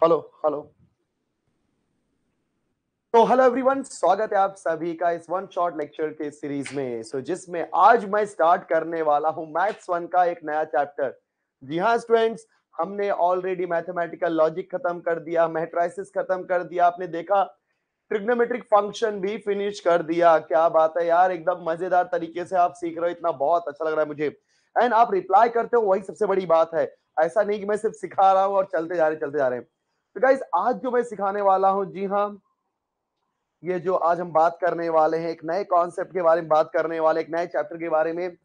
Hello, hello. तो hello everyone स्वागत है आप सभी का इस वन शॉट लेक्चर के सीरीज में सो so, जिसमें आज मैं स्टार्ट करने वाला हूं मैथ्स वन का एक नया चैप्टर जी हाँ स्टूडेंट्स हमने ऑलरेडी मैथमेटिकल लॉजिक खत्म कर दिया मैट्राइसिस खत्म कर दिया आपने देखा ट्रिग्नोमेट्रिक फंक्शन भी फिनिश कर दिया क्या बात है यार एकदम मजेदार तरीके से आप सीख रहे हो इतना बहुत अच्छा लग रहा है मुझे एंड आप रिप्लाई करते हो वही सबसे बड़ी बात है ऐसा नहीं कि मैं सिर्फ सिखा रहा हूँ और चलते जा रहे चलते जा रहे हैं तो गाइज आज जो मैं सिखाने वाला हूँ जी हाँ ये जो आज हम बात करने वाले हैं एक नए कॉन्सेप्ट के बारे में बात करने वाले एक नए चैप्टर के बारे में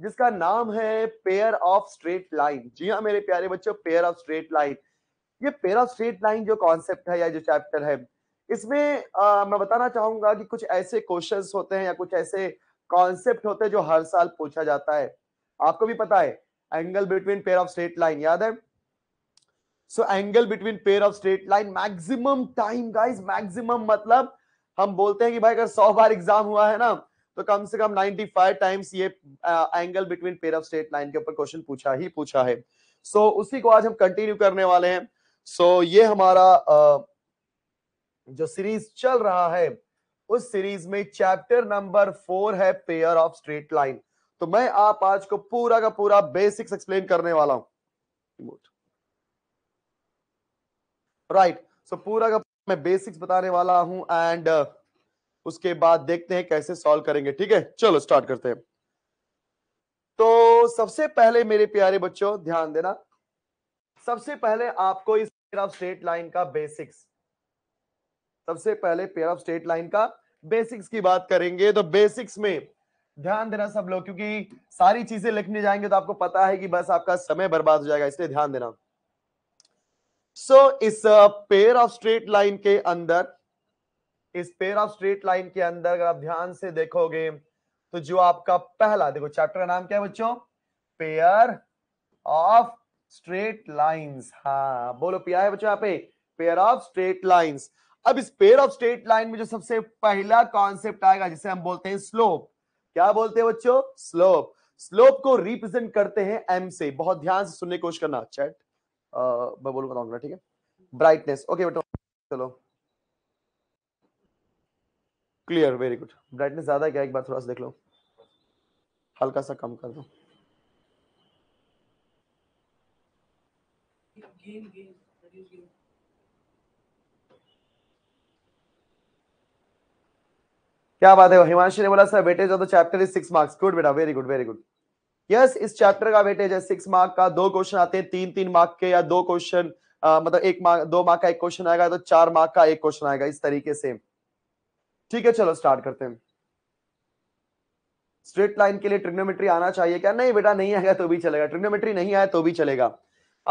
जिसका नाम है पेयर ऑफ स्ट्रेट लाइन जी हाँ मेरे प्यारे बच्चों पेयर ऑफ स्ट्रेट लाइन ये पेयर ऑफ स्ट्रेट लाइन जो कॉन्सेप्ट है या जो चैप्टर है इसमें आ, मैं बताना चाहूंगा कि कुछ ऐसे क्वेश्चन होते हैं या कुछ ऐसे कॉन्सेप्ट होते हैं जो हर साल पूछा जाता है आपको भी पता है angle between pair of straight line याद है so angle between pair of straight line maximum time guys maximum मतलब हम बोलते हैं कि भाई अगर सौ बार एग्जाम हुआ है ना तो कम से कम 95 टाइम्स ये angle between pair of straight line के ऊपर क्वेश्चन पूछा ही पूछा है सो so, उसी को आज हम कंटिन्यू करने वाले हैं सो so, ये हमारा जो सीरीज चल रहा है उस सीरीज में चैप्टर नंबर फोर है पेयर ऑफ स्ट्रेट लाइन तो मैं आप आज को पूरा का पूरा बेसिक्स एक्सप्लेन करने वाला हूं राइट सो so, पूरा का मैं बेसिक्स बताने वाला हूं एंड uh, उसके बाद देखते हैं कैसे सॉल्व करेंगे ठीक है चलो स्टार्ट करते हैं तो सबसे पहले मेरे प्यारे बच्चों ध्यान देना सबसे पहले आपको इस पेयर ऑफ स्ट्रेट लाइन का बेसिक्स सबसे पहले पेयर ऑफ स्ट्रेट लाइन का बेसिक्स की बात करेंगे तो बेसिक्स में ध्यान देना सब लोग क्योंकि सारी चीजें लिखने जाएंगे तो आपको पता है कि बस आपका समय बर्बाद हो जाएगा इसलिए ध्यान देना सो इस पेयर ऑफ स्ट्रेट लाइन के अंदर इस पेयर ऑफ स्ट्रेट लाइन के अंदर अगर आप ध्यान से देखोगे तो जो आपका पहला देखो चैप्टर का नाम क्या है बच्चों पेयर ऑफ स्ट्रेट लाइंस हाँ बोलो पिया है बच्चों यहाँ पे पेयर ऑफ स्ट्रेट लाइंस अब इस पेयर ऑफ स्ट्रेट लाइन में जो सबसे पहला कॉन्सेप्ट आएगा जिसे हम बोलते हैं स्लोप क्या बोलते हैं बच्चों स्लोप स्लोप को रिप्रेजेंट करते हैं एम से बहुत ध्यान से सुनने की कोशिश करना चैट मैं बोलूँगा बताऊँगा तो ठीक है ब्राइटनेस ओके बेटो चलो क्लियर वेरी गुड ब्राइटनेस ज़्यादा क्या एक बार थोड़ा सा देख लो हल्का सा कम कर दो क्या बात है हिमांशी ने बोला सर बेटे जो तो chapter is six marks good बेटा very good very good yes इस चैप्टर का वेटेज है सिक्स मार्क का दो क्वेश्चन आते हैं तीन तीन मार्क के या दो क्वेश्चन मतलब एक मार्क दो मार्क का एक क्वेश्चन आएगा तो चार मार्क का एक क्वेश्चन आएगा इस तरीके से ठीक है चलो स्टार्ट करते हैं स्ट्रेट लाइन के लिए ट्रिग्नोमेट्री आना चाहिए क्या नहीं बेटा नहीं आएगा तो भी चलेगा ट्रिग्नोमेट्री नहीं आया तो भी चलेगा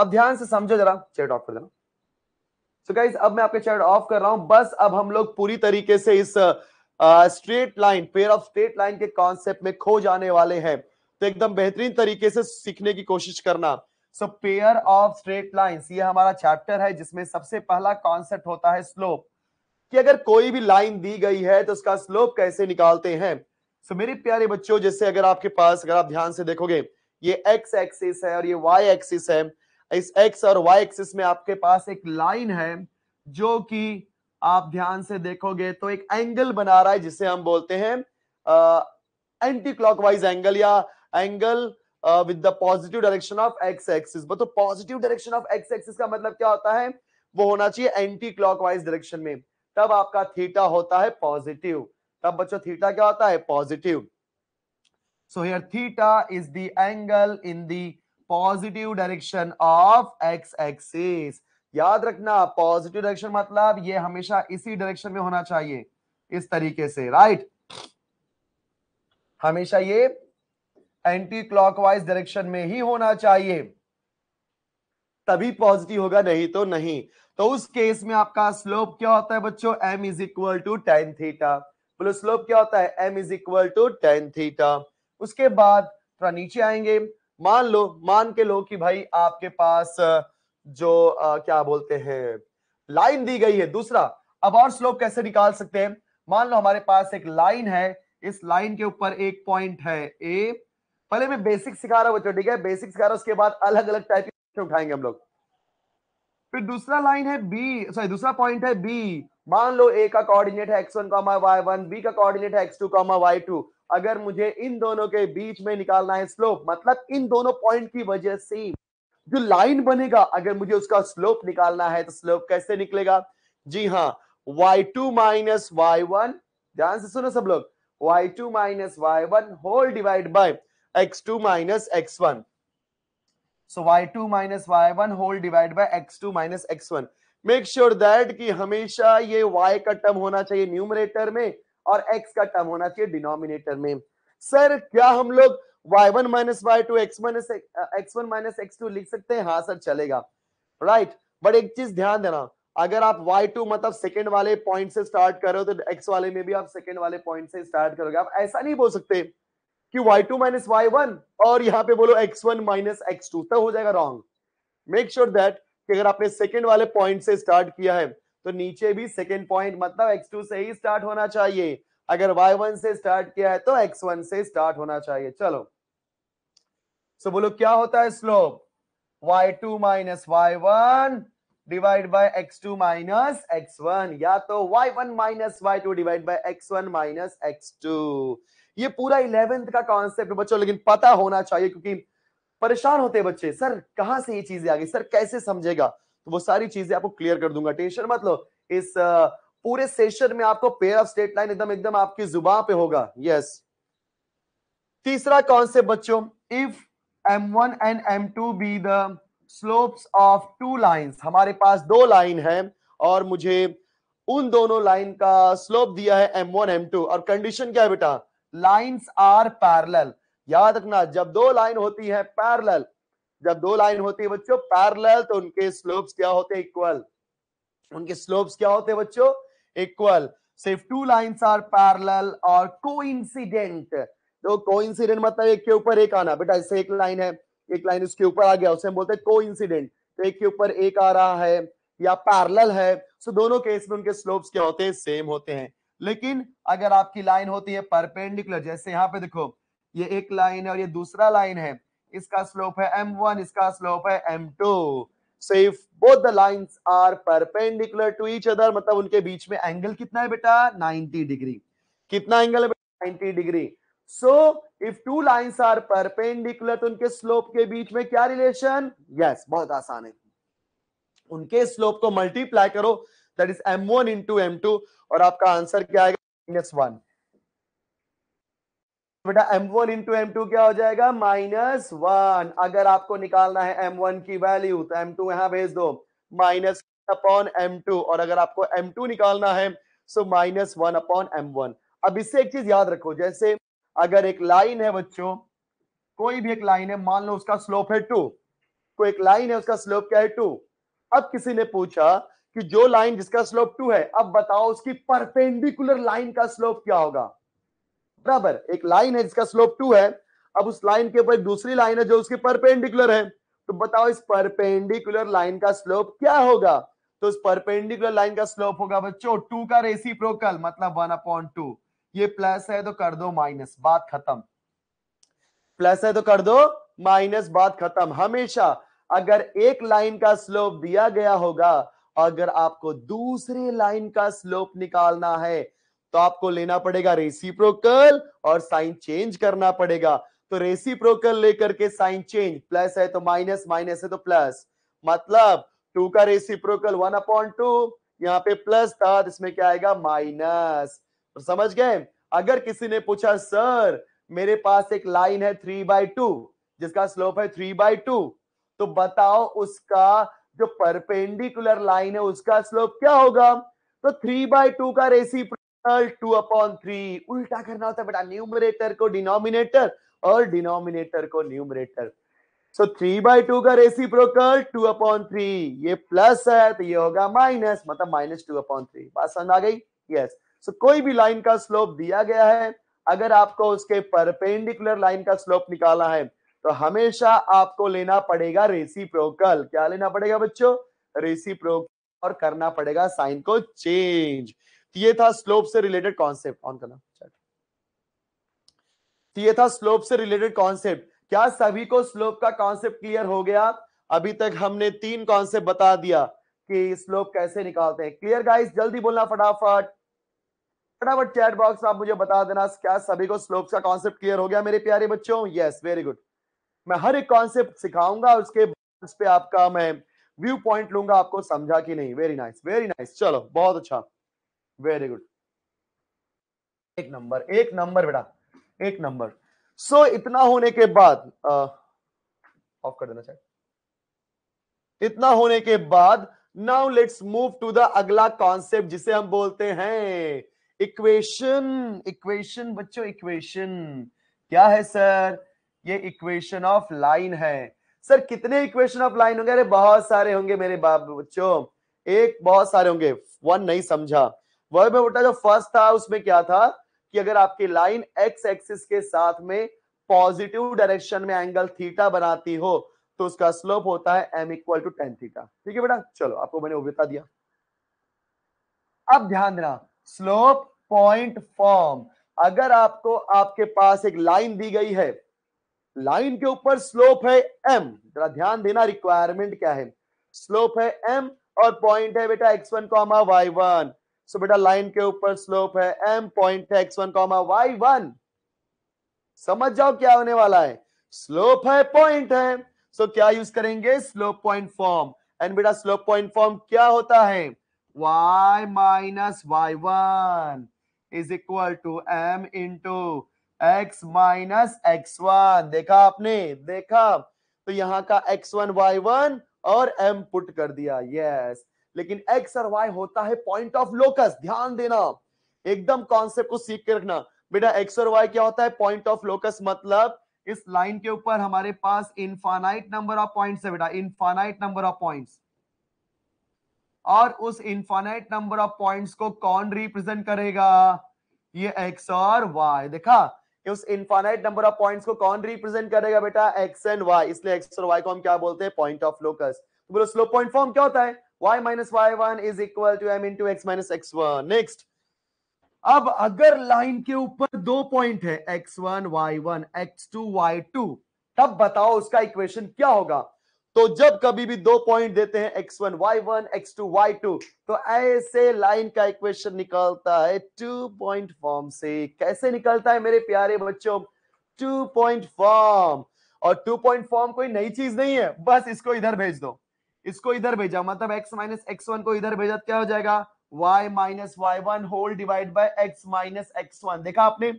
अब ध्यान से समझो जरा चेट ऑफ कर देना सो so अब मैं आपके चैट ऑफ कर रहा हूं बस अब हम लोग पूरी तरीके से इस straight line pair of straight line के कॉन्सेप्ट में खो जाने वाले हैं तो एकदम बेहतरीन तरीके से सीखने की कोशिश करना so pair of straight lines ये हमारा चैप्टर है जिसमें सबसे पहला कॉन्सेप्ट होता है स्लोप कि अगर कोई भी लाइन दी गई है तो उसका स्लोप कैसे निकालते हैं सो so, मेरे प्यारे बच्चों जैसे अगर आपके पास अगर आप ध्यान से देखोगे ये एक्स एक्सिस है और ये वाई एक्सिस है इस एक्स और वाई एक्सिस में आपके पास एक लाइन है जो कि आप ध्यान से देखोगे तो एक एंगल बना रहा है जिसे हम बोलते हैं एंटी क्लॉकवाइज एंगल या angle with the positive direction of x axis मतलब positive direction of x axis का मतलब क्या होता है वो होना चाहिए एंटी क्लॉकवाइज डायरेक्शन में तब आपका थीटा होता है पॉजिटिव तब बच्चों थीटा क्या होता है positive so here theta is the angle in the positive direction of x axis याद रखना पॉजिटिव डायरेक्शन मतलब ये हमेशा इसी डायरेक्शन में होना चाहिए इस तरीके से राइट right? हमेशा ये एंटी क्लॉकवाइज डायरेक्शन में ही होना चाहिए तभी पॉजिटिव होगा नहीं तो नहीं तो उस केस में आपका स्लोप क्या होता है बच्चों m is equal to tan theta बोलो स्लोप क्या होता है m is equal to tan theta उसके बाद थोड़ा नीचे आएंगे मान लो मान के लो कि भाई आपके पास जो आ, क्या बोलते हैं लाइन दी गई है दूसरा अब और स्लोप कैसे निकाल सकते हैं मान लो हमारे पास एक लाइन है इस लाइन के ऊपर एक पॉइंट है ए पहले मैं बेसिक सिखा रहा हूँ बच्चों ठीक है बेसिक सिखा रहा हूँ उसके बाद अलग अलग टाइप के उठाएंगे हम लोग फिर दूसरा लाइन है बी सॉरी दूसरा पॉइंट है बी मान लो ए का कोऑर्डिनेट है x one comma y one B का कोऑर्डिनेट है x two comma y two अगर मुझे इन दोनों के बीच में निकालना है स्लोप मतलब इन दोनों पॉइंट की वजह से जो लाइन बनेगा अगर मुझे उसका स्लोप निकालना है तो स्लोप कैसे निकलेगा जी हाँ y two minus y one ध्यान से सुनो सब लोग y two minus y one whole divide by x2 minus x1. So y2 minus y1 whole divided by x2 minus x1. Make sure that कि हमेशा ये y का टर्म होना चाहिए न्यूमरेटर में और x का टर्म होना चाहिए डिनोमिनेटर में सर क्या हम लोग y1 one minus y two x minus x one minus x two लिख सकते हैं हाँ सर चलेगा राइट right? बट एक चीज ध्यान देना अगर आप y2 मतलब सेकेंड वाले पॉइंट से स्टार्ट करो तो x वाले में भी आप सेकेंड वाले पॉइंट से स्टार्ट करोगे आप ऐसा नहीं बोल सकते कि y2 टू माइनस वाई और यहां पे बोलो x1 वन माइनस एक्स तब हो जाएगा रॉन्ग मेक श्योर दैट कि अगर आपने सेकेंड वाले पॉइंट से स्टार्ट किया है तो नीचे भी सेकेंड पॉइंट मतलब x2 से ही स्टार्ट होना चाहिए अगर y1 से स्टार्ट किया है तो x1 से स्टार्ट होना चाहिए चलो सो so, बोलो क्या होता है slope y2 two minus y one divide by x two minus x one या तो y1 one minus y two divide by x one minus x two ये पूरा इलेवेंथ का कॉन्सेप्ट बच्चों लेकिन पता होना चाहिए क्योंकि परेशान होते हैं बच्चे सर कहां से ये चीजें आ गई सर कैसे समझेगा तो वो सारी चीजें आपको क्लियर कर दूंगा टेंशन मत लो इस पूरे सेशन में आपको पेयर ऑफ स्टेट लाइन एकदम एकदम आपकी जुबा पे होगा यस तीसरा कॉन्सेप्ट बच्चों if and m two be the slopes of two lines हमारे पास दो लाइन है और मुझे उन दोनों लाइन का स्लोप दिया है एम टू और कंडीशन क्या है बेटा लाइंस आर पैरेलल याद रखना जब दो लाइन होती है पैरेलल जब दो लाइन होती है बच्चों पैरेलल तो उनके स्लोप्स क्या होते हैं इक्वल उनके स्लोप्स क्या होते हैं बच्चों इक्वल सिर्फ टू लाइंस आर पैरेलल और कोइंसिडेंट तो कोइंसिडेंट मतलब एक के ऊपर एक आना बेटा इससे एक लाइन है एक लाइन उसके ऊपर आ गया उसे हम बोलते हैं कोइंसिडेंट तो एक के ऊपर एक आ रहा है या पैरेलल है सो तो दोनों केस में उनके स्लोप्स क्या होते हैं सेम होते हैं लेकिन अगर आपकी लाइन होती है परपेंडिकुलर जैसे यहाँ पे देखो ये एक लाइन है और ये दूसरा लाइन है इसका स्लोप है एम वन इसका स्लोप है m two so if both the lines are perpendicular to each other मतलब उनके बीच में एंगल कितना है बेटा 90 डिग्री कितना एंगल है बेटा 90 degree so if two lines are perpendicular तो उनके स्लोप के बीच में क्या रिलेशन यस yes, बहुत आसान है उनके स्लोप को मल्टीप्लाई करो that is m one into M two और आपका आंसर क्या आएगा माइनस वन बेटा M one into M two क्या हो जाएगा माइनस वन अगर आपको निकालना है एम वन की वैल्यू तो एम टू यहां भेज दो माइनस अपॉन एम टू और अगर आपको एम टू निकालना है so minus one upon m one अब इससे एक चीज याद रखो जैसे अगर एक लाइन है बच्चों कोई भी एक लाइन है मान लो उसका स्लोप है टू कोई एक लाइन है उसका स्लोप क्या है टू अब किसी ने पूछा कि जो लाइन जिसका स्लोप टू है अब बताओ उसकी परपेंडिकुलर लाइन का स्लोप क्या होगा बराबर एक लाइन है जिसका स्लोप टू है अब उस लाइन के ऊपर दूसरी लाइन है जो उसकी परपेंडिकुलर है तो बताओ इस परपेंडिकुलर लाइन का स्लोप क्या होगा तो इस परपेंडिकुलर लाइन का स्लोप होगा बच्चों टू का रेसिप्रोकल मतलब वन अपॉइंट टू ये प्लस है तो कर दो माइनस बात खत्म प्लस है तो कर दो माइनस बात खत्म हमेशा अगर एक लाइन का स्लोप दिया गया होगा अगर आपको दूसरे लाइन का स्लोप निकालना है तो आपको लेना पड़ेगा रेसिप्रोकल और साइन चेंज करना पड़ेगा तो रेसिप्रोकल लेकर के साइन चेंज प्लस है तो माइनस माइनस है तो प्लस मतलब टू का रेसिप्रोकल वन अपॉइंट टू यहाँ पे प्लस था तो इसमें क्या आएगा माइनस तो समझ गए अगर किसी ने पूछा सर मेरे पास एक लाइन है थ्री बाई टू जिसका स्लोप है थ्री बाई टू तो बताओ उसका जो परपेंडिकुलर लाइन है उसका स्लोप क्या होगा तो थ्री बाय टू का रेसी टू अपॉन थ्री उल्टा करना होता है बेटा न्यूमरेटर को डिनोमिनेटर और डिनोमिनेटर को numerator so three by two का reciprocal two upon three ये प्लस है तो ये होगा माइनस मतलब माइनस टू अपॉन थ्री बात समझ आ गई यस सो कोई भी लाइन का स्लोप दिया गया है अगर आपको उसके परपेंडिकुलर लाइन का स्लोप निकालना है तो हमेशा आपको लेना पड़ेगा रेसी प्रोकल क्या लेना पड़ेगा बच्चों प्रोकल और करना पड़ेगा साइन को चेंज तो ये था स्लोप से रिलेटेड कॉन्सेप्ट ऑन करना तो ये था स्लोप से रिलेटेड कॉन्सेप्ट क्या सभी को स्लोप का कॉन्सेप्ट क्लियर हो गया अभी तक हमने तीन कॉन्सेप्ट बता दिया कि स्लोप कैसे निकालते हैं क्लियर गाइस जल्दी बोलना फटाफट फटाफट चैट बॉक्स आप मुझे बता देना क्या सभी को स्लोप का कॉन्सेप्ट क्लियर हो गया मेरे प्यारे बच्चों यस वेरी गुड मैं हर एक कॉन्सेप्ट सिखाऊंगा उसके उस पर आपका मैं व्यू पॉइंट लूंगा आपको समझा कि नहीं वेरी नाइस वेरी नाइस चलो बहुत अच्छा वेरी गुड एक नंबर एक नंबर बेटा एक नंबर सो so, इतना होने के बाद ऑफ कर देना चाहिए इतना होने के बाद now let's move to the अगला कॉन्सेप्ट जिसे हम बोलते हैं इक्वेशन इक्वेशन बच्चों इक्वेशन क्या है सर ये इक्वेशन ऑफ लाइन है सर कितने इक्वेशन ऑफ लाइन होंगे अरे बहुत सारे होंगे मेरे बाप बच्चों एक बहुत सारे होंगे वन नहीं समझा वह में उठा जो फर्स्ट था उसमें क्या था कि अगर आपकी लाइन एक्स एक्सिस के साथ में पॉजिटिव डायरेक्शन में एंगल थीटा बनाती हो तो उसका स्लोप होता है m equal to tan theta ठीक है बेटा चलो आपको मैंने वो बता दिया अब ध्यान देना स्लोप पॉइंट फॉर्म अगर आपको आपके पास एक लाइन दी गई है लाइन के ऊपर स्लोप है एम जरा ध्यान देना रिक्वायरमेंट क्या है स्लोप है एम और पॉइंट है बेटा x one comma y one so बेटा लाइन के ऊपर स्लोप है एम पॉइंट है x one comma y one समझ जाओ क्या होने वाला है स्लोप है पॉइंट है सो so, क्या यूज करेंगे स्लोप पॉइंट फॉर्म एंड बेटा स्लोप पॉइंट फॉर्म क्या होता है y minus y one is equal to m into x minus x one देखा आपने देखा तो यहाँ का एक्स वन वाई वन और m पुट कर दिया यस लेकिन x और y होता है पॉइंट ऑफ लोकस ध्यान देना एकदम कॉन्सेप्ट को सीख के रखना बेटा x और y क्या होता है पॉइंट ऑफ लोकस मतलब इस लाइन के ऊपर हमारे पास इन्फानाइट नंबर ऑफ पॉइंट्स है बेटा इन्फानाइट नंबर ऑफ पॉइंट्स और उस इनफाइनाइट नंबर ऑफ पॉइंट्स को कौन रिप्रेजेंट करेगा ये x और y देखा कि उस इनफाइनाइट नंबर ऑफ पॉइंट्स को कौन रिप्रेजेंट करेगा बेटा एक्स एंड वाई इसलिए एक्स और वाई को हम क्या बोलते हैं पॉइंट ऑफ लोकस तो बोलो स्लोप पॉइंट फॉर्म क्या होता है y minus y one is equal to m into x minus x one next अब अगर लाइन के ऊपर दो पॉइंट है x one y one x two y two तब बताओ उसका इक्वेशन क्या होगा तो जब कभी भी दो पॉइंट देते हैं x one y one x two y two तो ऐसे लाइन का इक्वेशन निकलता है टू पॉइंट फॉर्म से कैसे निकलता है मेरे प्यारे बच्चों टू पॉइंट फॉर्म और टू पॉइंट फॉर्म कोई नई चीज नहीं है बस इसको इधर भेज दो इसको इधर भेजा मतलब एक्स माइनस एक्स वन को इधर भेजा तो क्या हो जाएगा y minus y one whole divide by x minus x one देखा आपने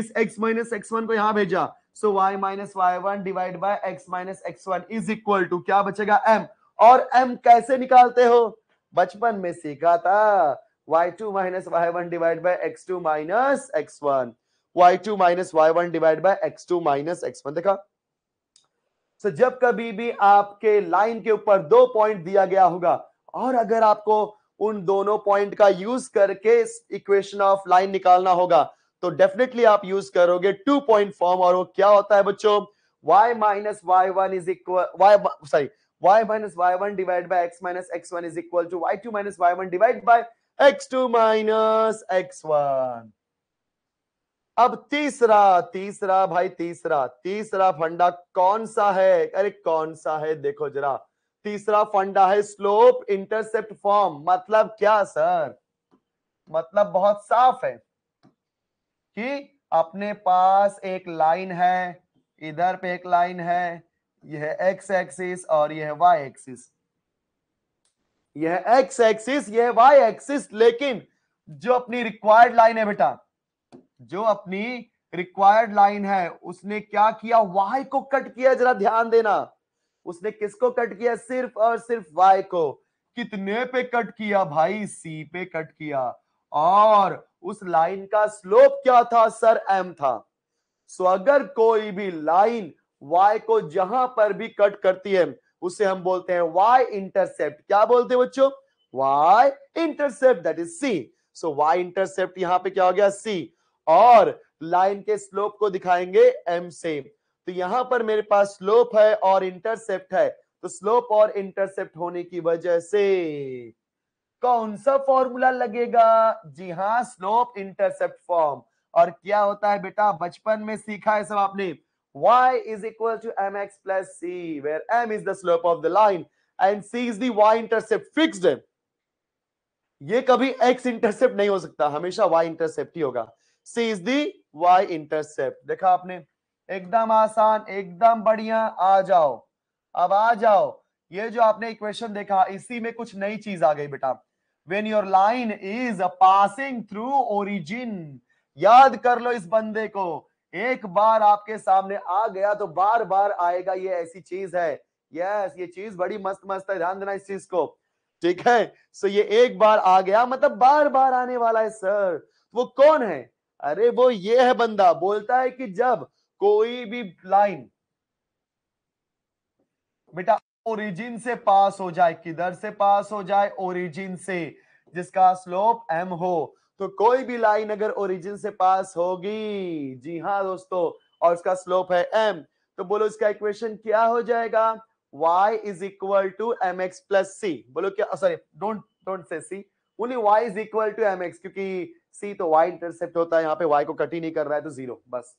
इस x माइनस एक्स वन को यहां भेजा so y minus y one divide by x minus x one is equal to क्या बचेगा m और m कैसे निकालते हो बचपन में सीखा था y2 two minus y one divide by x two minus x one y two minus y one divide by x two minus x one देखा सो so, जब कभी भी आपके लाइन के ऊपर दो पॉइंट दिया गया होगा और अगर आपको उन दोनों पॉइंट का यूज करके इक्वेशन ऑफ लाइन निकालना होगा तो डेफिनेटली आप यूज करोगे टू पॉइंट फॉर्म और वो क्या होता है बच्चों y minus y one is equal y sorry y minus y one divide by x minus x one is equal to y two minus y one divide by x two minus x one अब तीसरा तीसरा भाई तीसरा तीसरा फंडा कौन सा है अरे कौन सा है देखो जरा तीसरा फंडा है स्लोप इंटरसेप्ट फॉर्म मतलब क्या सर मतलब बहुत साफ है कि अपने पास एक लाइन है इधर पे एक लाइन है यह एक्स एक्सिस और यह वाई एक्सिस यह एक्स एक्सिस यह वाई एक्सिस लेकिन जो अपनी रिक्वायर्ड लाइन है बेटा जो अपनी रिक्वायर्ड लाइन है उसने क्या किया वाई को कट किया जरा ध्यान देना उसने किसको कट किया सिर्फ और सिर्फ वाई को कितने पे कट किया भाई सी पे कट किया और उस लाइन का स्लोप क्या था सर एम था सो अगर कोई भी लाइन वाई को जहां पर भी कट करती है उसे हम बोलते हैं वाई इंटरसेप्ट क्या बोलते हैं बच्चों y intercept that is c so y intercept यहां पे क्या हो गया सी और लाइन के स्लोप को दिखाएंगे एम से तो यहां पर मेरे पास स्लोप है और इंटरसेप्ट है तो स्लोप और इंटरसेप्ट होने की वजह से कौन सा फॉर्मूला लगेगा जी हाँ स्लोप इंटरसेप्ट फॉर्म और क्या होता है बेटा बचपन में सीखा है सब आपने y is equal to mx plus c where m is the slope of the line and c is the y intercept fixed ये कभी x intercept नहीं हो सकता हमेशा y intercept ही होगा c is the y intercept देखा आपने एकदम आसान एकदम बढ़िया आ जाओ अब आ जाओ ये जो आपने इक्वेशन देखा इसी में कुछ नई चीज आ गई बेटा when your line is passing through origin याद कर लो इस बंदे को एक बार आपके सामने आ गया तो बार बार आएगा ये ऐसी चीज है यस ये चीज बड़ी मस्त मस्त है ध्यान देना इस चीज को ठीक है सो ये एक बार आ गया मतलब बार बार आने वाला है सर तो वो कौन है अरे वो ये है बंदा बोलता है कि जब कोई भी लाइन बेटा ओरिजिन से पास हो जाए किधर से पास हो जाए ओरिजिन से जिसका स्लोप एम हो तो कोई भी लाइन अगर ओरिजिन से पास होगी जी हाँ दोस्तों और उसका स्लोप है एम तो बोलो इसका इक्वेशन क्या हो जाएगा y is equal to m x plus c बोलो क्या sorry don't don't say c only y is equal to m x क्योंकि c तो y इंटरसेप्ट होता है यहाँ पे y को कट ही नहीं कर रहा है तो जीरो बस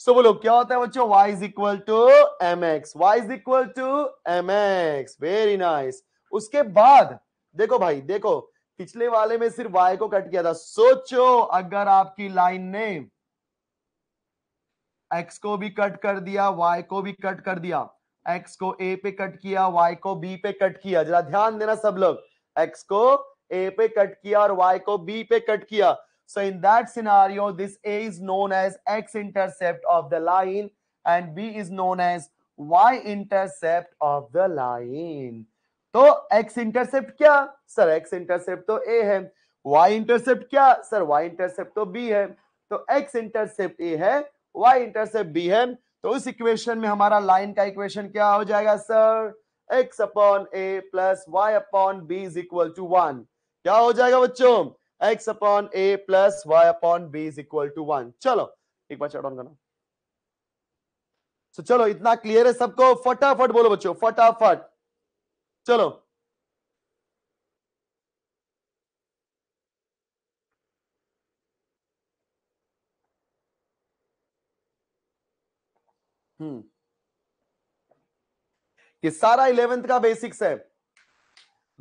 सो बोलो क्या होता है बच्चों y is equal to m x y is equal to m x very nice उसके बाद देखो भाई देखो पिछले वाले में सिर्फ y को कट किया था सोचो अगर आपकी लाइन ने x को भी कट कर दिया y को भी कट कर दिया x को a पे कट किया y को b पे कट किया जरा ध्यान देना सब लोग x को a पे कट किया और y को b पे कट किया So in that scenario, this A is known as x-intercept of the line and B is known as y-intercept of the line. तो x इंटरसेप्ट क्या सर x इंटरसेप्ट तो A है y intercept क्या sir y intercept तो B है तो x intercept A है y intercept B है तो इस इक्वेशन में हमारा लाइन का इक्वेशन क्या हो जाएगा sir x upon a plus y upon b is equal to one क्या हो जाएगा बच्चों x upon a plus y upon b is equal to one चलो एक बार चट ऑन करना तो चलो इतना क्लियर है सबको फटाफट बोलो बच्चों फटाफट चलो हम्म ये सारा इलेवेंथ का बेसिक्स है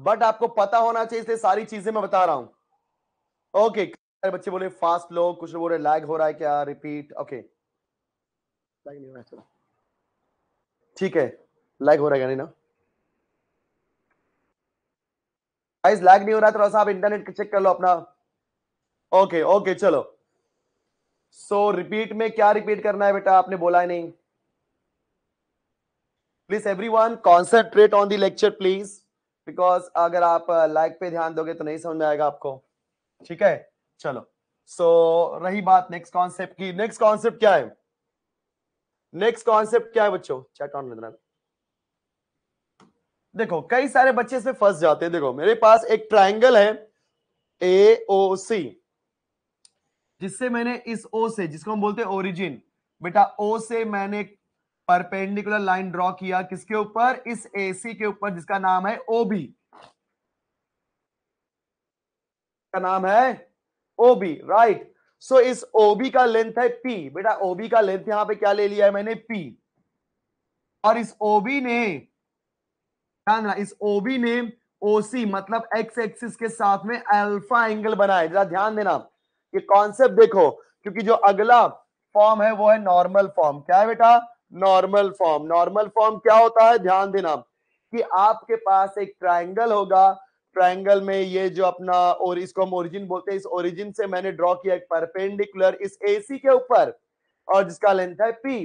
बट आपको पता होना चाहिए इसलिए सारी चीजें मैं बता रहा हूं ओके okay, बच्चे बोले फास्ट लो कुछ लोग बोल रहे लैग हो रहा है क्या रिपीट ओके लैग नहीं हो रहा ठीक है लैग हो रहा है नहीं ना गाइस लैग नहीं हो रहा थोड़ा सा आप इंटरनेट चेक कर लो अपना ओके okay, ओके okay, चलो सो so, रिपीट में क्या रिपीट करना है बेटा आपने बोला है नहीं please everyone concentrate on the lecture please because अगर आप लाइक uh, पे ध्यान दोगे तो नहीं समझ में आएगा आपको ठीक है चलो सो so, रही बात नेक्स्ट कॉन्सेप्ट की नेक्स्ट कॉन्सेप्ट क्या है नेक्स्ट कॉन्सेप्ट क्या है बच्चों चैट ऑन मित्रा देखो कई सारे बच्चे इसमें फंस जाते हैं देखो मेरे पास एक ट्राइंगल है ए ओ सी जिससे मैंने इस ओ से जिसको हम बोलते हैं ओरिजिन बेटा ओ से मैंने परपेंडिकुलर लाइन ड्रॉ किया किसके ऊपर इस ए सी के ऊपर जिसका नाम है ओ बी का नाम है ओबी राइट सो इस ओबी का लेंथ है पी बेटा ओबी का लेंथ यहां पे क्या ले लिया है मैंने पी और इस ओबी ने ध्यान इस ओबी ने ओसी मतलब एक्स एक्सिस के साथ में अल्फा एंगल बनाया जरा ध्यान देना ये कॉन्सेप्ट देखो क्योंकि जो अगला फॉर्म है वो है नॉर्मल फॉर्म क्या है बेटा नॉर्मल फॉर्म नॉर्मल फॉर्म क्या होता है ध्यान देना कि आपके पास एक ट्राइंगल होगा ट्राइंगल में ये जो अपना और इसको हम ओरिजिन बोलते हैं इस ओरिजिन से मैंने ड्रॉ किया एक परपेंडिकुलर इस एसी के ऊपर और जिसका लेंथ है पी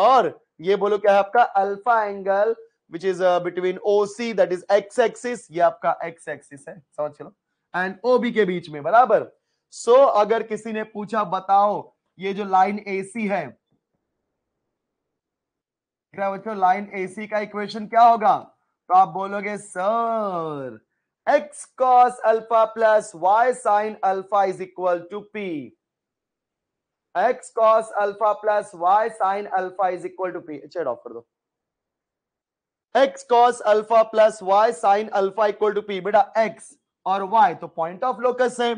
और ये बोलो क्या है आपका alpha angle which is between O C that is x axis ये आपका एक्स एक्सिस है समझ चलो एंड ओ बी के बीच में बराबर सो so, अगर किसी ने पूछा बताओ ये जो लाइन ए सी है बच्चों लाइन ए सी का इक्वेशन क्या होगा तो आप बोलोगे sir x cos alpha plus y sin alpha is equal to p. x cos alpha plus y sin alpha is equal to p. छेड़ off kar do x cos alpha plus y sin alpha equal to p. beta x और y तो point of locus है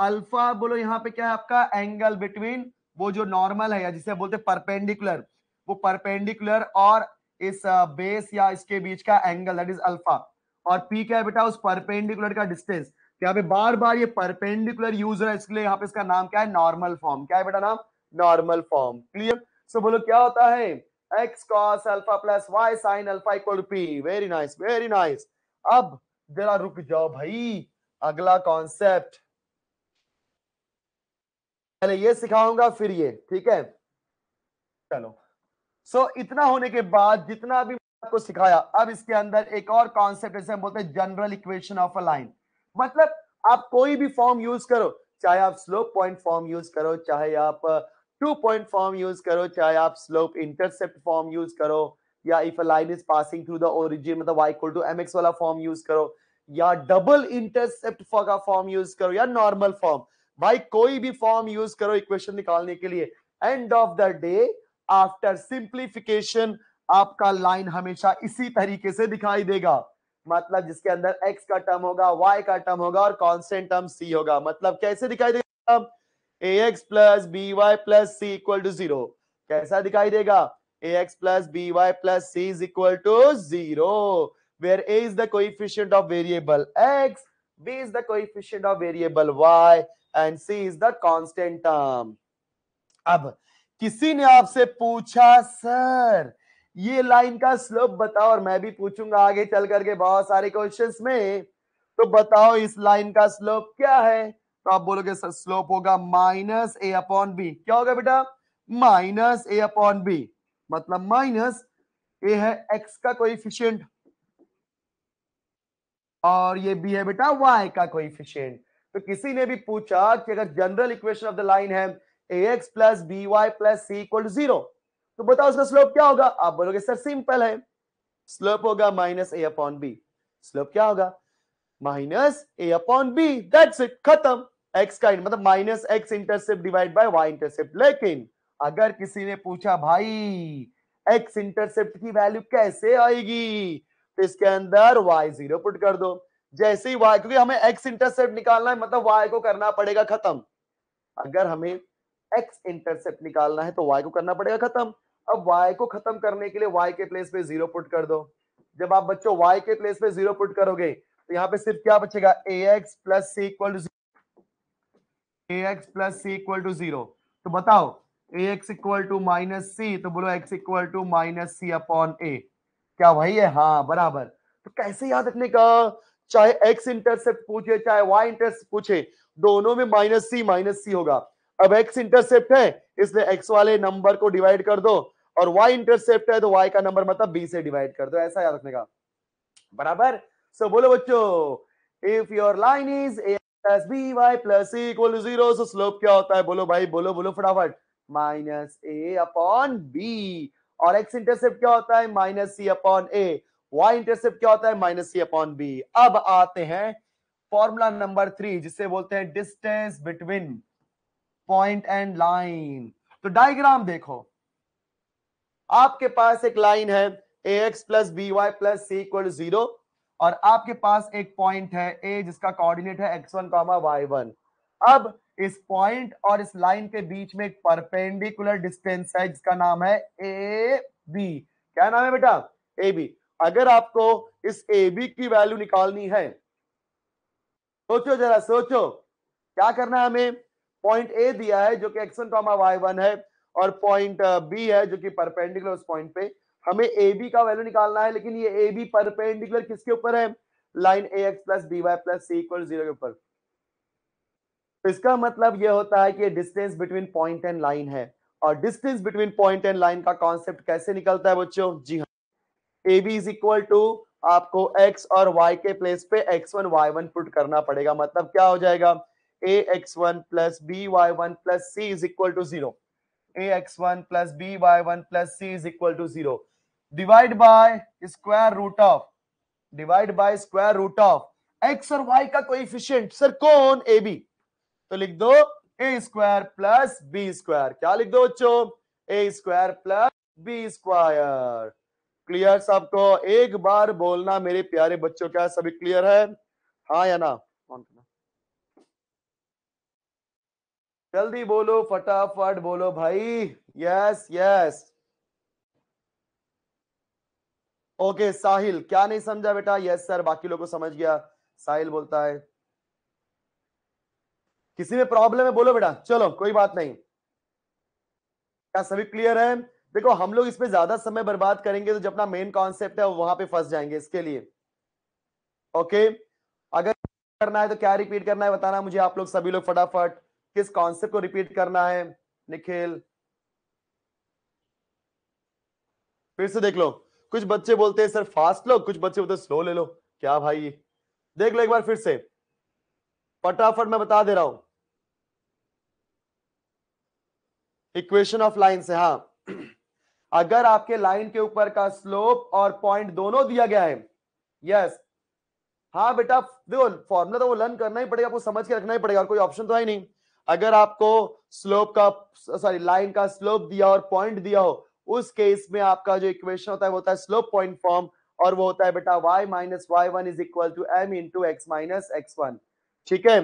alpha बोलो यहाँ पे क्या है आपका एंगल बिटवीन वो जो नॉर्मल है या जिसे बोलते परपेंडिकुलर वो परपेंडिकुलर और इस बेस या इसके बीच का एंगल दैट इज अल्फा और पी क्या है बेटा उस परपेंडिकुलर का डिस्टेंस तो यहाँ पे बार बार ये परपेंडिकुलर यूज रहा है इसलिए यहाँ पे इसका नाम क्या है नॉर्मल फॉर्म क्या है बेटा नाम नॉर्मल फॉर्म क्लियर सो बोलो क्या होता है x cos alpha plus y sin alpha equal p very nice very nice अब जरा रुक जाओ भाई अगला कॉन्सेप्ट पहले ये सिखाऊंगा फिर ये ठीक है चलो सो so, इतना होने के बाद जितना भी आपको सिखाया अब इसके अंदर एक और कॉन्सेप्ट जैसे हम बोलते हैं general equation of a line मतलब आप कोई भी फॉर्म यूज करो चाहे आप स्लोप पॉइंट फॉर्म यूज करो चाहे आप टू पॉइंट फॉर्म यूज करो चाहे आप स्लोप इंटरसेप्ट फॉर्म यूज करो या if a line is passing through the origin मतलब y इक्वल टू mx वाला फॉर्म यूज करो या डबल इंटरसेप्ट का फॉर्म यूज करो या नॉर्मल फॉर्म भाई कोई भी फॉर्म यूज करो इक्वेशन निकालने के लिए end of the day after simplification आपका लाइन हमेशा इसी तरीके से दिखाई देगा मतलब जिसके अंदर एक्स का टर्म होगा वाई का टर्म होगा और कॉन्स्टेंट टर्म सी होगा मतलब कैसे दिखाई देगा a x plus B Y plus C equal to zero कैसा दिखाई देगा a x plus B Y plus c is equal to zero where a is the coefficient of variable x b is the coefficient of variable y and c is the constant term अब किसी ने आपसे पूछा sir ये line का slope बताओ और मैं भी पूछूंगा आगे चल करके बहुत सारे क्वेश्चन में तो बताओ इस लाइन का स्लोप क्या है तो आप बोलोगे स्लोप होगा माइनस ए अपॉन बी क्या होगा बेटा माइनस ए अपॉन बी मतलब माइनस ए है एक्स का कोइफिशियंट और ये बी है बेटा वाई का कोइफिशियंट तो किसी ने भी पूछा कि अगर general equation of the line है ए x plus B Y plus सी इक्वल जीरो तो बताओ उसका स्लोप क्या होगा आप बोलोगे सर सिंपल है स्लोप होगा माइनस ए अपॉन बी स्लोप क्या होगा minus A upon b that's it खत्म एक्स का मतलब minus x intercept divide by y intercept लेकिन अगर किसी ने पूछा भाई एक्स इंटरसेप्ट की वैल्यू कैसे आएगी तो इसके अंदर वाई जीरो पुट कर दो जैसे ही वाई क्योंकि हमें एक्स इंटरसेप्ट निकालना है मतलब वाई को करना पड़ेगा खत्म अगर हमें एक्स इंटरसेप्ट निकालना है तो वाई को करना पड़ेगा खत्म अब y को खत्म करने के लिए y के प्लेस पे जीरो पुट कर दो जब आप बच्चों y के प्लेस पे जीरो पुट करोगे तो यहाँ पे सिर्फ क्या बचेगा a x plus C equal to a x plus C equal to zero तो बताओ a x equal to minus c तो बोलो x equal to minus c upon a क्या वही है हाँ बराबर तो कैसे याद रखने का चाहे एक्स इंटरसेप्ट पूछे चाहे वाई इंटरसेप्ट पूछे दोनों में माइनस सी माइनस सी होगा अब एक्स इंटरसेप्ट है इसलिए एक्स वाले नंबर को डिवाइड कर दो और y इंटरसेप्ट है तो y का नंबर मतलब b से डिवाइड कर दो ऐसा याद रखने का बराबर सो so, बोलो बच्चों if your line is A plus B Y plus c equal to zero क्या होता है बोलो भाई बोलो बोलो फटाफट माइनस ए अपॉन बी और x इंटरसेप्ट क्या होता है minus c upon a y intercept क्या होता है माइनस सी अपॉन बी अब आते हैं फॉर्मूला नंबर थ्री जिसे बोलते हैं distance between point and line तो डायग्राम देखो आपके पास एक लाइन है ए x plus B Y plus सी इक्वल जीरो और आपके पास एक पॉइंट है ए जिसका कोऑर्डिनेट है x one comma y one अब इस पॉइंट और इस लाइन के बीच में एक परपेंडिकुलर डिस्टेंस है जिसका नाम है ए बी क्या नाम है बेटा ए बी अगर आपको इस ए बी की वैल्यू निकालनी है सोचो जरा सोचो क्या करना है हमें पॉइंट ए दिया है जो कि x one comma y one है और पॉइंट बी uh, है जो कि परपेंडिकुलर उस पॉइंट पे हमें ए बी का वैल्यू निकालना है लेकिन ये ए बी परपेंडिकुलर किसके ऊपर है line a x plus B Y plus C equal zero के ऊपर इसका मतलब ये होता है कि distance between point and line है और distance between point and line का कॉन्सेप्ट कैसे निकलता है बच्चों जी हाँ a B is equal to आपको एक्स और वाई के प्लेस पे x one y one put करना पड़ेगा मतलब क्या हो जाएगा a x one plus B y one plus c is equal to zero x one plus B y one plus c is equal to zero divide by square root of divide by square root of x और y का coefficient sir कौन a b तो लिख दो a square plus b square क्या लिख दो बच्चों a square plus b square clear सबको एक बार बोलना मेरे प्यारे बच्चों क्या सभी क्लियर है हाँ या ना जल्दी बोलो फटाफट बोलो भाई यस यस ओके साहिल क्या नहीं समझा बेटा यस सर बाकी लोगों को समझ गया साहिल बोलता है किसी में प्रॉब्लम है बोलो बेटा चलो कोई बात नहीं क्या सभी क्लियर है देखो हम लोग इसमें ज्यादा समय बर्बाद करेंगे तो जो अपना मेन कॉन्सेप्ट है वहां पे फंस जाएंगे इसके लिए ओके अगर करना है तो क्या रिपीट करना है बताना मुझे आप लोग सभी लोग फटाफट किस कॉन्सेप्ट को रिपीट करना है निखिल फिर से देख लो कुछ बच्चे बोलते हैं सर फास्ट लो कुछ बच्चे बोलते हैं स्लो ले लो क्या भाई देख लो एक बार फिर से फटाफट मैं बता दे रहा हूं इक्वेशन ऑफ लाइन से हाँ अगर आपके लाइन के ऊपर का स्लोप और पॉइंट दोनों दिया गया है यस yes. हाँ बेटा देखो फॉर्मुला तो वो लर्न करना ही पड़ेगा आपको समझ के रखना ही पड़ेगा और कोई ऑप्शन तो है नहीं अगर आपको स्लोप का सॉरी लाइन का स्लोप दिया और पॉइंट दिया हो उस केस में आपका जो इक्वेशन होता है वो होता है स्लोप पॉइंट फॉर्म और वो होता है बेटा y minus y one is equal to m into x minus x one ठीक है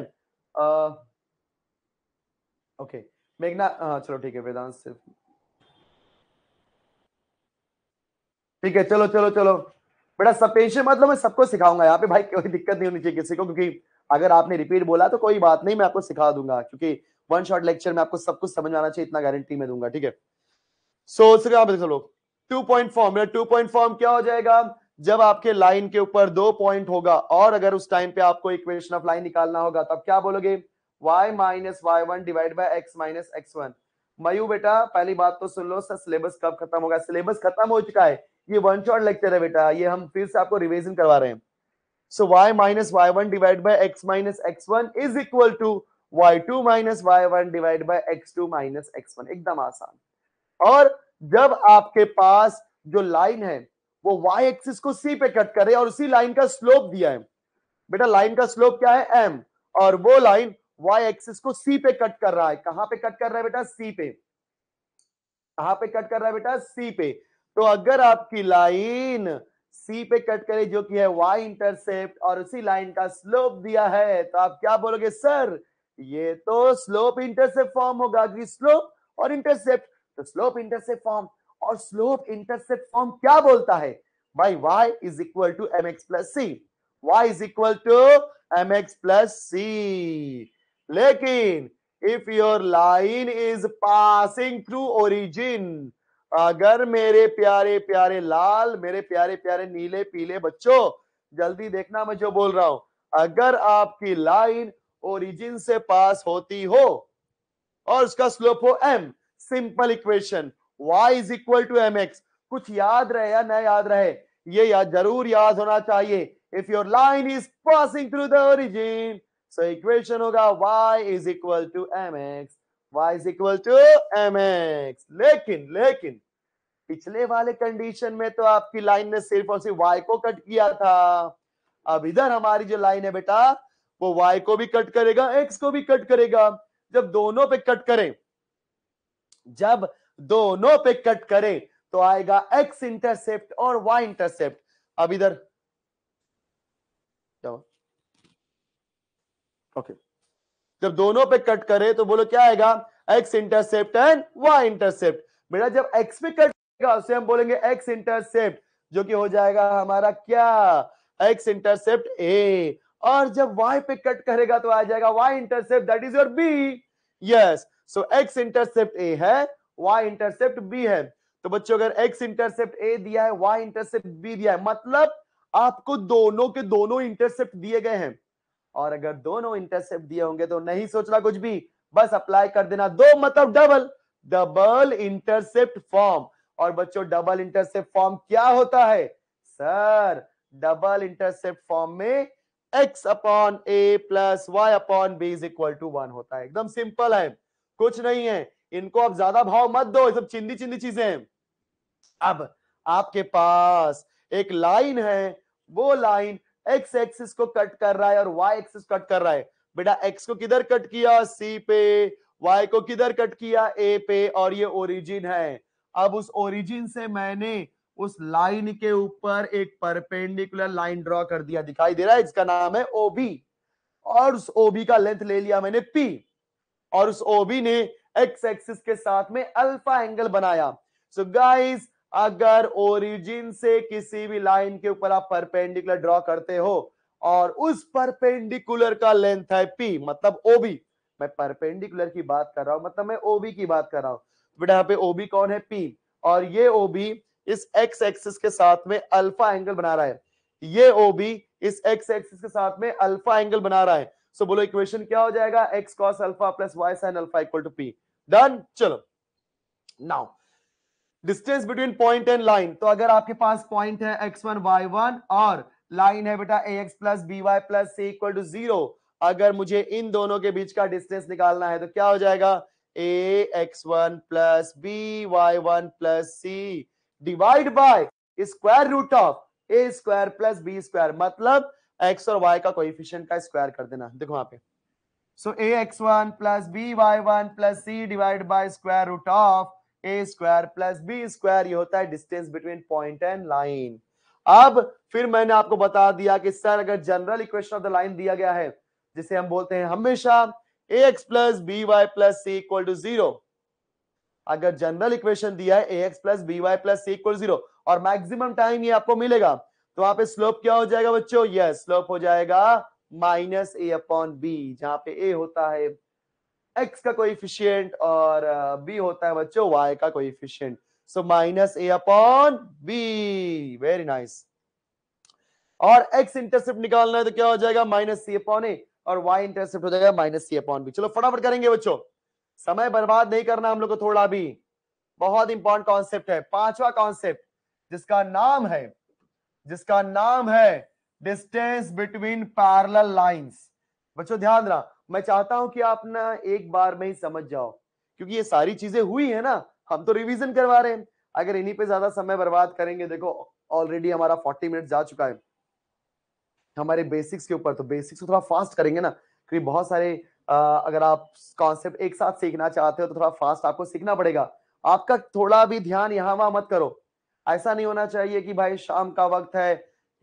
ओके मेघना हाँ चलो ठीक है वेदांत सिर्फ ठीक है चलो चलो चलो बेटा सब टेंशन मतलब मैं सबको सिखाऊंगा यहाँ पे भाई कोई दिक्कत नहीं होनी चाहिए किसी को क्योंकि अगर आपने रिपीट बोला तो कोई बात नहीं मैं आपको सिखा दूंगा क्योंकि वन शॉर्ट लेक्चर में आपको सब कुछ समझ आना चाहिए इतना गारंटी में दूंगा ठीक है सो so, आप देख लो टू पॉइंट फॉर्म मेरा टू पॉइंट फॉर्म क्या हो जाएगा जब आपके लाइन के ऊपर दो पॉइंट होगा और अगर उस टाइम पे आपको इक्वेशन ऑफ लाइन निकालना होगा तब तो क्या बोलोगे y minus y one divide by x minus x one मयू बेटा पहली बात तो सुन लो सर सिलेबस कब खत्म होगा सिलेबस खत्म हो चुका है ये वन शॉर्ट लेक्चर है बेटा ये हम फिर से आपको रिविजन करवा रहे हैं So y minus y1 divided by x minus x1 is equal to y2 minus y1 divided by x2 minus x1 एकदम आसान और जब आपके पास जो लाइन है वो y एक्सिस को c पे कट करे और उसी लाइन का स्लोप दिया है बेटा लाइन का स्लोप क्या है m और वो लाइन y एक्सिस को c पे कट कर रहा है कहां पे कट कर रहा है बेटा c पे कहां पे कट कर रहा है बेटा c पे तो अगर आपकी लाइन सी पे कट करें जो कि है वाई इंटरसेप्ट और उसी लाइन का स्लोप दिया है तो आप क्या बोलोगे सर ये तो स्लोप इंटरसेप्ट फॉर्म होगा कि स्लोप और इंटरसेप्ट तो स्लोप इंटरसेप्ट फॉर्म और स्लोप इंटरसेप्ट फॉर्म क्या बोलता है भाई y is equal to m x plus c y is equal to m x plus c लेकिन if your line is passing through origin अगर मेरे प्यारे प्यारे लाल मेरे प्यारे प्यारे नीले पीले बच्चों जल्दी देखना मैं जो बोल रहा हूं अगर आपकी लाइन ओरिजिन से पास होती हो और उसका स्लोप हो m simple equation y is equal to m x कुछ याद रहे या ना याद रहे ये याद जरूर याद होना चाहिए if your line is passing through the origin so equation होगा y is equal to m x y is equal to mx लेकिन लेकिन पिछले वाले कंडीशन में तो आपकी लाइन ने सिर्फ और सिर्फ y को कट किया था अब इधर हमारी जो लाइन है बेटा वो y को भी कट करेगा x को भी कट करेगा जब दोनों पे कट करें जब दोनों पे कट करें तो आएगा x इंटरसेप्ट और y इंटरसेप्ट अब इधर ओके जब दोनों पे कट करे तो बोलो क्या आएगा x intercept and y intercept बेटा जब एक्स पे कट करेगा उसे हम बोलेंगे एक्स इंटरसेप्ट जो कि हो जाएगा हमारा क्या एक्स इंटरसेप्ट ए और जब वाई पे कट करेगा तो आ जाएगा y intercept that is your b yes so x intercept a है वाई इंटरसेप्ट बी है तो बच्चों अगर एक्स इंटरसेप्ट ए दिया है वाई इंटरसेप्ट बी दिया है मतलब आपको दोनों के दोनों इंटरसेप्ट दिए गए हैं और अगर दोनों इंटरसेप्ट दिए होंगे तो नहीं सोचना कुछ भी बस अप्लाई कर देना दो मतलब डबल डबल इंटरसेप्ट फॉर्म और बच्चों डबल इंटरसेप्ट फॉर्म क्या होता है सर डबल इंटरसेप्ट फॉर्म में x upon a plus y upon b is equal to one होता है एकदम सिंपल है कुछ नहीं है इनको आप ज्यादा भाव मत दो ये सब चिंदी चिंदी चीजें हैं अब आपके पास एक लाइन है वो लाइन एक्स एक्सिस को कट कर रहा है और वाई एक्सिस कट कर रहा है बेटा एक्स को किधर कट किया सी पे वाई को किधर कट किया ए पे और ये ओरिजिन है अब उस ओरिजिन से मैंने उस लाइन के ऊपर एक परपेंडिकुलर लाइन ड्रॉ कर दिया दिखाई दे रहा है इसका नाम है ओबी और उस ओबी का लेंथ ले लिया मैंने पी और उस ओबी ने एक्स एक्सिस के साथ में अल्फा एंगल बनाया सो गाइस अगर ओरिजिन से किसी भी लाइन के ऊपर आप परपेंडिकुलर ड्रॉ करते हो और उस परपेंडिकुलर का लेंथ है पी मतलब ओबी मैं परपेंडिकुलर की बात कर रहा हूं मतलब मैं ओबी की बात कर रहा हूं बेटा यहाँ पे ओबी कौन है पी और ये ओबी इस एक्स एक्सिस के साथ में अल्फा एंगल बना रहा है ये ओबी इस एक्स एक्सिस के साथ में अल्फा एंगल बना रहा है सो बोलो इक्वेशन क्या हो जाएगा x cos alpha plus y sin alpha equal to p done चलो now distance between point and line तो अगर आपके पास पॉइंट है एक्स वन वाई वन और लाइन है बेटा a x plus B Y plus C equal to zero अगर मुझे इन दोनों के बीच का डिस्टेंस निकालना है तो क्या हो जाएगा a x one plus B y one plus c divide by square root of a square plus b square मतलब एक्स और वाई का कोएफिशिएंट का स्क्वायर कर देना देखो वहां पे so a x one plus B y one plus c divide by square root of a square plus b square ये होता है distance between point and line अब फिर मैंने आपको बता दिया कि सर अगर general equation of the line दिया गया है जिसे हम बोलते हैं हमेशा a x plus B Y plus C equal to zero अगर जनरल इक्वेशन दिया है ए x plus B Y plus सी इक्वल जीरो और मैक्सिमम टाइम ये आपको मिलेगा तो वहां पे स्लोप क्या हो जाएगा बच्चों यस स्लोप हो जाएगा माइनस ए अपॉन बी जहां पे ए होता है एक्स का कोइफिशियंट और बी uh, होता है बच्चों वाई का कोइफिशियंट सो माइनस ए अपॉन बी वेरी नाइस और एक्स इंटरसेप्ट निकालना है तो क्या हो जाएगा माइनस सी अपॉन ए और वाई इंटरसेप्ट हो जाएगा माइनस सी अपॉन बी चलो फटाफट करेंगे बच्चों समय बर्बाद नहीं करना हम लोग को थोड़ा भी बहुत इंपॉर्टेंट कॉन्सेप्ट है पांचवा कॉन्सेप्ट जिसका नाम है जिसका नाम है डिस्टेंस बिटवीन पैरल लाइन्स बच्चों ध्यान रहा मैं चाहता हूं कि आप ना एक बार में ही समझ जाओ क्योंकि ये सारी चीजें हुई है ना हम तो रिविजन करवा रहे हैं अगर इन्हीं पे ज्यादा समय बर्बाद करेंगे देखो ऑलरेडी हमारा फोर्टी मिनट जा चुका है हमारे बेसिक्स के ऊपर तो बेसिक्स को थोड़ा फास्ट करेंगे ना क्योंकि बहुत सारे आ, अगर आप कॉन्सेप्ट एक साथ सीखना चाहते हो तो थोड़ा फास्ट आपको सीखना पड़ेगा आपका थोड़ा भी ध्यान यहाँ वहां मत करो ऐसा नहीं होना चाहिए कि भाई शाम का वक्त है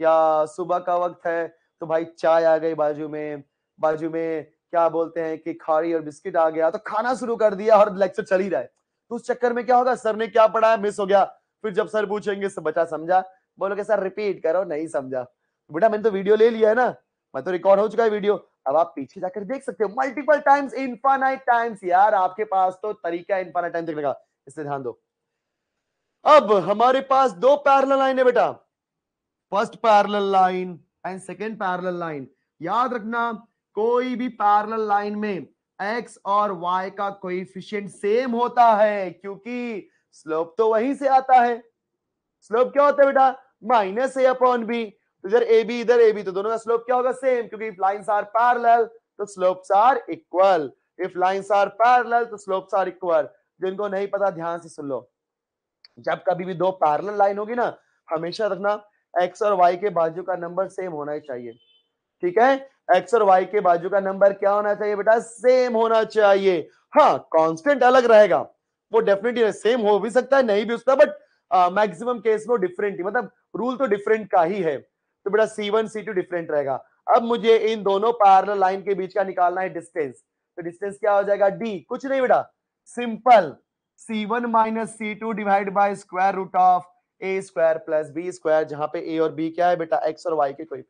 या सुबह का वक्त है तो भाई चाय आ गई बाजू में बाजू में क्या बोलते हैं कि खारी और बिस्किट आ गया तो खाना शुरू कर दिया और लेक्चर तो चल ही रहा है तो उस चक्कर में क्या होगा सर ने क्या पढ़ाया मिस हो गया फिर जब सर पूछेंगे सब बच्चा समझा बोलोगे सर रिपीट करो नहीं समझा तो बेटा मैंने तो वीडियो ले लिया है ना मैं तो रिकॉर्ड हो चुका है वीडियो अब आप पीछे जाकर देख सकते हो मल्टीपल टाइम्स इनफानाइट टाइम्स यार आपके पास तो तरीका है टाइम देखने का इससे ध्यान दो अब हमारे पास दो पैरल लाइन है बेटा first parallel line and second parallel line याद रखना कोई भी पैरल लाइन में एक्स और वाई का कोएफिशिएंट सेम होता है क्योंकि स्लोप तो वहीं से आता है स्लोप क्या होता है बेटा माइनस ए अपॉन बी तो इधर ए बी इधर ए बी तो दोनों का स्लोप क्या होगा सेम क्योंकि इफ लाइंस आर पैरेलल तो slopes are equal if lines are parallel तो स्लोप्स आर इक्वल जिनको नहीं पता ध्यान से सुन लो जब कभी भी दो पैरेलल लाइन होगी ना हमेशा रखना एक्स और वाई के बाजू का नंबर सेम होना ही चाहिए ठीक है एक्स और वाई के बाजू का नंबर क्या होना चाहिए बेटा सेम होना चाहिए हाँ कॉन्स्टेंट अलग रहेगा वो डेफिनेटली सेम हो भी सकता है नहीं भी उसका बट मैक्सिमम केस में डिफरेंट ही मतलब रूल तो डिफरेंट का ही है तो बेटा c one c two different रहेगा अब मुझे इन दोनों पैरल लाइन के बीच का निकालना है डिस्टेंस तो डिस्टेंस क्या हो जाएगा डी कुछ नहीं बेटा simple c one minus c two divide by square root of a square plus b square जहां पे ए और बी क्या है बेटा एक्स और वाई के कोई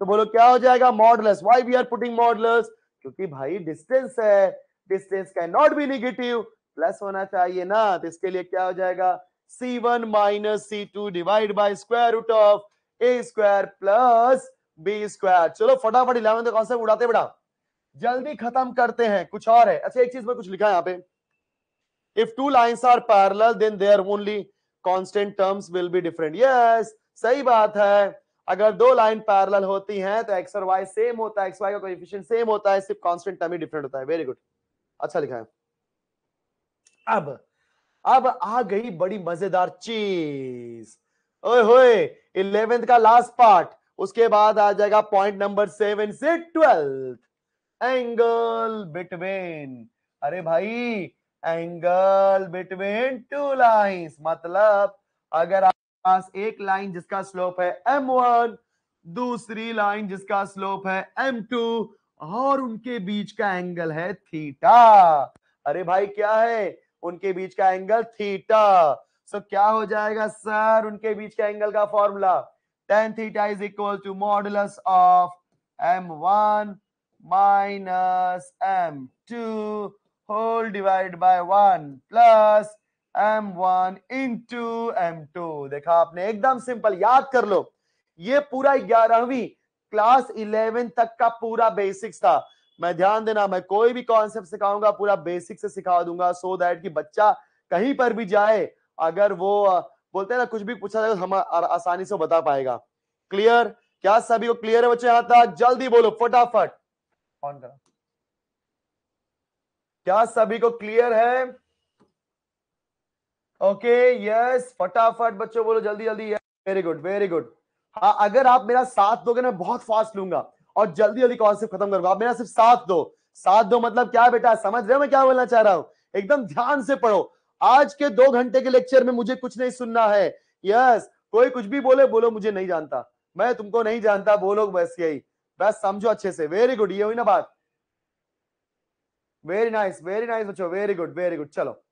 तो बोलो क्या हो जाएगा modulus why we are putting modulus क्योंकि भाई डिस्टेंस है distance can not be negative plus होना चाहिए ना तो इसके लिए क्या हो जाएगा c one minus c two divide by square root of a square plus b square चलो फटाफट इलेवन का कॉन्सेप्ट उड़ाते बेटा जल्दी खत्म करते हैं कुछ और है अच्छा एक चीज में कुछ लिखा है यहाँ पे if two lines are parallel then there only constant terms will be different yes सही बात है अगर दो लाइन पैरल होती हैं तो एक्स और वाई सेम होता है एक्स वाई का कोएफिशिएंट सेम होता है सिर्फ कॉन्स्टेंट टर्म ही डिफरेंट होता है वेरी गुड अच्छा लिखा है अब अब आ गई बड़ी मजेदार चीज ओए इलेवेंथ का लास्ट पार्ट उसके बाद आ जाएगा पॉइंट नंबर सेवन से ट्वेल्थ एंगल बिटवीन अरे भाई एंगल बिटवीन टू लाइंस मतलब अगर आप पास एक लाइन जिसका स्लोप है एम वन दूसरी लाइन जिसका स्लोप है एम टू और उनके बीच का एंगल है थीटा अरे भाई क्या है उनके बीच का एंगल थीटा सो क्या हो जाएगा सर उनके बीच का एंगल का formula tan theta is equal to modulus of M one minus M two whole divide by one plus M one into m two देखा आपने एकदम सिंपल याद कर लो ये पूरा ग्यारहवीं क्लास इलेवन तक का पूरा बेसिक्स था मैं ध्यान देना मैं कोई भी कॉन्सेप्ट सिखाऊंगा पूरा बेसिक से सिखा दूंगा सो दैट कि बच्चा कहीं पर भी जाए अगर वो बोलते हैं ना कुछ भी पूछा जाए हम आसानी से बता पाएगा क्लियर क्या सभी को क्लियर है बच्चे यहां तक जल्दी बोलो फटाफट ऑन करा क्या सभी को क्लियर है ओके यस फटाफट बच्चों बोलो जल्दी जल्दी वेरी गुड वेरी गुड हाँ अगर आप मेरा साथ दोगे ना बहुत फास्ट लूंगा और जल्दी जल्दी कॉन्सेप्ट खत्म करूंगा आप मेरा सिर्फ साथ दो साथ दो मतलब क्या बेटा समझ रहे हो मैं क्या बोलना चाह रहा हूँ एकदम ध्यान से पढ़ो आज के दो घंटे के लेक्चर में मुझे कुछ नहीं सुनना है यस कोई कुछ भी बोले बोलो मुझे नहीं जानता मैं तुमको नहीं जानता बोलो बस यही बस समझो अच्छे से वेरी गुड ये हुई ना बात वेरी नाइस वेरी नाइस बच्चो वेरी गुड वेरी गुड चलो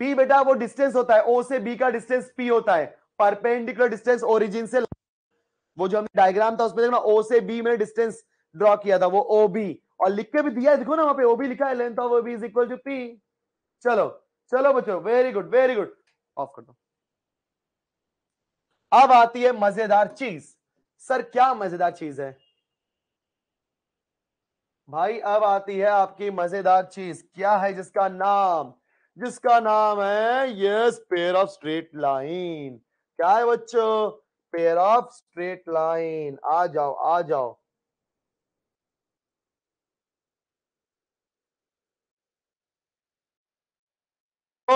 P बेटा वो डिस्टेंस होता है ओ से बी का डिस्टेंस पी होता है परपेंडिकुलर डिस्टेंस ओरिजिन से वो जो हमने डायग्राम था उसमें देखना ओ से बी में डिस्टेंस ड्रॉ किया था वो ओ बी और लिख के भी दिया है देखो ना वहां पे ओ बी लिखा है length of O B is equal to p चलो चलो बच्चों very good very good off कर दो अब आती है मजेदार चीज सर क्या मजेदार चीज है भाई अब आती है आपकी मजेदार चीज क्या है जिसका नाम जिसका नाम है yes pair of straight line क्या है बच्चों पेयर ऑफ स्ट्रेट लाइन आ जाओ आ जाओ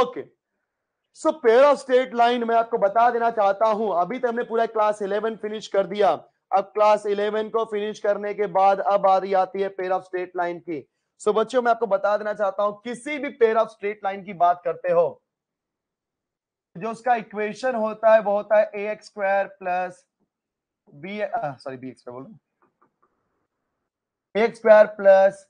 okay so pair of straight line मैं आपको बता देना चाहता हूं अभी तक तो हमने पूरा क्लास इलेवन फिनिश कर दिया अब क्लास इलेवन को फिनिश करने के बाद अब आ रही आती है पेयर ऑफ स्ट्रेट लाइन की सो so, बच्चों मैं आपको बता देना चाहता हूं किसी भी पेयर ऑफ स्ट्रेट लाइन की बात करते हो जो उसका इक्वेशन होता है वो होता है ए x square plus b sorry b x बोलो रहा x square plus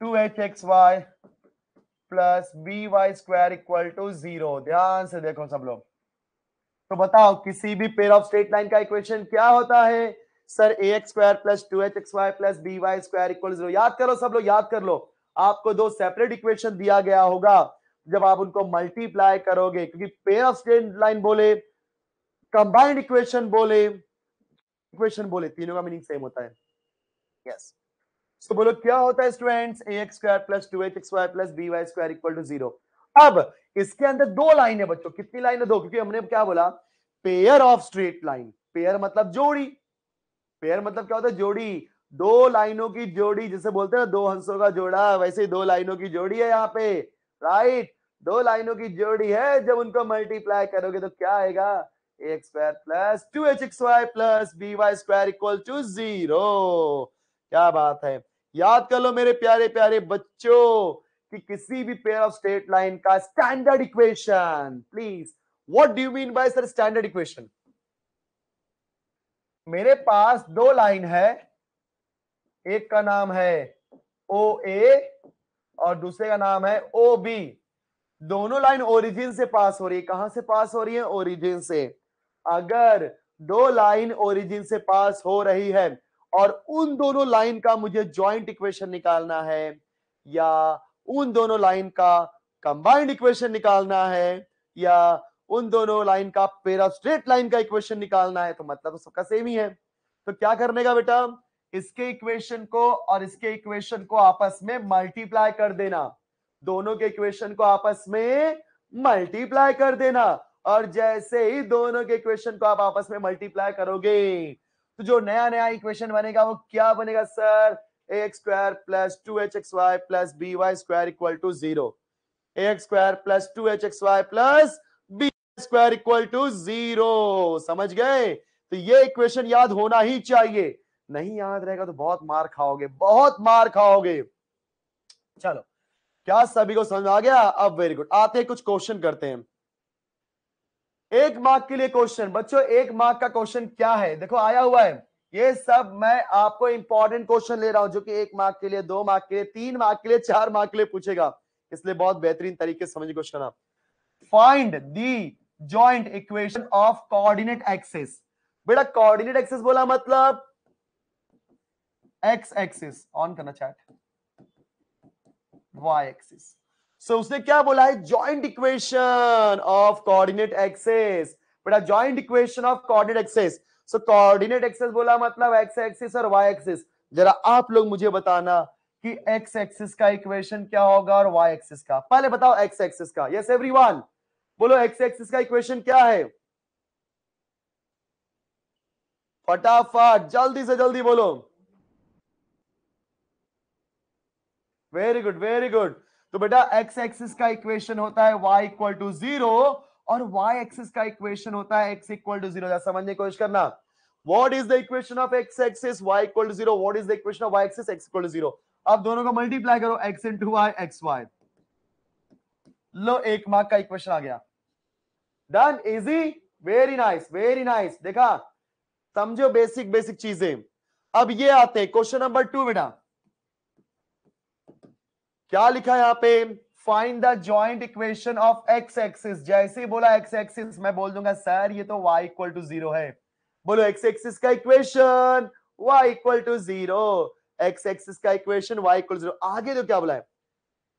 two H x Y plus B Y square equal to zero ध्यान से देखो सब लोग तो बताओ किसी भी पेयर ऑफ स्ट्रेट लाइन का इक्वेशन क्या होता है सर ए x square plus two H x Y plus B Y square equal zero याद करो सब लोग याद कर लो आपको दो सेपरेट इक्वेशन दिया गया होगा जब आप उनको मल्टीप्लाई करोगे क्योंकि पेयर ऑफ स्ट्रेट लाइन बोले कंबाइंड इक्वेशन बोले इक्वेशन बोले तीनों का मीनिंग सेम होता है यस yes. तो so, बोलो क्या होता है students a x square plus two H x Y plus B Y square equal to zero अब इसके अंदर दो लाइन है बच्चों कितनी लाइन है दो क्योंकि हमने क्या बोला pair of straight line pair मतलब जोड़ी पेयर मतलब क्या होता है जोड़ी दो लाइनों की जोड़ी जिसे बोलते हैं दो हंसों का जोड़ा वैसे ही दो लाइनों की जोड़ी है यहाँ पे राइट दो लाइनों की जोड़ी है जब उनको मल्टीप्लाई करोगे तो क्या आएगा x square plus two H x Y plus B Y square equal to zero क्या बात है याद कर लो मेरे प्यारे प्यारे बच्चों कि किसी भी पेयर ऑफ स्टेट लाइन का standard equation please what do mean by sir standard equation मेरे पास दो लाइन है एक का नाम है ओ ए और दूसरे का नाम है ओ बी दोनों लाइन ओरिजिन से पास हो रही है कहां से पास हो रही है ओरिजिन से अगर दो लाइन ओरिजिन से पास हो रही है और उन दोनों लाइन का मुझे ज्वाइंट इक्वेशन निकालना है या उन दोनों लाइन का कंबाइंड इक्वेशन निकालना है या उन दोनों लाइन का पेरा स्ट्रेट लाइन का इक्वेशन निकालना है तो मतलब तो सबका सेम ही है तो क्या करने का बेटा इसके इक्वेशन को और इसके इक्वेशन को आपस में मल्टीप्लाई कर देना दोनों के इक्वेशन को आपस में मल्टीप्लाई कर देना और जैसे ही दोनों के इक्वेशन को आप आपस में मल्टीप्लाई करोगे तो जो नया नया इक्वेशन बनेगा वो क्या बनेगा sir A x square plus two H x Y plus B Y square equal to zero a x square plus two H x Y plus square equal to zero समझ गए तो ये इक्वेशन याद होना ही चाहिए नहीं याद रहेगा तो बहुत मार खाओगे बहुत मार खाओगे चलो क्या सभी को समझ आ गया अब वेरी गुड आते हैं कुछ क्वेश्चन करते हैं एक मार्क के लिए क्वेश्चन बच्चों एक मार्क का क्वेश्चन क्या है देखो आया हुआ है ये सब मैं आपको इंपॉर्टेंट क्वेश्चन ले रहा हूं जो कि एक मार्क के लिए दो मार्क के लिए तीन मार्क के लिए चार मार्क के लिए पूछेगा इसलिए बहुत बेहतरीन तरीके से समझ क्वेश्चन आप find the joint equation of coordinate axis बेटा कोऑर्डिनेट एक्सिस बोला मतलब एक्स एक्सिस ऑन करना चैट वाई एक्सिस सो उसने क्या बोला है joint equation of coordinate axis बेटा joint equation of coordinate axis so coordinate axis बोला मतलब एक्स एक्सिस और वाई एक्सिस जरा आप लोग मुझे बताना कि एक्स एक्सिस का इक्वेशन क्या होगा और वाई एक्सिस का पहले बताओ एक्स एक्सिस का यस एवरीवन बोलो एक्स एक्सिस का इक्वेशन क्या है फटाफट जल्दी से जल्दी बोलो वेरी गुड वेरी गुड तो बेटा एक्स एक्सिस का इक्वेशन होता है वाई इक्वल टू जीरो और वाई एक्सिस का इक्वेशन होता है एक्स इक्वल टू जीरो समझने की कोशिश करना what is the equation of x axis y equal to zero what is the equation of y axis x equal to zero आप दोनों को मल्टीप्लाई करो x into y x y लो एक मार्क का इक्वेशन आ गया done easy very nice very nice देखा समझो बेसिक बेसिक चीजें अब ये आते हैं क्वेश्चन नंबर टू बेटा क्या लिखा यहां पे find the joint equation of x axis जैसे ही बोला एक्स एक्सिस मैं बोल दूंगा सर ये तो वाई इक्वल टू जीरो है बोलो एक्स एक्सिस का equation y equal to zero x axis का इक्वेशन वाई इक्वल जीरो आगे तो क्या बोला है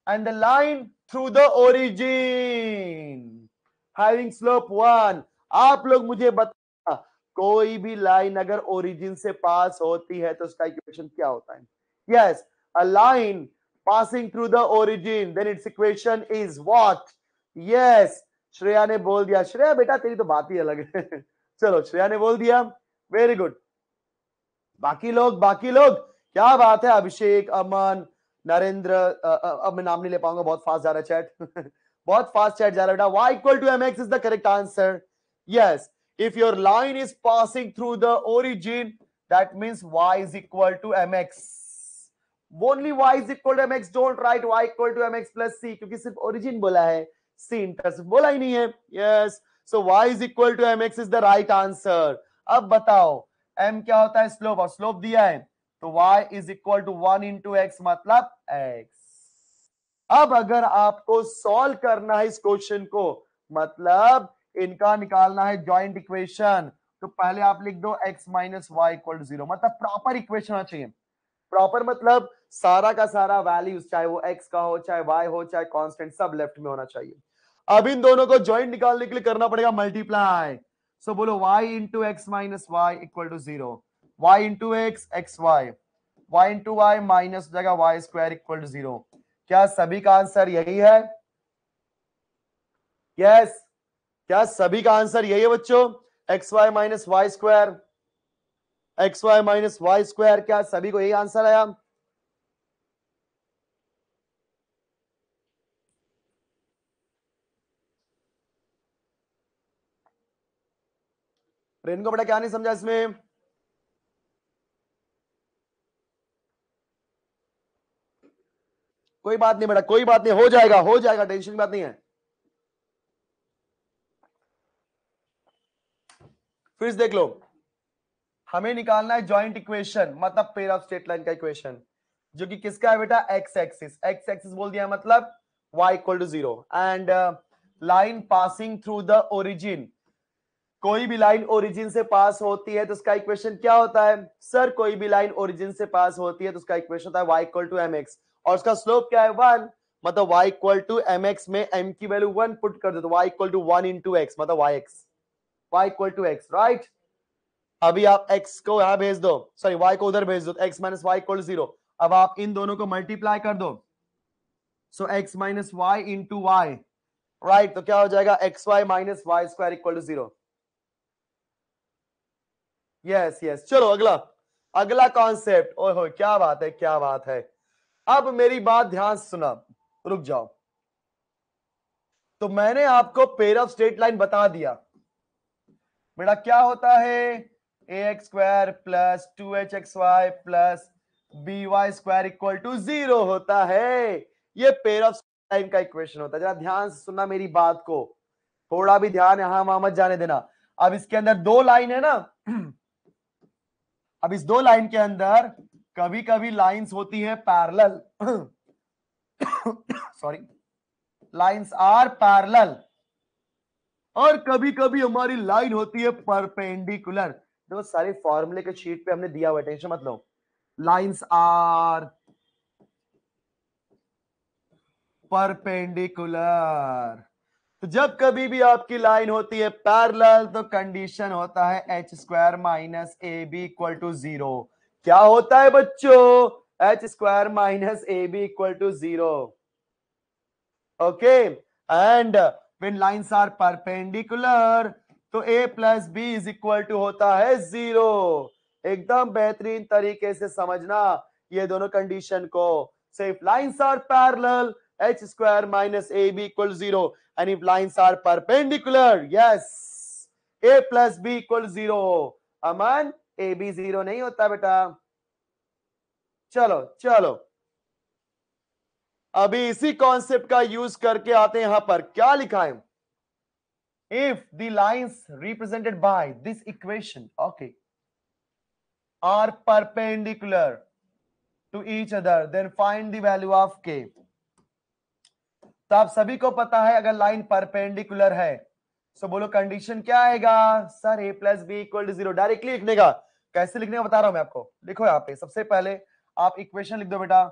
and the line through the origin having slope one आप लोग मुझे बता कोई भी लाइन अगर ओरिजिन से पास होती है तो उसका इक्वेशन क्या होता है yes a line passing through the origin then it's equation is what yes Shreya ने बोल दिया श्रेया बेटा तेरी तो बात ही अलग है चलो श्रेया ने बोल दिया वेरी गुड बाकी लोग बाकी लोग क्या बात है अभिषेक अमन नरेंद्र अब मैं नाम नहीं ले पाऊंगा बहुत फास्ट जा रहा चैट बहुत फास्ट चैट जा रहा बेटा y equal to is the correct answer yes if your line is passing through the origin that means y is equal to mx only y is equal to mx don't write y equal to mx plus c क्योंकि सिर्फ origin बोला है c intercept बोला ही नहीं है yes so y is equal to mx is the right answer अब बताओ m क्या होता है स्लोप और स्लोप दिया है तो y is equal to one into x मतलब x अब अगर आपको सॉल्व करना है इस क्वेश्चन को मतलब इनका निकालना है ज्वाइंट इक्वेशन तो पहले आप लिख दो x minus y equal to zero मतलब प्रॉपर इक्वेशन होना चाहिए प्रॉपर मतलब सारा का सारा वैल्यूज चाहे वो x का हो चाहे y हो चाहे कांस्टेंट सब लेफ्ट में होना चाहिए अब इन दोनों को ज्वाइंट निकालने के लिए करना पड़ेगा मल्टीप्लाई सो so, बोलो y into x minus y equal to zero y into x x y y into y minus हो जाएगा y square equal to zero क्या सभी का आंसर यही है यस yes. क्या सभी का आंसर यही है बच्चों x y minus y square x y minus y square क्या सभी को यही आंसर आया रेन को बड़ा क्या नहीं समझा इसमें कोई बात नहीं बेटा कोई बात नहीं हो जाएगा हो जाएगा टेंशन की बात नहीं है फिर देख लो हमें निकालना है ज्वाइंट इक्वेशन मतलब पेयर ऑफ स्ट्रेट लाइन का इक्वेशन जो कि किसका है बेटा एक्स एक्सिस एक्स एक्सिस बोल दिया मतलब y equal to zero and line passing through the origin कोई भी लाइन ओरिजिन से पास होती है तो उसका इक्वेशन क्या होता है सर कोई भी लाइन ओरिजिन से पास होती है तो उसका इक्वेशन होता है y equal to m x और उसका स्लोप क्या है वन मतलब y equal to m x में m की वैल्यू वन पुट कर दे तो y equal to one into x मतलब y x y equal to x right अभी आप x को यहां भेज दो सॉरी y को उधर भेज दो x minus y equal zero अब आप इन दोनों को मल्टीप्लाई कर दो so x minus y into y right तो क्या हो जाएगा x y minus y square equal to zero yes yes चलो अगला अगला कॉन्सेप्ट ओहो क्या बात है क्या बात है अब मेरी बात ध्यान सुना रुक जाओ तो मैंने आपको पेयर ऑफ स्टेट लाइन बता दिया बेटा क्या होता है ए x square plus two H x Y plus B Y square equal to zero होता है ये पेयर ऑफ लाइन का इक्वेशन होता है जरा ध्यान से सुनना मेरी बात को थोड़ा भी ध्यान यहां वहां मत जाने देना अब इसके अंदर दो लाइन है ना अब इस दो लाइन के अंदर कभी कभी लाइंस होती हैं parallel sorry lines are parallel और कभी कभी हमारी लाइन होती है परपेंडिकुलर देखो सारे फॉर्मूले के शीट पे हमने दिया हुआ टेंशन मत लो लाइंस आर परपेंडिकुलर तो जब कभी भी आपकी लाइन होती है पैरेलल तो कंडीशन होता है H square minus A B equal to zero क्या होता है बच्चों h square minus A B equal to zero okay and when lines are perpendicular तो a plus b is equal to होता है जीरो एकदम बेहतरीन तरीके से समझना ये दोनों कंडीशन को से if lines are parallel h square minus A B equal zero and if lines are perpendicular yes a plus B equal zero Aman a b zero नहीं होता बेटा चलो चलो अभी इसी कॉन्सेप्ट का यूज करके आते हैं यहां पर क्या लिखा है if the lines represented by this equation okay are perpendicular to each other then find the value of k तो आप सभी को पता है अगर लाइन परपेंडिकुलर है सो तो बोलो कंडीशन क्या आएगा sir a plus B equal to zero directly लिखने का कैसे लिखने का बता रहा हूं मैं आपको लिखो यहाँ पे सबसे पहले आप इक्वेशन लिख दो बेटा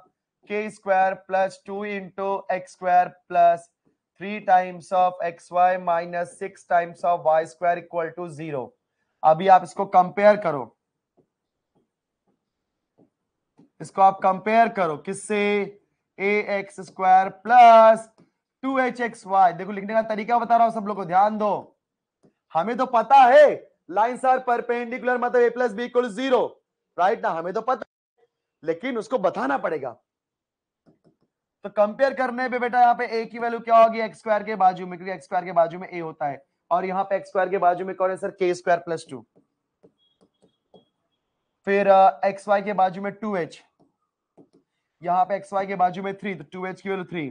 k square plus two into x square plus three times of x y minus six times of y square equal to zero अभी आप इसको कंपेयर करो इसको आप कंपेयर करो किससे a x square plus two H x y देखो लिखने का तरीका बता रहा हूं सब लोग को ध्यान दो हमें तो पता है लाइन्स आर परपेंडिकुलर मतलब ए plus B equal zero right ना हमें तो पता लेकिन उसको बताना पड़ेगा तो कंपेयर करने पे बेटा यहाँ पे ए की वैल्यू क्या होगी एक्स स्क्वायर के बाजू में क्योंकि एक्स स्क्वायर के बाजू में ए होता है और यहाँ पे एक्स स्क्वायर के बाजू में कौन है sir k square plus two फिर एक्स वाई के बाजू में टू एच यहाँ पे एक्स वाई के बाजू में थ्री तो टू एच की वैल्यू थ्री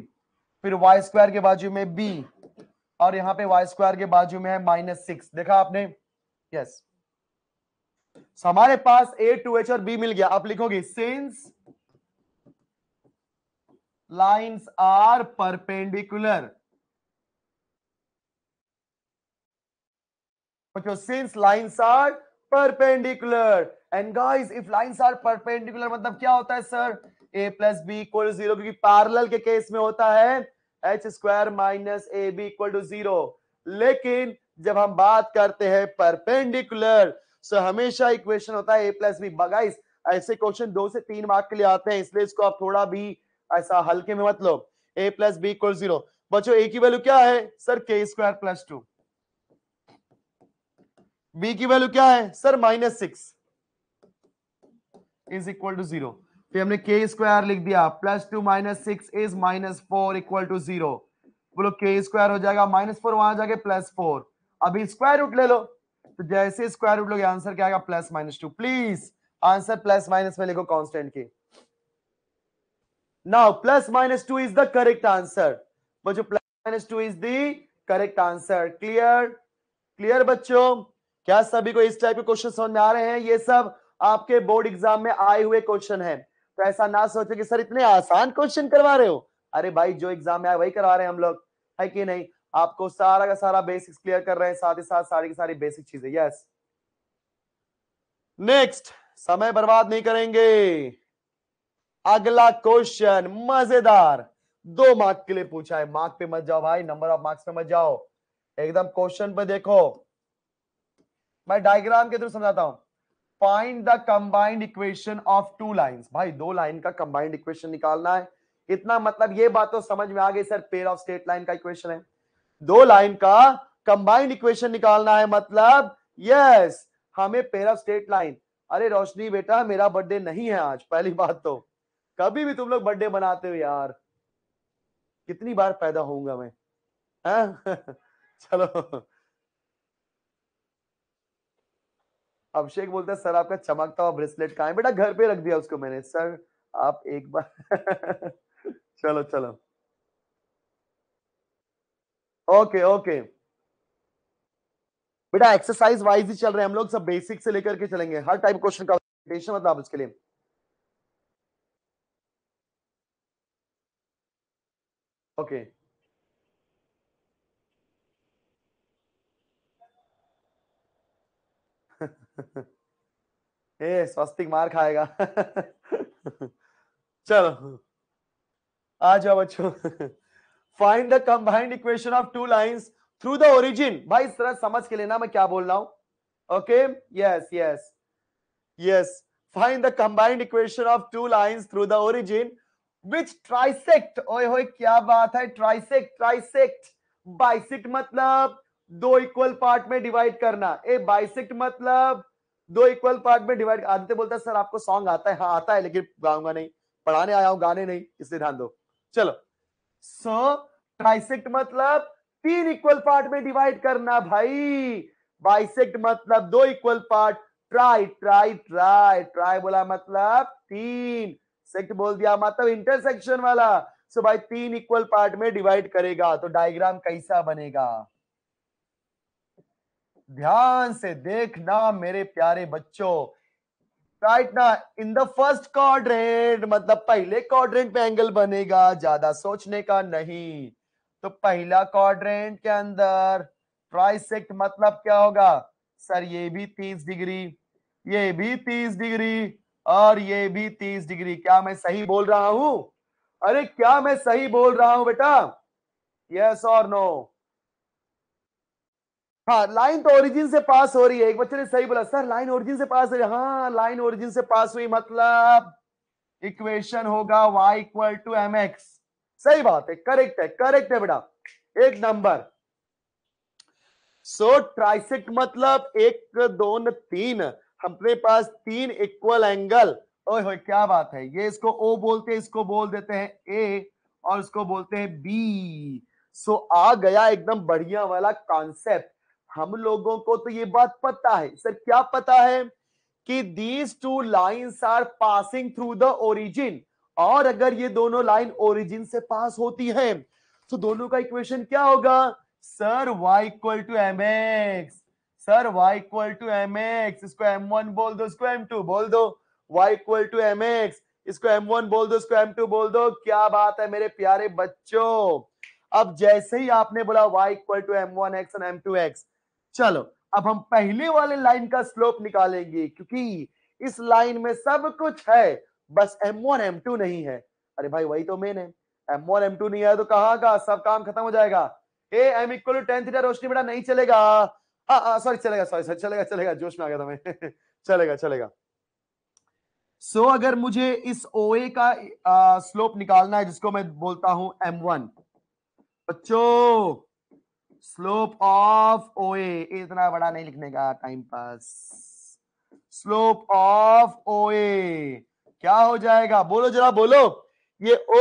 फिर वाई स्क्वायर के बाजू में बी और यहाँ पे वाई स्क्वायर के बाजू में है माइनस सिक्स देखा आपने यस yes. हमारे पास ए टू एच और बी मिल गया आप लिखोगे सिंस लाइंस आर परपेंडिकुलर बच्चों since lines are perpendicular and guys if lines are perpendicular मतलब क्या होता है sir a plus B equal zero क्योंकि पैरेलल के केस में होता है H square minus A B equal to zero लेकिन जब हम बात करते हैं परपेंडिकुलर सो हमेशा इक्वेशन होता है ए प्लस बी बगाइस ऐसे क्वेश्चन दो से तीन मार्क के लिए आते हैं इसलिए इसको आप थोड़ा भी ऐसा हल्के में मत लो a plus B equal zero बच्चों ए की वैल्यू क्या है sir k square plus two b की वैल्यू क्या है sir minus six is equal to zero फिर हमने के स्क्वायर लिख दिया plus two minus six is minus four equal to zero बोलो के स्क्वायर हो जाएगा माइनस फोर वहां जाके प्लस फोर अभी स्क्वायर रूट ले लो तो जैसे स्क्वायर रूट लोगे आंसर क्या आएगा plus minus two please answer plus minus में लिखो कांस्टेंट की now plus minus two is the correct answer बच्चों plus minus two is the correct answer clear clear बच्चों क्या सभी को इस टाइप के क्वेश्चन समझ में आ रहे हैं ये सब आपके बोर्ड एग्जाम में आए हुए क्वेश्चन है तो ऐसा ना सोचो कि सर इतने आसान क्वेश्चन करवा रहे हो अरे भाई जो एग्जाम में आए वही करवा रहे हैं हम लोग है कि नहीं आपको सारा का सारा बेसिक्स क्लियर कर रहे हैं साथ ही साथ सारी की सारी बेसिक चीजें यस नेक्स्ट समय बर्बाद नहीं करेंगे अगला क्वेश्चन मजेदार दो मार्क के लिए पूछा है मार्क पे मत जाओ भाई नंबर ऑफ मार्क्स पे मत जाओ एकदम क्वेश्चन पे देखो मैं डायग्राम के थ्रू समझाता हूं find the combined equation of two lines भाई दो लाइन का कंबाइंड इक्वेशन निकालना है इतना मतलब ये बात तो समझ में आ गई sir pair of straight line का इक्वेशन है दो लाइन का कंबाइंड इक्वेशन निकालना है मतलब यस हमें पहला स्टेट लाइन अरे रोशनी बेटा मेरा बर्थडे नहीं है आज पहली बात तो कभी भी तुम लोग बर्थडे बनाते हो यार कितनी बार पैदा होऊंगा मैं चलो अभिषेक बोलता है सर आपका चमकता हुआ ब्रेसलेट कहा है बेटा घर पे रख दिया उसको मैंने सर आप एक बार चलो चलो ओके ओके बेटा एक्सरसाइज वाइज ही चल रहे हैं हम लोग सब बेसिक से लेकर के चलेंगे हर टाइप क्वेश्चन का टेंशन मतलब इसके लिए ओके ए स्वस्तिक मार खाएगा चलो आ जाओ बच्चों find the combined equation of two lines through the origin भाई इस तरह समझ के लेना मैं क्या बोल रहा हूं okay yes yes yes find the combined equation of two lines through the origin which trisect ओए होए क्या बात है ट्राइसेक्ट ट्राइसेक्ट बाइसेक्ट मतलब दो इक्वल पार्ट में डिवाइड करना ए बाइसेक्ट मतलब दो इक्वल पार्ट में डिवाइड आदित्य बोलता है सर आपको सॉन्ग आता है हाँ आता है लेकिन गाऊंगा नहीं पढ़ाने आया हूं गाने नहीं इसलिए ध्यान दो चलो सो ट्राइसेक्ट मतलब तीन इक्वल पार्ट में डिवाइड करना भाई बाइसेक्ट मतलब दो equal part tri tri tri tri बोला मतलब तीन सेक्ट बोल दिया मतलब इंटरसेक्शन वाला सो so भाई तीन इक्वल पार्ट में डिवाइड करेगा तो डायग्राम कैसा बनेगा ध्यान से देखना मेरे प्यारे बच्चों राइट ना इन द फर्स्ट क्वाड्रेंट मतलब पहले क्वाड्रेंट पे एंगल बनेगा ज्यादा सोचने का नहीं तो पहला क्वाड्रेंट के अंदर ट्राइसेक्ट मतलब क्या होगा सर ये भी तीस डिग्री ये भी तीस डिग्री और ये भी तीस डिग्री क्या मैं सही बोल रहा हूं अरे क्या मैं सही बोल रहा हूं बेटा यस और नो हाँ लाइन तो ओरिजिन से पास हो रही है एक बच्चे ने सही बोला सर लाइन ओरिजिन से पास हो रही है हाँ लाइन ओरिजिन से पास हुई मतलब इक्वेशन होगा y equal to m x सही बात है करेक्ट है करेक्ट है बेटा एक नंबर सो ट्राइसेक्ट मतलब एक दो तीन हमारे पास तीन इक्वल एंगल ओए होए क्या बात है ये इसको ओ बोलते हैं इसको बोल देते हैं ए और इसको बोलते हैं बी सो so, आ गया एकदम बढ़िया वाला कॉन्सेप्ट हम लोगों को तो ये बात पता है सर क्या पता है कि these two lines are passing through the origin और अगर ये दोनों लाइन ओरिजिन से पास होती है तो दोनों का इक्वेशन क्या होगा sir y equal to m x sir y equal to m x इसको वन बोल दो इसको टू बोल दो y equal to m x इसको एम वन बोल दो इसको टू बोल दो क्या बात है मेरे प्यारे बच्चों अब जैसे ही आपने बोला y equal to M one x and m two x चलो अब हम पहले वाले लाइन का स्लोप निकालेंगे क्योंकि इस लाइन में सब कुछ है बस M1 M2 नहीं है अरे भाई वही तो मेन है M1 M2 नहीं है तो कहा का सब काम खत्म हो जाएगा a m equal tan theta Roshni बेटा नहीं चलेगा सॉरी हाँ, हाँ, चलेगा सॉरी सॉरी चलेगा चलेगा जोश में आ गया था मैं चलेगा चलेगा सो so, अगर मुझे इस ए का स्लोप निकालना है जिसको मैं बोलता हूं एम वन बच्चों स्लोप ऑफ ओए इतना बड़ा नहीं लिखने का टाइम पास स्लोप ऑफ ओए क्या हो जाएगा बोलो जरा बोलो ये ओ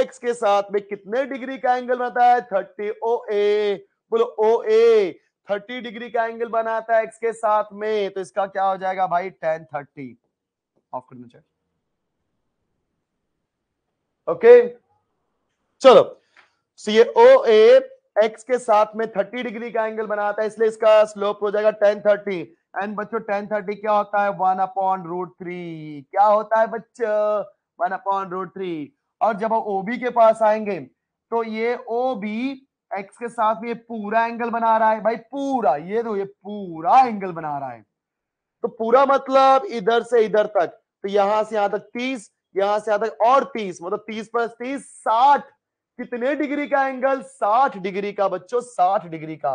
एक्स के साथ में कितने डिग्री का एंगल बनता है थर्टी ओ ए बोलो ओ ए थर्टी डिग्री का एंगल बनाता है एक्स के साथ में तो इसका क्या हो जाएगा भाई टेन थर्टी ऑफ करना चाहिए ओके चलो सो ये ओ ए एक्स के साथ में थर्टी डिग्री का एंगल बनाता है इसलिए इसका स्लोप हो जाएगा टेन थर्टी एंड बच्चों टेन थर्टी क्या होता है वन अपॉन रूट थ्री क्या होता है बच्चों वन अपॉन रूट थ्री और जब हम ओबी के पास आएंगे तो ये ओ बी एक्स के साथ में ये पूरा एंगल बना रहा है भाई पूरा ये दो ये पूरा एंगल बना रहा है तो पूरा मतलब इधर से इधर तक तो यहां से यहां तक तीस यहां से यहां तक और तीस मतलब तीस प्लस तीस साठ कितने डिग्री का एंगल 60 डिग्री का बच्चों 60 डिग्री का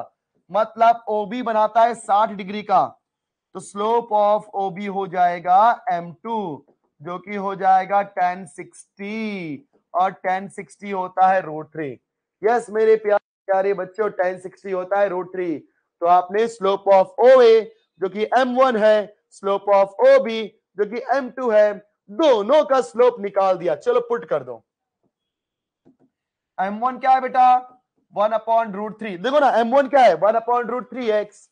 मतलब ओबी बनाता है 60 डिग्री का तो स्लोप ऑफ ओबी हो जाएगा टू जो कि हो जाएगा सिक्सटी और सिक्सटी होता है रोड थ्री यस मेरे प्यार प्यारे बच्चों टेन सिक्सटी होता है रोड थ्री तो आपने स्लोप ऑफ ओ ए जो कि वन है स्लोप ऑफ ओ बी जो कि एम टू है दोनों का स्लोप निकाल दिया चलो पुट कर दो एम वन क्या है बेटा वन अपॉन रूट थ्री देखो ना एम वन क्या है one upon root three x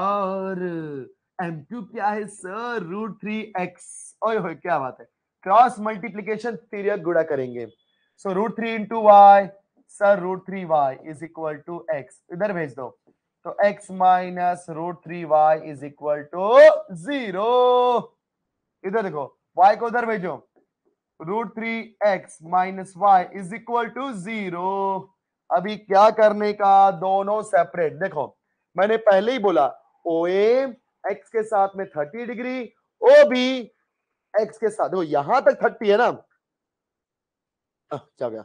और एम क्यू क्या है सर रूट थ्री एक्स ओए क्या बात है क्रॉस मल्टीप्लीकेशन तिरक गुड़ा करेंगे so root three into y sir root three Y is equal to x इधर भेज दो तो x minus root three Y is equal to zero इधर देखो y को उधर भेजो root three x minus y is equal to zero अभी क्या करने का दोनों सेपरेट देखो मैंने पहले ही बोला ओ एक्स के साथ में thirty degree o b x के साथ देखो यहां तक थर्टी है ना क्या गया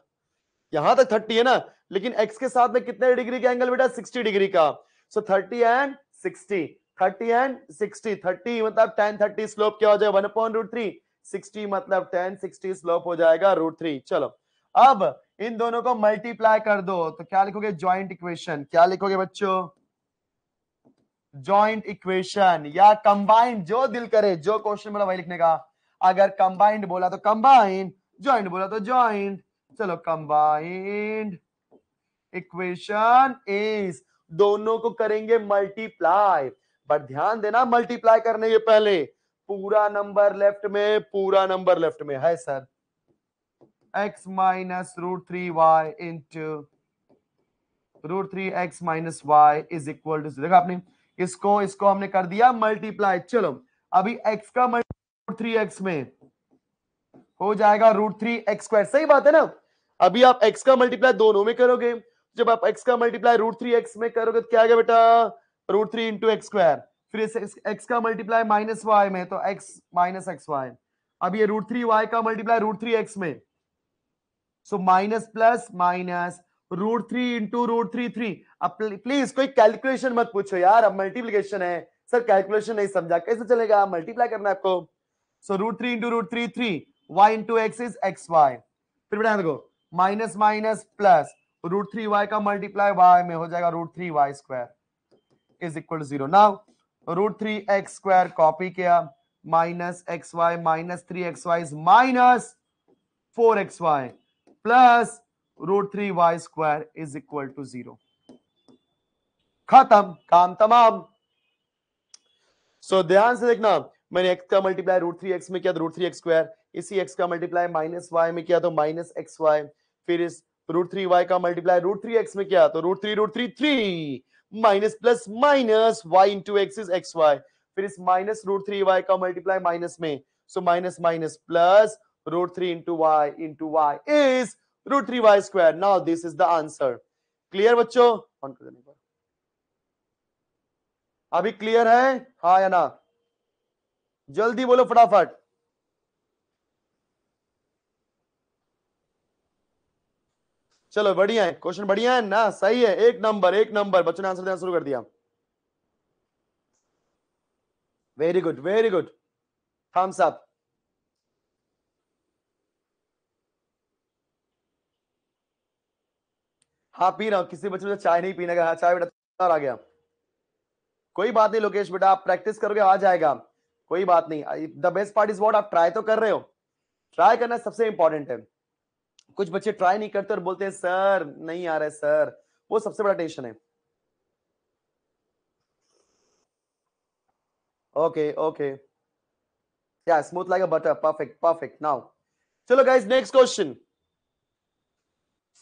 यहां तक थर्टी है ना लेकिन एक्स के साथ में कितने डिग्री का एंगल बेटा सिक्सटी डिग्री का so thirty and sixty thirty and sixty thirty मतलब टेन थर्टी स्लोप क्या हो जाए वन पॉइंट रूट थ्री 60 मतलब 10 60 स्लोप हो जाएगा रूट थ्री चलो अब इन दोनों को मल्टीप्लाई कर दो तो क्या लिखोगे ज्वाइंट इक्वेशन क्या लिखोगे बच्चों ज्वाइंट इक्वेशन या कंबाइंड जो दिल करे जो क्वेश्चन बोला वही लिखने का अगर कंबाइंड बोला तो कंबाइंड ज्वाइंट बोला तो ज्वाइंट चलो कंबाइंड इक्वेशन इज दोनों को करेंगे मल्टीप्लाई बट ध्यान देना मल्टीप्लाई करने के पहले पूरा नंबर लेफ्ट में पूरा नंबर लेफ्ट में है sir x three y 3y root three x minus y is equal to देखा आपने इसको इसको हमने कर दिया मल्टीप्लाई चलो अभी x का रूट थ्री एक्स में हो जाएगा रूट थ्री एक्स स्क्वायर सही बात है ना अभी आप x का मल्टीप्लाई दोनों में करोगे जब आप x का मल्टीप्लाई रूट थ्री एक्स में करोगे तो क्या आ गया बेटा root three into x square फिर इस एक्स का मल्टीप्लाई माइनस वाई में तो x माइनस एक्स वाई अब ये रूट थ्री वाई का मल्टीप्लाई रूट थ्री एक्स में so minus plus minus root three into root three three अब प्लीज कोई कैलकुलेशन मत पूछो यार अब मल्टीप्लीकेशन है सर कैलकुलेशन नहीं समझा कैसे चलेगा मल्टीप्लाई करना आपको so root three into root three three y into x is x y फिर बना देखो minus minus plus root three y का मल्टीप्लाई वाई में हो जाएगा root three y square is equal to zero now root three x square copy किया minus x y minus three x y minus four x Y plus root three y square is equal to zero खत्म काम तमाम सो so, ध्यान से देखना मैंने x का multiply root three x में किया तो रूट थ्री एक्स स्क्वायर इसी एक्स का मल्टीप्लाई माइनस वाई में किया तो माइनस एक्स वाई फिर इस रूट थ्री वाई का मल्टीप्लाई रूट थ्री एक्स में किया तो root three root three three minus plus minus y into x is x y फिर इस माइनस रूट थ्री वाई का मल्टीप्लाई माइनस में so minus minus plus root three into y into y is root three y square now this is the answer clear बच्चों ऑन देने अभी clear है हा या ना जल्दी बोलो फटाफट चलो बढ़िया है क्वेश्चन बढ़िया है ना सही है एक नंबर एक नंबर बच्चों ने आंसर देना शुरू कर दिया वेरी गुड वेरी गुड हम अप हाँ पी रहा हूं किसी बच्चे मुझे चाय नहीं पीने का हाँ, चाय बेटा आ गया कोई बात नहीं लोकेश बेटा आप प्रैक्टिस करोगे आ जाएगा कोई बात नहीं the best part is what आप ट्राई तो कर रहे हो ट्राई करना सबसे इंपॉर्टेंट है कुछ बच्चे ट्राई नहीं करते और बोलते हैं सर नहीं आ रहा है सर वो सबसे बड़ा टेंशन है ओके ओके या smooth like a butter perfect perfect now चलो guys next question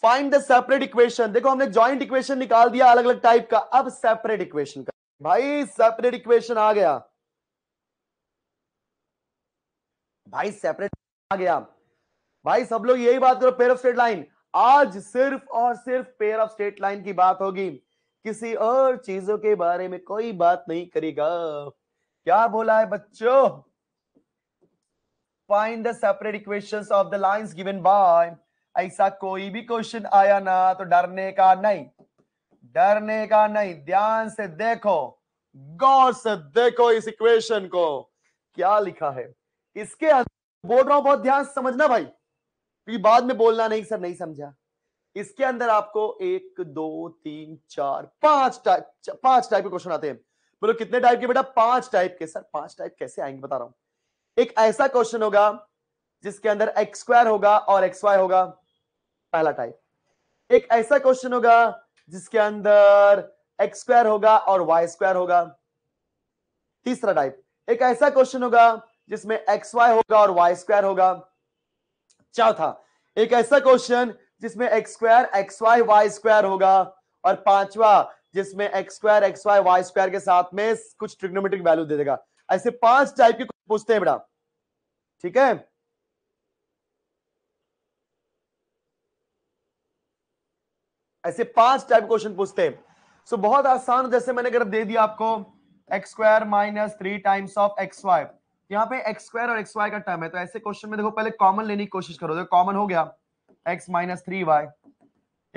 find the separate equation देखो हमने ज्वाइंट इक्वेशन निकाल दिया अलग अलग टाइप का अब सेपरेट इक्वेशन का भाई सेपरेट इक्वेशन आ गया भाई सेपरेट आ गया भाई सब लोग यही बात करो पेयर ऑफ स्ट्रेट लाइन आज सिर्फ और सिर्फ पेयर ऑफ स्ट्रेट लाइन की बात होगी किसी और चीजों के बारे में कोई बात नहीं करेगा क्या बोला है बच्चों find the separate equations of the lines given by ऐसा कोई भी क्वेश्चन आया ना तो डरने का नहीं डरने का नहीं ध्यान से देखो गौर से देखो इस इक्वेशन को क्या लिखा है इसके बोल रहा हूं बहुत ध्यान समझना भाई क्योंकि बाद में बोलना नहीं सर नहीं समझा इसके अंदर आपको एक दो तीन चार पांच टाइप पांच टाइप के क्वेश्चन आते हैं बोलो कितने टाइप के बेटा पांच टाइप के सर पांच टाइप कैसे आएंगे बता रहा हूं एक ऐसा क्वेश्चन होगा जिसके अंदर एक्स स्क्वायर होगा और एक्स वाई होगा पहला टाइप एक ऐसा क्वेश्चन होगा जिसके अंदर एक्स स्क्वायर होगा और वाई स्क्वायर होगा तीसरा टाइप एक ऐसा क्वेश्चन होगा जिसमें एक्स वाई होगा और वाई स्क्वायर होगा चौथा एक ऐसा क्वेश्चन जिसमें x square x y y square होगा और पांचवा जिसमें x square x y y square के साथ में कुछ ट्रिग्नोमेट्रिक वैल्यू दे देगा ऐसे पांच टाइप के पूछते हैं बेटा ठीक है ऐसे पांच टाइप क्वेश्चन पूछते हैं सो so, बहुत आसान जैसे मैंने अगर दे दिया आपको x square minus three times of x y यहाँ पे एक्स स्क्वायर और एक्स वाई का टर्म है तो ऐसे क्वेश्चन में देखो पहले कॉमन लेने की कोशिश करो कॉमन हो गया x minus three Y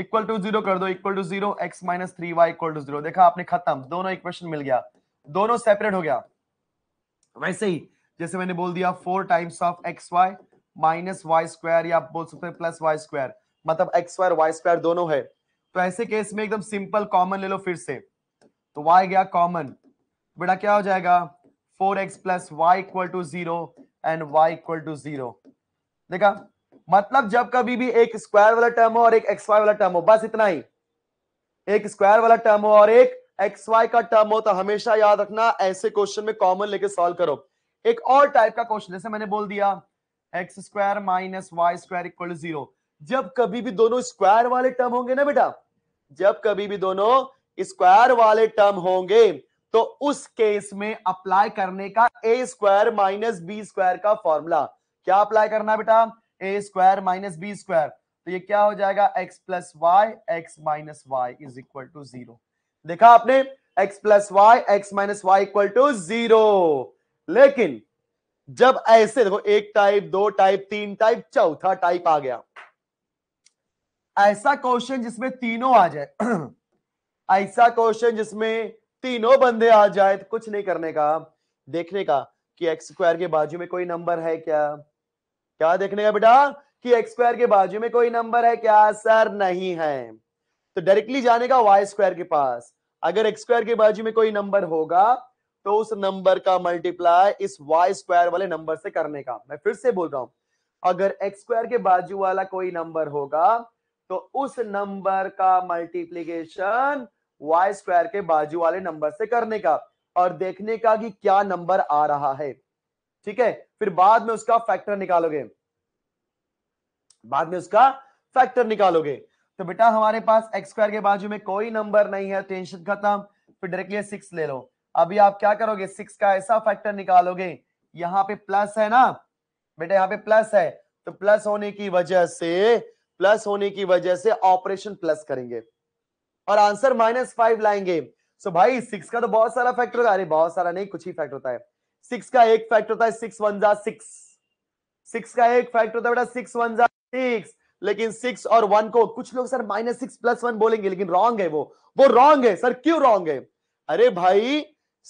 equal to zero कर दो equal to zero x minus three Y equal to zero देखा आपने खत्म दोनों इक्वेशन मिल गया दोनों सेपरेट हो गया वैसे ही जैसे मैंने बोल दिया four times of x y minus y square या आप बोल सकते हैं प्लस वाई स्क्वायर मतलब एक्स स्क्वायर वाई स्क्वायर दोनों है तो ऐसे केस में एकदम सिंपल कॉमन ले लो फिर से तो वाई गया कॉमन बेटा क्या हो जाएगा four x plus y equal to zero and y equal to zero देखा मतलब जब कभी भी एक स्क्वायर वाला टर्म हो और एक एक्स वाई वाला टर्म हो बस इतना ही एक स्क्वायर वाला टर्म हो और एक एक्स वाई का टर्म हो तो हमेशा याद रखना ऐसे क्वेश्चन में कॉमन लेके सॉल्व करो एक और टाइप का क्वेश्चन जैसे मैंने बोल दिया x square minus y square equal to zero जब कभी भी दोनों स्क्वायर वाले टर्म होंगे ना बेटा जब कभी भी दोनों स्क्वायर वाले टर्म होंगे तो उस केस में अप्लाई करने का a square minus b square का फॉर्मूला क्या अप्लाई करना बेटा a square minus b square तो ये क्या हो जाएगा x plus y x minus y is equal to zero देखा आपने x plus y x minus y equal to zero लेकिन जब ऐसे देखो एक टाइप दो टाइप तीन टाइप चौथा टाइप आ गया ऐसा क्वेश्चन जिसमें तीनों आ जाए ऐसा क्वेश्चन जिसमें तीनों बंदे आ जाए तो कुछ नहीं करने का देखने का कि एक्स स्क्वायर के बाजू में कोई नंबर है क्या क्या देखने का बेटा कि एक्स स्क्वायर के बाजू में कोई नंबर है क्या सर नहीं है तो डायरेक्टली जाने का वाई स्क्वायर के पास अगर एक्स स्क्वायर के बाजू में कोई नंबर होगा तो उस नंबर का मल्टीप्लाई इस वाई स्क्वायर वाले नंबर से करने का मैं फिर से बोल रहा हूं अगर एक्स स्क्वायर के बाजू वाला कोई नंबर होगा तो उस नंबर का मल्टीप्लीकेशन वाई स्क्वायर के बाजू वाले नंबर से करने का और देखने का कि क्या नंबर आ रहा है ठीक है फिर बाद में उसका फैक्टर निकालोगे बाद में उसका फैक्टर निकालोगे तो बेटा हमारे पास एक्स स्क्वायर के बाजू में कोई नंबर नहीं है टेंशन खत्म फिर डायरेक्टली सिक्स ले लो अभी आप क्या करोगे सिक्स का ऐसा फैक्टर निकालोगे यहाँ पे प्लस है ना बेटा यहाँ पे प्लस है तो प्लस होने की वजह से प्लस होने की वजह से ऑपरेशन प्लस करेंगे और आंसर माइनस फाइव लाएंगे सो so भाई सिक्स का तो बहुत सारा फैक्टर होता है अरे बहुत सारा नहीं कुछ ही फैक्टर होता है सिक्स का एक फैक्टर होता है सिक्स वन जा सिक्स सिक्स का एक फैक्टर होता है बेटा सिक्स वन जा सिक्स लेकिन सिक्स और वन को कुछ लोग sir minus six plus one बोलेंगे लेकिन रॉन्ग है वो वो रॉन्ग है सर क्यों रॉन्ग है अरे भाई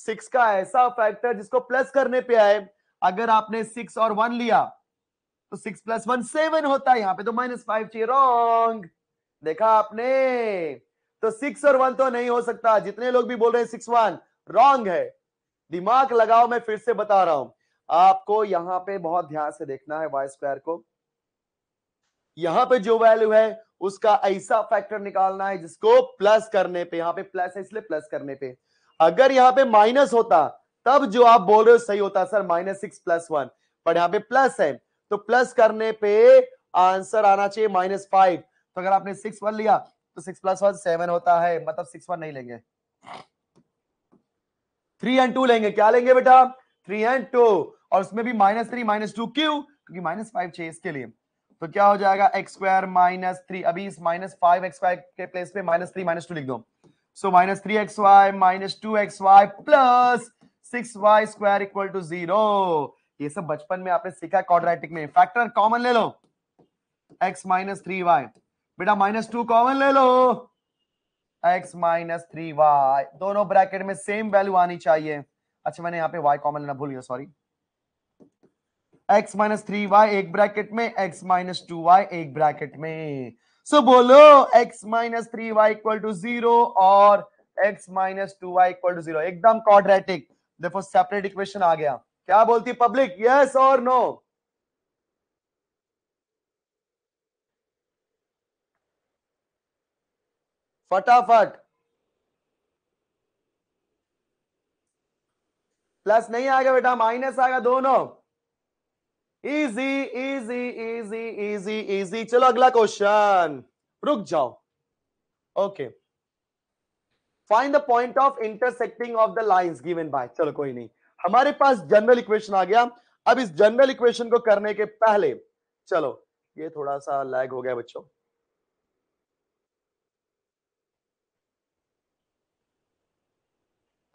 सिक्स का ऐसा फैक्टर जिसको प्लस करने पे आए अगर आपने सिक्स और वन लिया तो सिक्स प्लस वन सेवन होता है यहां पे तो माइनस फाइव चाहिए रॉन्ग देखा आपने तो सिक्स और वन तो नहीं हो सकता जितने लोग भी बोल रहे हैं सिक्स वन रॉन्ग है दिमाग लगाओ मैं फिर से बता रहा हूं आपको यहां पे बहुत ध्यान से देखना है वाई स्क्वायर को यहां पे जो वैल्यू है उसका ऐसा फैक्टर निकालना है जिसको प्लस करने पे यहां पे प्लस है इसलिए प्लस करने पे अगर यहां पे माइनस होता तब जो आप बोल रहे हो सही होता sir minus six plus one पर यहां पे प्लस है तो प्लस करने पे आंसर आना चाहिए माइनस फाइव तो अगर आपने सिक्स वन लिया तो सिक्स प्लस वन सेवन होता है मतलब सिक्स वन नहीं लेंगे थ्री एंड टू लेंगे क्या लेंगे बेटा थ्री एंड टू और उसमें भी माइनस थ्री माइनस टू क्यू क्योंकि माइनस फाइव चाहिए इसके लिए तो क्या हो जाएगा एक्स स्क्वायर माइनस थ्री अभी इस माइनस फाइव एक्स स्क्वायर के प्लेस पे माइनस थ्री माइनस टू लिख दो so minus three x y minus two x Y plus six y square equal to zero ये सब बचपन में आपने सीखा क्वाड्रेटिक में फैक्टर कॉमन ले लो एक्स माइनस थ्री वाई बेटा माइनस टू कॉमन ले लो एक्स माइनस थ्री वाई दोनों ब्रैकेट में सेम वैल्यू आनी चाहिए अच्छा मैंने यहाँ पे वाई कॉमन लेना भूल गया sorry x minus three y एक ब्रैकेट में एक्स माइनस टू वाई एक ब्रैकेट में सो so, बोलो x minus three Y equal to zero और x minus two y equal to zero एकदम क्वाड्रेटिक देखो सेपरेट इक्वेशन आ गया क्या बोलती पब्लिक यस और नो फटाफट प्लस नहीं आएगा बेटा माइनस आएगा दोनों easy easy easy easy easy चलो अगला क्वेश्चन रुक जाओ okay find the point of intersecting of the lines given by चलो कोई नहीं हमारे पास जनरल इक्वेशन आ गया अब इस जनरल इक्वेशन को करने के पहले चलो ये थोड़ा सा लैग हो गया बच्चों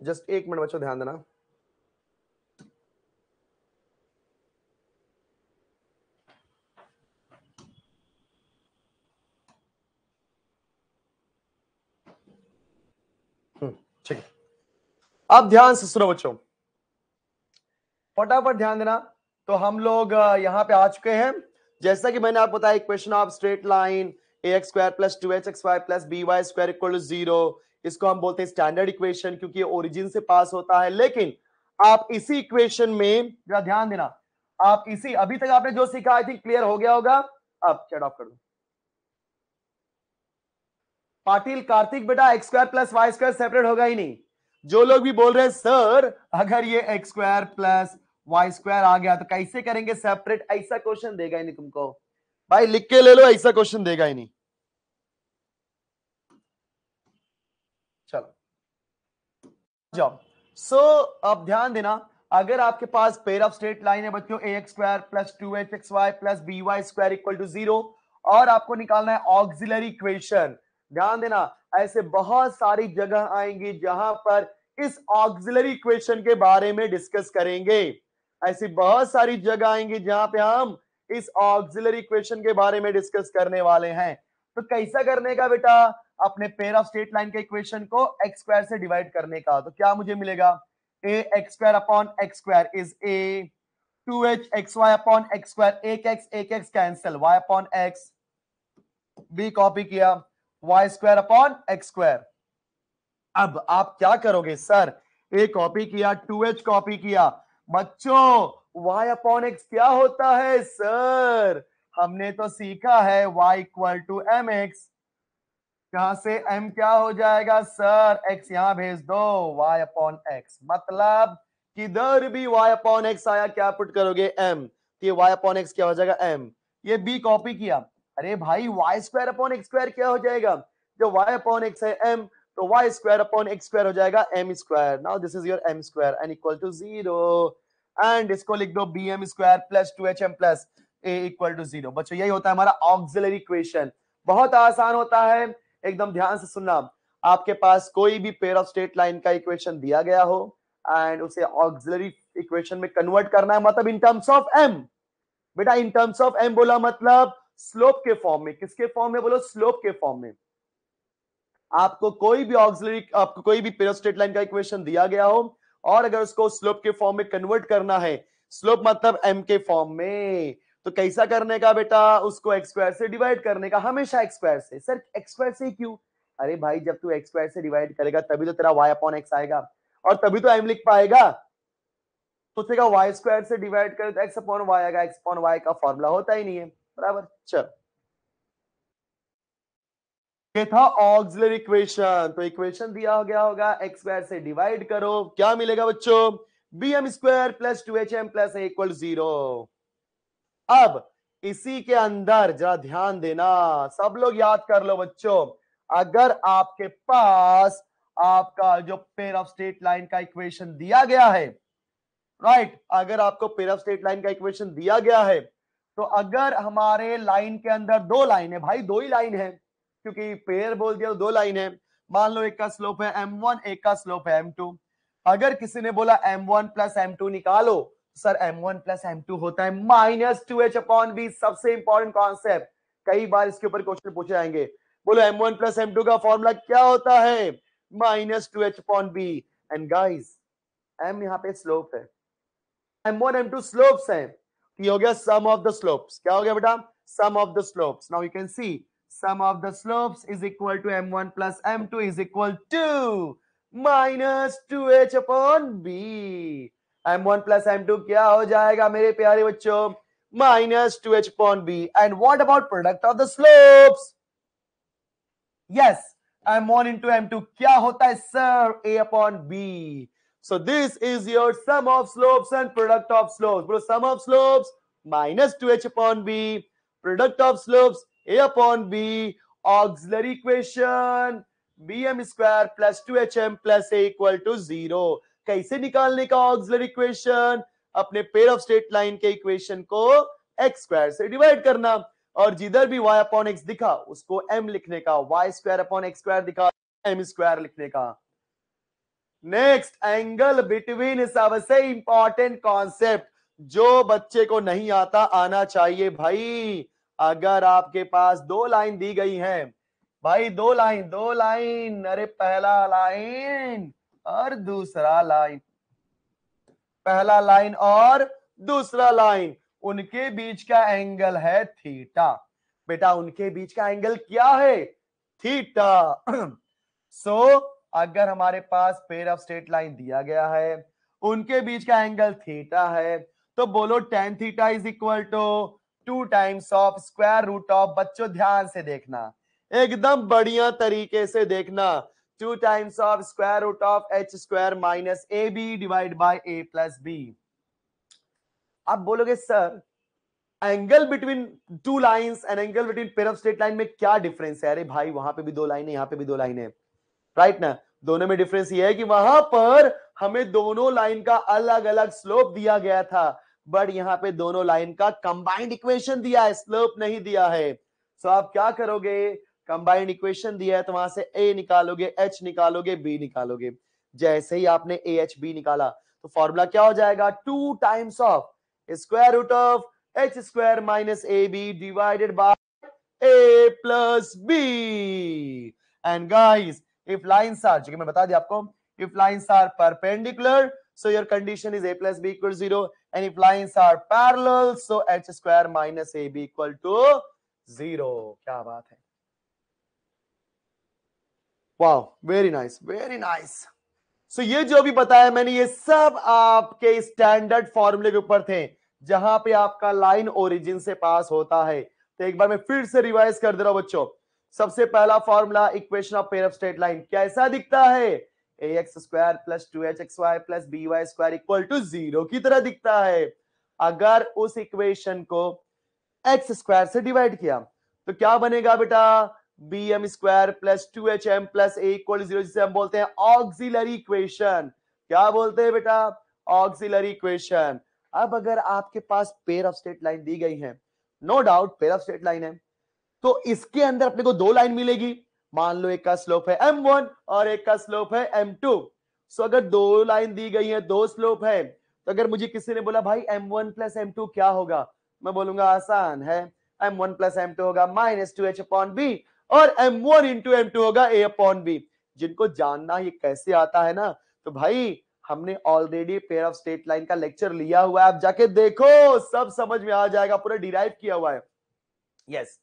जस्ट एक मिनट बच्चों ध्यान देना हम्म, ठीक है अब ध्यान से सुनो बच्चों फटाफट ध्यान देना तो हम लोग यहां पे आ चुके हैं जैसा कि मैंने आपको बताया equation of straight line a x square plus two H x Y plus B Y square equal to zero इसको हम बोलते हैं स्टैंडर्ड इक्वेशन क्योंकि ये ओरिजिन से पास होता है लेकिन आप इसी इक्वेशन में जरा ध्यान देना आप इसी अभी तक आपने जो सीखा आई थिंक क्लियर हो गया होगा अब शट ऑफ कर दो पाटिल कार्तिक बेटा x square plus Y square separate होगा ही नहीं जो लोग भी बोल रहे हैं सर अगर ये x square plus Y square आ गया तो कैसे करेंगे सेपरेट ऐसा क्वेश्चन देगा ही नहीं तुमको भाई लिख के ले लो ऐसा क्वेश्चन देगा ही नहीं जॉब सो so, अब ध्यान देना अगर आपके पास पेयर ऑफ स्ट्रेट लाइन है बच्चों a square plus two H x Y plus B Y square equal to zero और आपको निकालना है ऑक्सिलरी इक्वेशन ध्यान देना ऐसे बहुत सारी जगह आएंगी जहां पर इस ऑक्सिलरी इक्वेशन के बारे में डिस्कस करेंगे ऐसी बहुत सारी जगह आएंगी जहां पे हम इस ऑक्सिलरी इक्वेशन के बारे में डिस्कस करने वाले हैं तो कैसा करने का बेटा अपने पेयर ऑफ स्टेट लाइन के इक्वेशन को एक्स स्क्वायर से डिवाइड करने का तो क्या मुझे मिलेगा a x square upon x square is A two H x y upon x square एक एक्स एक x cancel y upon x b copy किया y square upon x square अब आप क्या करोगे सर ए कॉपी किया two h copy किया बच्चों y अपॉन एक्स क्या होता है सर हमने तो सीखा है y equal to m x यहां से m क्या हो जाएगा सर x यहां भेज दो y अपॉन एक्स मतलब किधर भी y अपॉन एक्स आया क्या पुट करोगे m तो ये y अपॉन एक्स क्या हो जाएगा m ये b कॉपी किया अरे भाई y square upon x square क्या हो जाएगा जो y अपॉन एक्स है m तो y square upon x square हो जाएगा m square now this is your m square and equal to zero and इसको लिख दो b M square plus two H M plus A equal to zero बच्चों यही होता है हमारा ऑक्सिलरी इक्वेशन बहुत आसान होता है एकदम ध्यान से सुनना आपके पास कोई भी पेयर ऑफ स्टेट लाइन का इक्वेशन दिया गया हो एंड उसे ऑक्सिलरी इक्वेशन में कन्वर्ट करना है मतलब इन टर्म्स ऑफ एम बेटा इन टर्म्स ऑफ एम बोला मतलब स्लोप के फॉर्म में किसके फॉर्म में बोलो स्लोप के फॉर्म में आपको कोई भी ऑक्सिलरी आपको कोई भी पेयर स्टेट लाइन का इक्वेशन दिया गया हो और अगर उसको स्लोप के फॉर्म में कन्वर्ट करना है स्लोप मतलब एम के फॉर्म में तो कैसा करने का बेटा उसको एक्सक्वायर से डिवाइड करने का हमेशा एक्सक्वायर से सर एक्सक्वायर से क्यों अरे भाई जब तू एक्सक्वायर से डिवाइड करेगा तभी तो तेरा वाई अपॉन एक्स आएगा और तभी तो एम लिख पाएगा तो तेरा वाई स्क्वायर से डिवाइड करे तो एक्स अपॉन वाई आएगा एक्स अपॉन वाई का फॉर्मूला होता ही नहीं है बराबर चल ये था ऑक्सिलरी इक्वेशन तो इक्वेशन दिया हो गया होगा एक्स स्क्वायर से डिवाइड करो क्या मिलेगा बच्चों b M square plus two H M plus equal zero अब इसी के अंदर जरा ध्यान देना सब लोग याद कर लो बच्चों अगर आपके पास आपका जो पेयर ऑफ स्टेट लाइन का इक्वेशन दिया गया है राइट right, अगर आपको पेयर ऑफ स्टेट लाइन का इक्वेशन दिया गया है तो अगर हमारे लाइन के अंदर दो लाइन है भाई दो ही लाइन है क्योंकि पेयर बोल दिया तो दो लाइन है मान लो एक का स्लोप है एम वन एक का स्लोप है एम टू अगर किसी ने बोला m one plus M two निकालो sir M one plus M two होता है minus two H upon b सबसे इंपॉर्टेंट कॉन्सेप्ट कई बार इसके ऊपर क्वेश्चन पूछे जाएंगे बोलो M one plus M two का फॉर्मूला क्या होता है minus two H upon B and guys m यहाँ पे स्लोप है M one M two slopes है ये हो गया सम ऑफ द स्लोप्स क्या हो गया बेटा sum of the slopes now you can see sum of the slopes is equal to M one plus M two is equal to minus two H upon b m one plus M two क्या हो जाएगा मेरे प्यारे बच्चों minus two h upon b and what about product of the slope yes m one into M two क्या होता है sir a upon b so this is your sum of slope and product of slope बोलो sum of upon b product of slope a upon b a equation b M square plus two H M plus A equal to zero कैसे निकालने का auxiliary equation अपने pair of straight line के equation को x square से divide करना और जिधर भी वाई अपॉन एक्स दिखा उसको एम लिखने का y square upon x square दिखा एम स्क्वायर लिखने का नेक्स्ट एंगल बिटवीन सबसे इंपॉर्टेंट कॉन्सेप्ट जो बच्चे को नहीं आता आना चाहिए भाई अगर आपके पास दो लाइन दी गई है भाई दो लाइन दो लाइन अरे पहला लाइन और दूसरा लाइन पहला लाइन और दूसरा लाइन उनके बीच का एंगल है थीटा बेटा उनके बीच का एंगल क्या है थीटा सो so, अगर हमारे पास पेयर ऑफ स्ट्रेट लाइन दिया गया है उनके बीच का एंगल थीटा है तो बोलो tan theta is equal to two times of square root of बच्चों ध्यान से देखना एकदम बढ़िया तरीके से देखना 2 times of square root of h square minus ab divided by a plus b. आप बोलोगे sir angle between two lines and angle between pair of straight line में क्या डिफरेंस है अरे भाई वहां पे भी दो लाइन है यहां पे भी दो लाइन है राइट right ना दोनों में डिफरेंस ये है कि वहां पर हमें दोनों लाइन का अलग अलग स्लोप दिया गया था बट यहां पे दोनों लाइन का कंबाइंड इक्वेशन दिया है स्लोप नहीं दिया है सो so आप क्या करोगे कंबाइंड इक्वेशन दिया है तो वहां से ए निकालोगे एच निकालोगे बी निकालोगे जैसे ही आपने ए एच बी निकाला तो फॉर्मूला क्या हो जाएगा two times of square root of H square minus A B divided by A plus B and guys if lines are जो मैं बता दिया आपको if lines are perpendicular so your condition is A plus B equal zero and if lines are are so H square minus A B equal to zero क्या बात है वाह very nice very nice so ये जो भी बताया मैंने ये सब आपके स्टैंडर्ड फॉर्मूले के ऊपर थे जहां पे आपका लाइन ओरिजिन से पास होता है तो एक बार मैं फिर से रिवाइज कर दे रहा हूं बच्चों सबसे पहला formula equation of pair of straight line कैसा दिखता है ए x square plus two H x Y plus B Y square equal to zero की तरह दिखता है अगर उस इक्वेशन को एक्स स्क्वायर से डिवाइड किया तो क्या बनेगा बेटा B M square plus two H M plus ए इक्वल जीरो जिसे हम बोलते हैं ऑक्सिलरी इक्वेशन क्या बोलते हैं बेटा ऑक्सिलरी इक्वेशन अब अगर आपके पास पेयर ऑफ स्टेट लाइन दी गई है no doubt pair of straight line है तो इसके अंदर अपने को दो लाइन मिलेगी मान लो एक का स्लोप है एम वन और एक का स्लोप है एम टू सो अगर दो लाइन दी गई है दो स्लोप है तो अगर मुझे किसी ने बोला भाई M one plus M two क्या होगा मैं बोलूंगा आसान है M one plus M two होगा minus two H upon B और M one into M two होगा ए अपॉन बी जिनको जानना ये कैसे आता है ना तो भाई हमने already pair of straight line का लेक्चर लिया हुआ है आप जाके देखो सब समझ में आ जाएगा पूरा डिराइव किया हुआ है yes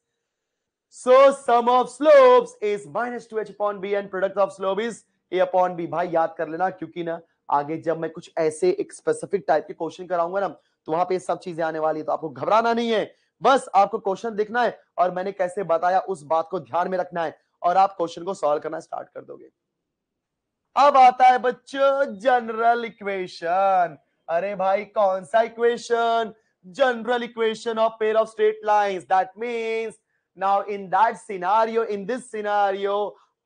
so sum of slopes is minus two H upon B and product of slope is A upon B भाई याद कर लेना क्योंकि ना आगे जब मैं कुछ ऐसे एक स्पेसिफिक टाइप के क्वेश्चन कराऊंगा ना तो वहां पे सब चीजें आने वाली है तो आपको घबराना नहीं है बस आपको क्वेश्चन दिखना है और मैंने कैसे बताया उस बात को ध्यान में रखना है और आप क्वेश्चन को सॉल्व करना स्टार्ट कर दोगे अब आता है बच्चों जनरल इक्वेशन अरे भाई कौन सा equation general equation of pair of straight lines that means now in that scenario in this scenario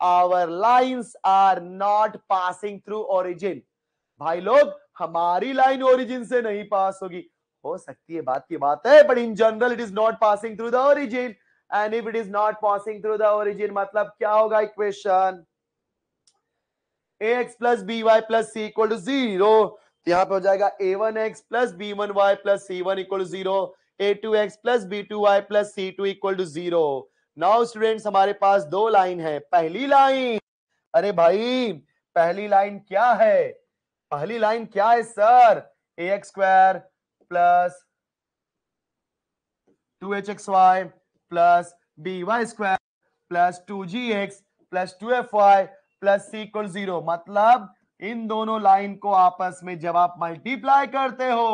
our lines are not passing through origin भाई लोग हमारी लाइन ओरिजिन से नहीं पास होगी हो सकती है बात की बात है but in general it is not passing through the origin and if it is not passing through the origin मतलब क्या होगा equation A x plus B Y plus C equal to zero यहां पर हो जाएगा A one X plus B one Y plus C one equal to zero A two X plus B two Y plus C two equal to zero now students हमारे पास दो line है पहली line अरे भाई पहली लाइन क्या है पहली लाइन क्या है सर ए x square plus two H x Y plus B Y square plus two G X plus two F Y plus सी इक्वल जीरो मतलब इन दोनों लाइन को आपस में जब आप मल्टीप्लाई करते हो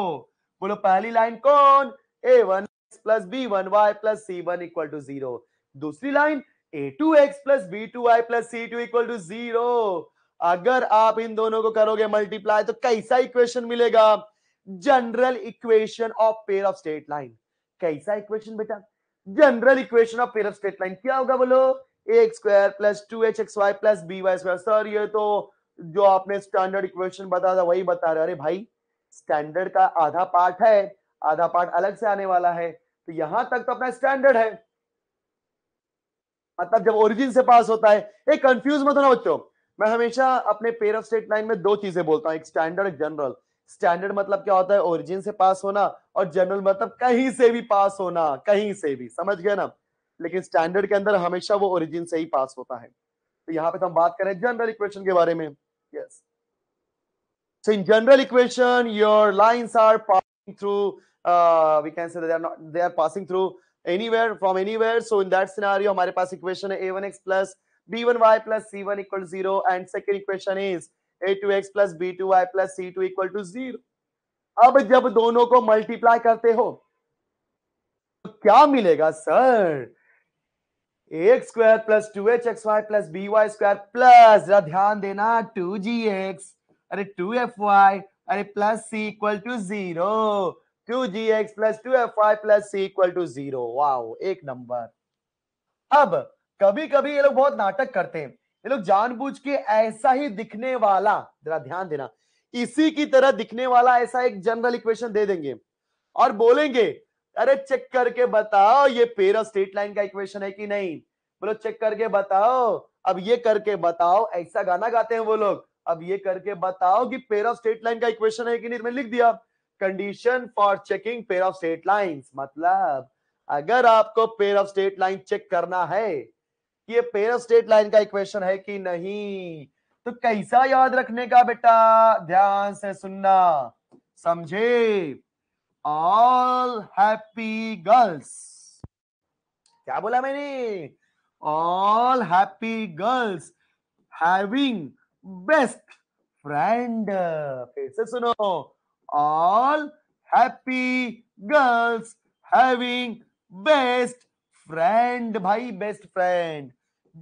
बोलो पहली लाइन कौन A one X plus B one Y plus C one equal to zero दूसरी line A two X plus B two Y plus C two equal to zero अगर आप इन दोनों को करोगे मल्टीप्लाई तो कैसा इक्वेशन मिलेगा general equation of pair of straight line कैसा इक्वेशन बेटा general equation of pair of straight line क्या होगा बोलो X square plus two H x Y plus B Y square sir ये तो जो आपने स्टैंडर्ड इक्वेशन बताया था वही बता रहे अरे भाई स्टैंडर्ड का आधा पार्ट है आधा पार्ट अलग से आने वाला है तो यहां तक तो अपना स्टैंडर्ड है मतलब जब ओरिजिन से पास होता है एक कंफ्यूज मत होना बच्चों मैं हमेशा अपने पेयर ऑफ स्टेट लाइन में दो चीजें बोलता हूँ एक स्टैंडर्ड जनरल स्टैंडर्ड मतलब क्या होता है ओरिजिन से पास होना और जनरल मतलब कहीं से भी पास होना कहीं से भी समझ गए ना लेकिन स्टैंडर्ड के अंदर हमेशा वो ओरिजिन से ही पास होता है तो यहाँ पे तो हम बात करें जनरल इक्वेशन के बारे में yes so in general equation your lines are passing through we can say they are passing through anywhere from anywhere so in that scenario हमारे पास इक्वेशन है A one X plus B one Y plus C one equal zero and second equation is A two X plus B two Y plus C two equal to zero अब जब दोनों को multiply करते हो तो क्या मिलेगा sir X square plus two H x Y plus B Y square plus ध्यान देना टू जी एक्स अरे टू एफ वाई अरे plus C equal to zero two G X plus two F Y plus C equal to zero wow एक number अब कभी कभी ये लोग बहुत नाटक करते हैं ये लोग जानबूझ के ऐसा ही दिखने वाला जरा ध्यान देना इसी की तरह दिखने वाला ऐसा एक जनरल इक्वेशन दे देंगे और बोलेंगे अरे चेक करके बताओ ये पेरा स्टेट लाइन का इक्वेशन है कि नहीं बोलो चेक करके बताओ अब ये करके बताओ ऐसा गाना गाते हैं वो लोग अब ये करके बताओ कि पेर ऑफ स्टेट लाइन का इक्वेशन है कि नहीं मैंने लिख दिया condition for checking pair of straight lines मतलब अगर आपको pair of straight line check करना है कि ये पेर स्टेट लाइन का इक्वेशन है कि नहीं तो कैसा याद रखने का बेटा ध्यान से सुनना समझे ऑल हैप्पी गर्ल्स क्या बोला मैंने all happy girls having best friend फिर से सुनो all happy girls having best friend भाई best friend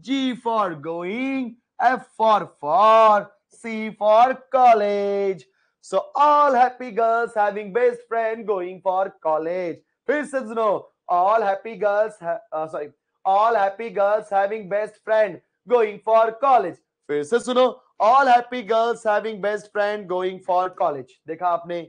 G for going, F for for, C for college. So all happy girls having best friend going for college. फिर से सुनो all happy girls uh, sorry all happy girls having best friend going for college. फिर से सुनो all happy girls having best friend going for college. देखा आपने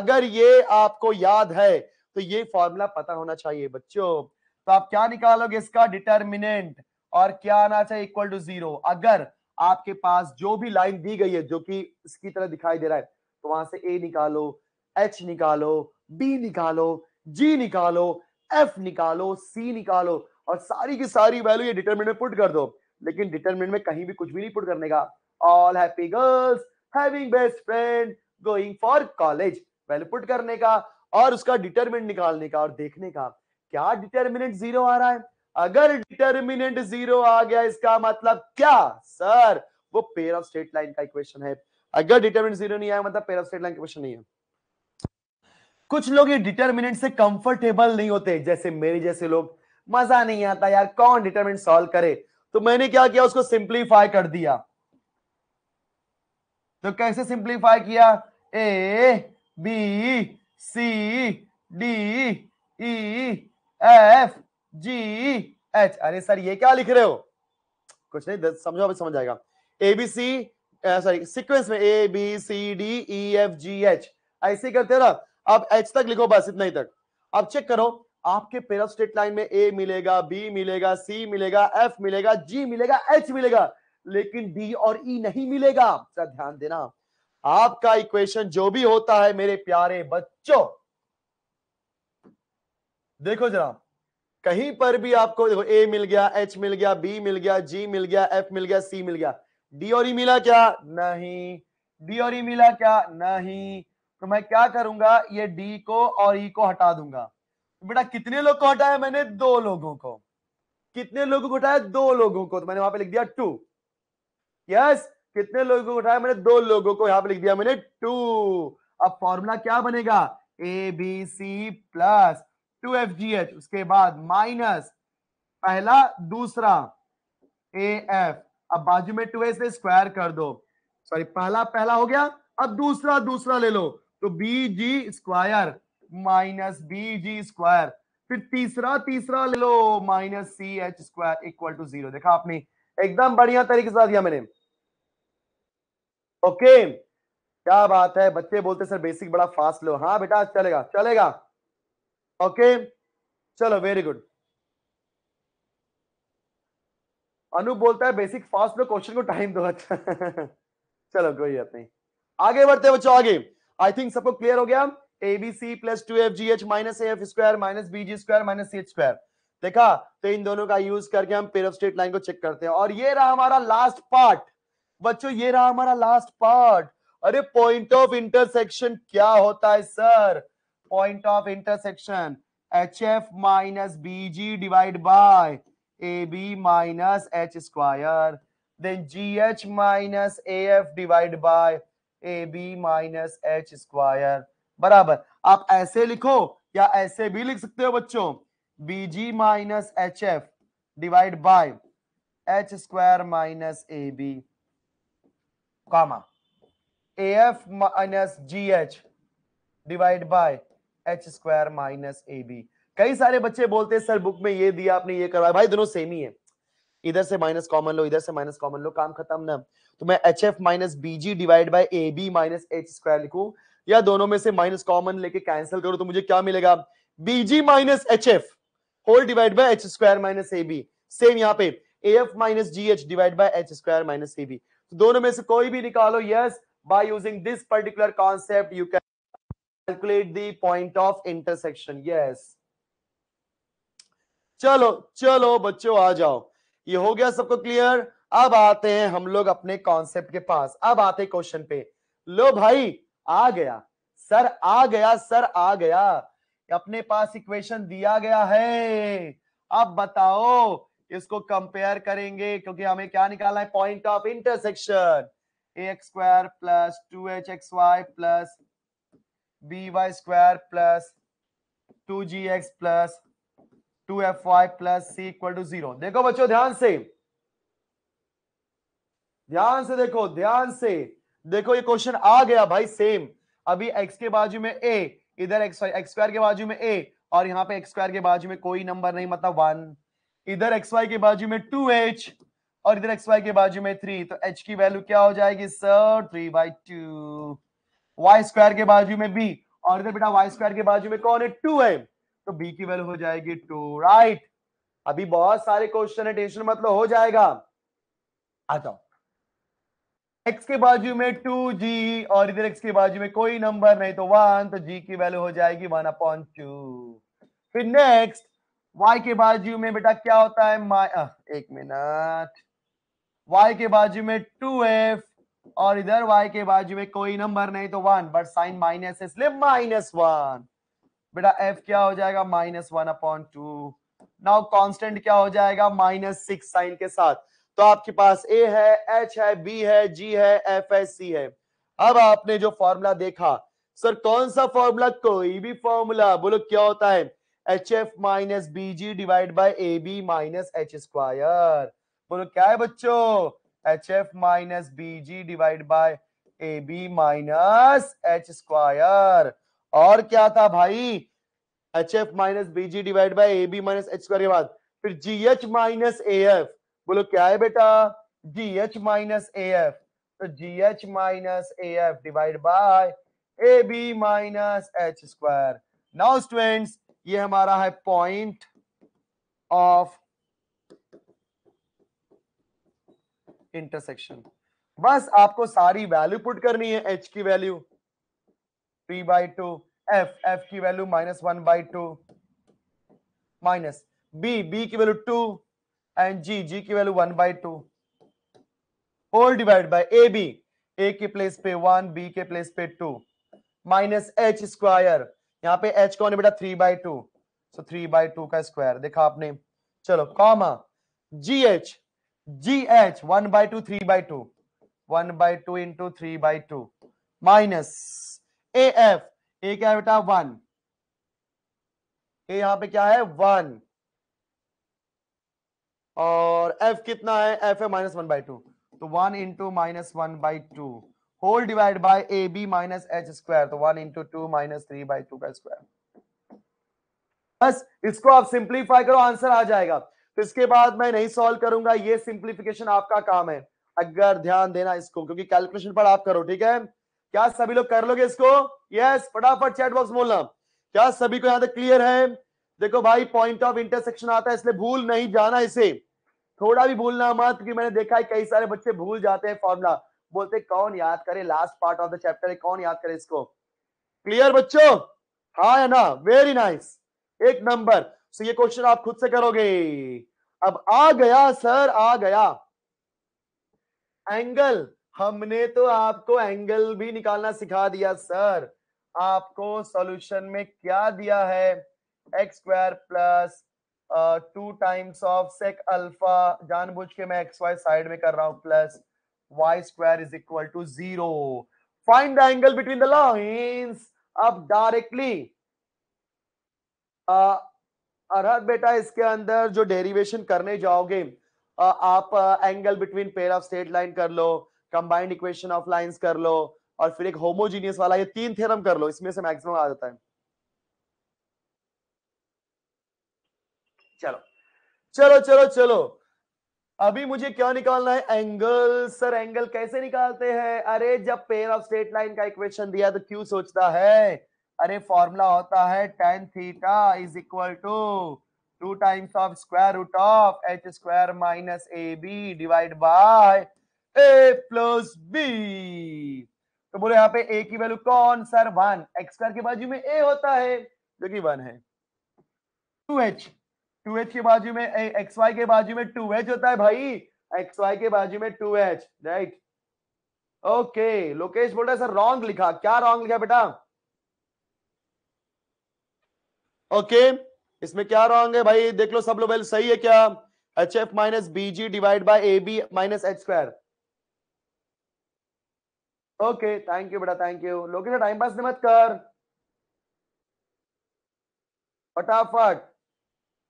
अगर ये आपको याद है तो ये फॉर्मूला पता होना चाहिए बच्चों तो आप क्या निकालोगे इसका डिटर्मिनेंट और क्या आना चाहिए इक्वल टू जीरो अगर आपके पास जो भी लाइन दी गई है जो कि इसकी तरह दिखाई दे रहा है तो वहां से ए निकालो एच निकालो बी निकालो जी निकालो एफ निकालो सी निकालो और सारी की सारी वैल्यू ये डिटरमिनेंट में पुट कर दो लेकिन डिटरमिनेंट में कहीं भी कुछ भी नहीं पुट करने का all happy girls having best friend going for college value put करने का और उसका डिटर्मिनेंट निकालने का और देखने का क्या डिटरमिनेंट जीरो आ रहा है अगर डिटर्मिनेंट जीरो आ गया इसका मतलब क्या सर वो पेयर ऑफ स्टेट लाइन का इक्वेशन है अगर डिटर्मिनेंट जीरो नहीं आया मतलब पेयर ऑफ स्टेट लाइन का इक्वेशन नहीं है कुछ लोग ये डिटर्मिनेंट से कंफर्टेबल नहीं होते जैसे मेरे जैसे लोग मजा नहीं आता यार कौन डिटर्मिनेंट सॉल्व करे तो मैंने क्या किया उसको सिंप्लीफाई कर दिया तो कैसे सिंप्लीफाई किया A B C D E F G H अरे सर ये क्या लिख रहे हो कुछ नहीं समझो अभी समझ आएगा एबीसी सॉरी सीक्वेंस में A B C D E F G H ऐसे करते ना अब एच तक लिखो बस इतना ही तक अब चेक करो आपके पेरल स्टेट लाइन में ए मिलेगा बी मिलेगा सी मिलेगा एफ मिलेगा जी मिलेगा एच मिलेगा लेकिन डी और ई e नहीं मिलेगा सर ध्यान देना आपका इक्वेशन जो भी होता है मेरे प्यारे बच्चों देखो जरा कहीं पर भी आपको देखो ए मिल गया एच मिल गया बी मिल गया जी मिल गया एफ मिल गया सी मिल गया डी और ई e मिला क्या नहीं डी और ई e मिला क्या नहीं तो मैं क्या करूंगा ये डी को और ई e को हटा दूंगा तो बेटा कितने लोग को हटाया मैंने दो लोगों को कितने लोगों को हटाया दो लोगों को तो मैंने वहां पे लिख दिया टू यस कितने लोगों को उठाया मैंने दो लोगों को यहां पे लिख दिया मैंने टू अब फॉर्मूला क्या बनेगा A B C plus two F G H उसके बाद माइनस पहला दूसरा ए एफ अब बाजू में टू से स्क्वायर कर दो सॉरी पहला पहला हो गया अब दूसरा दूसरा ले लो तो B G square minus B G square फिर तीसरा तीसरा ले लो minus C H square equal to zero देखा आपने एकदम बढ़िया तरीके से दिया मैंने ओके क्या बात है बच्चे बोलते सर बेसिक बड़ा फास्ट लो हाँ बेटा चलेगा चलेगा ओके चलो वेरी गुड अनु बोलता है बेसिक फास्ट में क्वेश्चन को टाइम दो अच्छा चलो कोई बात नहीं आगे बढ़ते हैं बच्चों आगे आई थिंक सबको क्लियर हो गया ABC plus two F G H minus ए F square minus B G square minus C H square देखा तो इन दोनों का यूज करके हम पेर ऑफ स्टेट लाइन को चेक करते हैं और ये रहा हमारा लास्ट पार्ट बच्चों ये रहा हमारा लास्ट पार्ट अरे पॉइंट ऑफ इंटरसेक्शन क्या होता है sir point of intersection hf minus bg divided by ab minus h square then gh minus af divided by ab minus h square बराबर आप ऐसे लिखो या ऐसे भी लिख सकते हो बच्चों B G minus H F divide by H square minus A B comma A F minus G H divide by H square minus A B कई सारे बच्चे बोलते हैं सर बुक में ये दिया आपने ये करवाया भाई दोनों सेम ही है इधर से माइनस कॉमन लो इधर से माइनस कॉमन लो काम खत्म ना तो मैं H F minus B ji divide by A B minus H square लिखू या दोनों में से माइनस कॉमन लेके कैंसिल करो तो मुझे क्या मिलेगा B G minus H F whole divide by H square minus A B same यहाँ पे A F minus G H divide by H square minus A B दोनों में से कोई भी निकालो yes by using this particular concept you can calculate the point of intersection yes चलो चलो बच्चों आ जाओ ये हो गया सबको क्लियर अब आते हैं हम लोग अपने कॉन्सेप्ट के पास अब आते क्वेश्चन पे लो भाई आ गया सर आ गया सर आ गया अपने पास इक्वेशन दिया गया है अब बताओ इसको कंपेयर करेंगे क्योंकि हमें क्या निकालना है point of intersection A x square plus two H x Y plus B Y square plus two G X plus two F Y plus C equal to zero देखो बच्चों ध्यान से ध्यान से देखो ध्यान से देखो ये क्वेश्चन आ गया भाई सेम अभी एक्स के बाजू में ए इधर एक्स एक्स स्क्वायर के बाजू में ए और यहां पे एक्स स्क्वायर के बाजू में कोई नंबर नहीं मतलब वन इधर एक्स वाई के बाजू में टू एच और इधर एक्स वाई के बाजू में थ्री तो एच की वैल्यू क्या हो जाएगी sir three by two Y square के बाजू में बी और इधर बेटा वाई स्क्वायर के बाजू में कौन है टू है तो बी की वैल्यू हो जाएगी टू राइट अभी बहुत सारे क्वेश्चन है टेंशन मतलब हो जाएगा आ जाओ एक्स के बाजू में टू जी और इधर एक्स के बाजू में कोई नंबर नहीं तो वन तो जी की वैल्यू हो जाएगी वन अपॉन टू फिर नेक्स्ट वाई के बाजू में बेटा क्या होता है माइ एक मिनट वाई के बाजू में टू एफ और इधर y के बाजू में कोई नंबर नहीं तो वन बट साइन माइनस इसलिए माइनस वन बेटा f क्या हो जाएगा minus one upon two now constant क्या हो जाएगा माइनस सिक्स साइन के साथ तो आपके पास a है h है b है g है f है c है अब आपने जो फॉर्मूला देखा सर कौन सा फॉर्मूला कोई भी फॉर्मूला बोलो क्या होता है H F minus B ji divide by A B minus H square बोलो क्या है बच्चों H F minus B ji divide by A B minus H square और क्या था भाई H F minus B ji divide by A B minus H square के बाद फिर जी एच माइनस ए एफ बोलो क्या है बेटा जी एच माइनस ए एफ तो G H minus A F divide by A B minus H square now students ये हमारा है पॉइंट ऑफ इंटरसेक्शन बस आपको सारी वैल्यू पुट करनी है एच की value three by two F F की value minus one by two minus B B की value two and G G की value one by two whole divide by A B A के place पे one B के place पे two minus H square यहां पे H कौन है बेटा three by two so three by two का स्क्वायर देखा आपने चलो comma G H ji H one by two three by two one by two into three by two minus A F A क्या है बेटा वन ए यहां पे क्या है वन और एफ कितना है एफ है माइनस वन बाई टू तो one into minus one by two whole divide by A B minus H square तो one into two minus three by two का स्क्वायर बस इसको आप सिंप्लीफाई करो आंसर आ जाएगा इसके बाद मैं नहीं सॉल्व करूंगा ये सिंप्लीफिकेशन आपका काम है अगर ध्यान देना इसको क्योंकि कैलकुलेशन पर आप करो ठीक है क्या सभी लोग कर लोगे इसको यस फटाफट चैट बॉक्स बोलना क्या सभी को यहां तक क्लियर है देखो भाई पॉइंट ऑफ इंटरसेक्शन आता है इसलिए भूल नहीं जाना इसे थोड़ा भी भूलना मत क्योंकि मैंने देखा है कई सारे बच्चे भूल जाते हैं फॉर्मुला बोलते कौन याद करे last part of the chapter है कौन याद करे इसको क्लियर बच्चों हाँ या ना वेरी नाइस एक नंबर सो ये क्वेश्चन आप खुद से करोगे अब आ गया सर आ गया एंगल हमने तो आपको एंगल भी निकालना सिखा दिया सर आपको सॉल्यूशन में क्या दिया है x square plus two times of sec alpha जानबूझ के मैं एक्स वाई साइड में कर रहा हूं plus Y square is equal to zero find the angle between the lines अब डायरेक्टली अरहत बेटा इसके अंदर जो डेरिवेशन करने जाओगे आप angle between pair of straight line कर लो कंबाइंड इक्वेशन ऑफ लाइंस कर लो और फिर एक होमोजीनियस वाला ये तीन थ्योरम कर लो इसमें से मैक्सिमम आ जाता है चलो चलो चलो चलो अभी मुझे क्या निकालना है एंगल सर एंगल कैसे निकालते हैं अरे जब पेयर ऑफ स्टेट लाइन का इक्वेशन दिया तो क्यों सोचता है अरे फॉर्मूला होता है tan theta is equal to two times of square root of H square minus A b divide by A plus b तो बोलो यहाँ पे ए की वैल्यू कौन सर वन एक्स स्क्वायर के बाजू में ए होता है जो कि वन है टू एच टू एच के बाजू में एक्स वाई के बाजू में टू एच होता है भाई एक्स वाई के बाजू में two h right okay Lokesh बोल रहा है सर रॉन्ग लिखा क्या रॉन्ग लिखा बेटा ओके इसमें क्या रॉन्ग है भाई देख लो सब लोग पहले सही है क्या h F minus B ji divide by A B minus H square okay thank you बेटा thank you Lokesh time pass मत कर फटाफट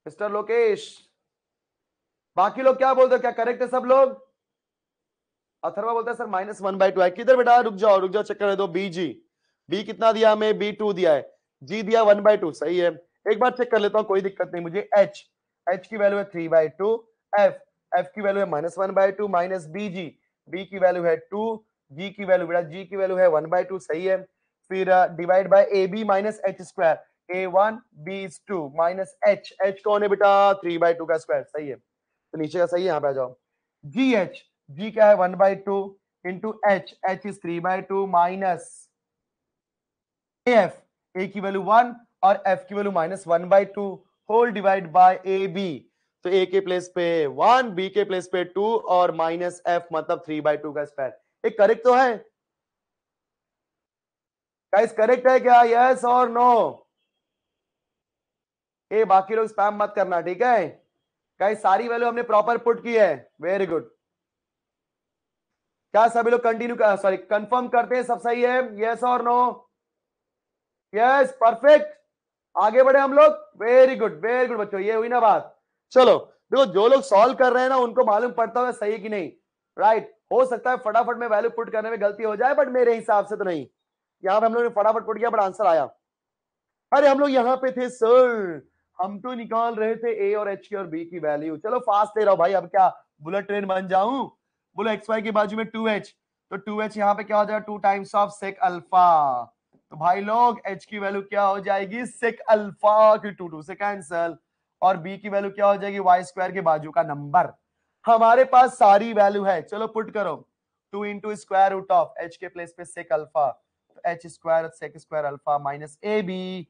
मिस्टर लोकेश बाकी लोग क्या बोलते हो क्या करेक्ट है सब लोग अथरवा बोलता है sir minus one by two है किधर बेटा रुक जाओ रुक जाओ चेक कर दो बी जी बी कितना दिया हमें बी टू दिया है जी दिया वन बाई टू सही है एक बार चेक कर लेता हूँ कोई दिक्कत नहीं मुझे एच एच की वैल्यू है three by two F F की वैल्यू है minus one by two minus B g b की वैल्यू है टू जी की वैल्यू बेटा जी की वैल्यू है वन बाई टू सही है फिर divide by A B minus H square a one b two minus h h कौन है बेटा थ्री बाई टू का स्क्वायर सही है तो नीचे का सही है यहाँ पे आ जाओ जी एच जी क्या है one by two into h h is three by two minus A F a की वैल्यू वन और एफ की value minus one by two whole divide by A b तो ए के प्लेस पे one B के place पे two और minus f मतलब थ्री बाई टू का स्क्वायर एक करेक्ट तो है गाइस करेक्ट है क्या यस और नो ए बाकी लोग स्पैम मत करना ठीक है गाइस सारी वैल्यू हमने प्रॉपर पुट की है वेरी गुड क्या सभी लोग कंटिन्यू सॉरी कंफर्म करते हैं सब सही है यस और नो यस परफेक्ट आगे बढ़े हम लोग वेरी गुड वेरी गुड बच्चों ये हुई ना बात चलो देखो जो लोग सॉल्व कर रहे हैं ना उनको मालूम पड़ता है सही कि नहीं राइट right. हो सकता है फटाफट में वैल्यू पुट करने में गलती हो जाए बट मेरे हिसाब से तो नहीं यहाँ पे हम लोग ने फटाफट पुट किया बट आंसर आया अरे हम लोग यहाँ पे थे सर हम तो निकाल रहे थे ए और एच की और बी की वैल्यू चलो फास्ट ले रहा हूँ भाई अब क्या बुलेट ट्रेन बन जाऊं बोलो एक्स वाई के बाजू में टू एच तो टू एच यहाँ पे क्या हो जाएगा two times of sec alpha तो भाई लोग एच की वैल्यू क्या हो जाएगी सिक अल्फा की टू टू से कैंसल और बी की वैल्यू क्या हो जाएगी वाई स्क्वायर के बाजू का नंबर हमारे पास सारी वैल्यू है चलो पुट करो two into square root of h के प्लेस पे sec alpha h square sec square alpha minus A b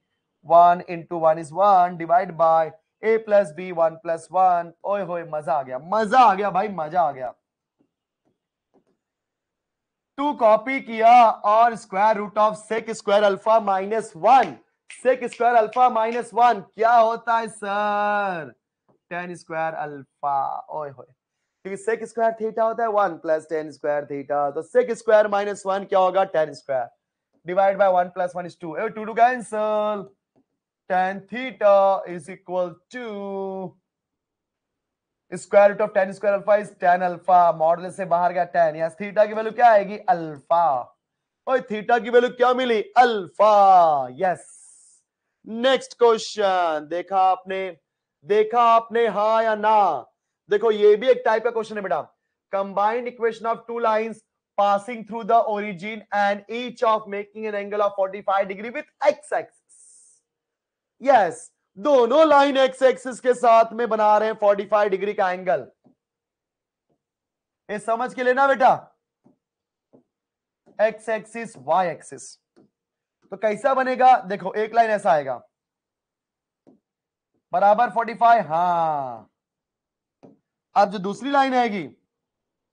one into one is one divide by A plus B one plus one ओ हो मजा आ गया मजा आ गया भाई मजा आ गया टू कॉपी किया और square root of sec square alpha minus one sec square alpha minus one क्या होता है सर टेन स्क्वायर अल्फा ओए क्योंकि सेक स्क्वायर थीटा होता है one plus tan square theta तो सेक स्क्वायर माइनस वन क्या होगा tan square divide by one plus one is two two two cancel tan theta is equal to square root of tan square alpha is tan alpha model से बाहर गया ten यहाँ theta की value क्या आएगी alpha और theta की value क्या मिली अल्फा यस नेक्स्ट क्वेश्चन देखा आपने देखा आपने हा या ना देखो ये भी एक टाइप का क्वेश्चन है बेटा combined equation of two lines passing through the origin and each of making an angle of 45 degree with x x yes दोनों लाइन एक्स एक्सिस के साथ में बना रहे हैं 45 डिग्री का एंगल ये समझ के लेना बेटा एक्स एक्सिस वाई एक्सिस तो कैसा बनेगा देखो एक लाइन ऐसा आएगा बराबर 45 हाँ अब जो दूसरी लाइन आएगी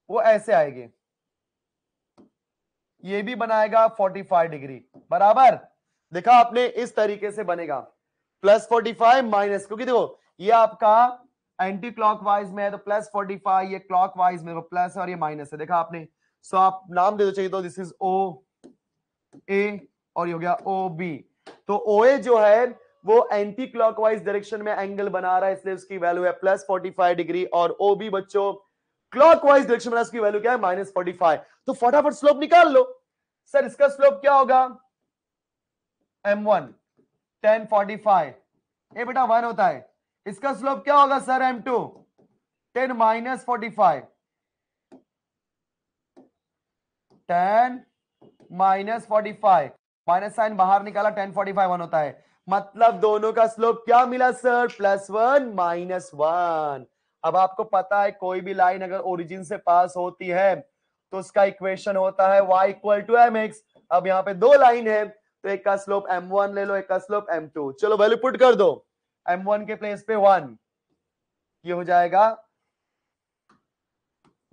वो ऐसे आएगी ये भी बनाएगा 45 डिग्री बराबर देखा आपने इस तरीके से बनेगा प्लस फोर्टी फाइव माइनस क्योंकि देखो ये आपका एंटी क्लॉकवाइज में है तो प्लस फोर्टी फाइव ये क्लॉकवाइज में तो प्लस और ये माइनस है देखा आपने सो so, आप नाम दे दो चाहिए तो दिस इज ओ ए और ये हो गया ओ बी तो ओ ए जो है वो एंटी क्लॉकवाइज डायरेक्शन में एंगल बना रहा है इसलिए उसकी वैल्यू है प्लस फोर्टी फाइव डिग्री और ओ बी बच्चों क्लॉकवाइज डायरेक्शन में उसकी वैल्यू क्या है माइनस फोर्टी फाइव तो फटाफट स्लोप निकाल लो सर इसका स्लोप क्या होगा m one tan forty five ये बेटा वन होता है इसका स्लोप क्या होगा sir m two tan minus forty five tan minus forty five minus sign बाहर निकाला टेन फोर्टी फाइव वन होता है मतलब दोनों का स्लोप क्या मिला sir plus one minus one अब आपको पता है कोई भी लाइन अगर ओरिजिन से पास होती है तो उसका इक्वेशन होता है y equal to m x अब यहाँ पे दो लाइन है तो एक का स्लोप m1 ले लो एक का स्लोप m2 चलो वैल्यू पुट कर दो m1 के प्लेस पे वन ये हो जाएगा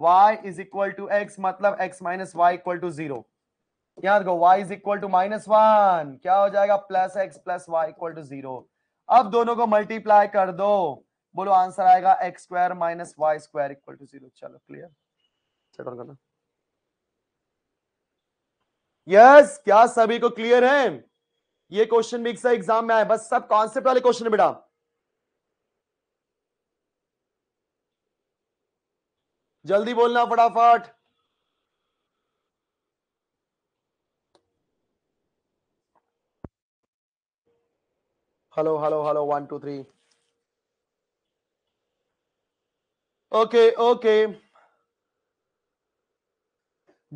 y is equal to x मतलब x minus y equal to zero याद रखो y is equal to minus one क्या हो जाएगा plus x plus y equal to zero अब दोनों को मल्टीप्लाई कर दो बोलो आंसर आएगा x square minus y square equal to zero चलो क्लियर चलो करना यस क्या सभी को क्लियर है ये क्वेश्चन भी एग्जाम में आए बस सब कॉन्सेप्ट वाले क्वेश्चन बेटा जल्दी बोलना फटाफट hello hello hello one two three okay okay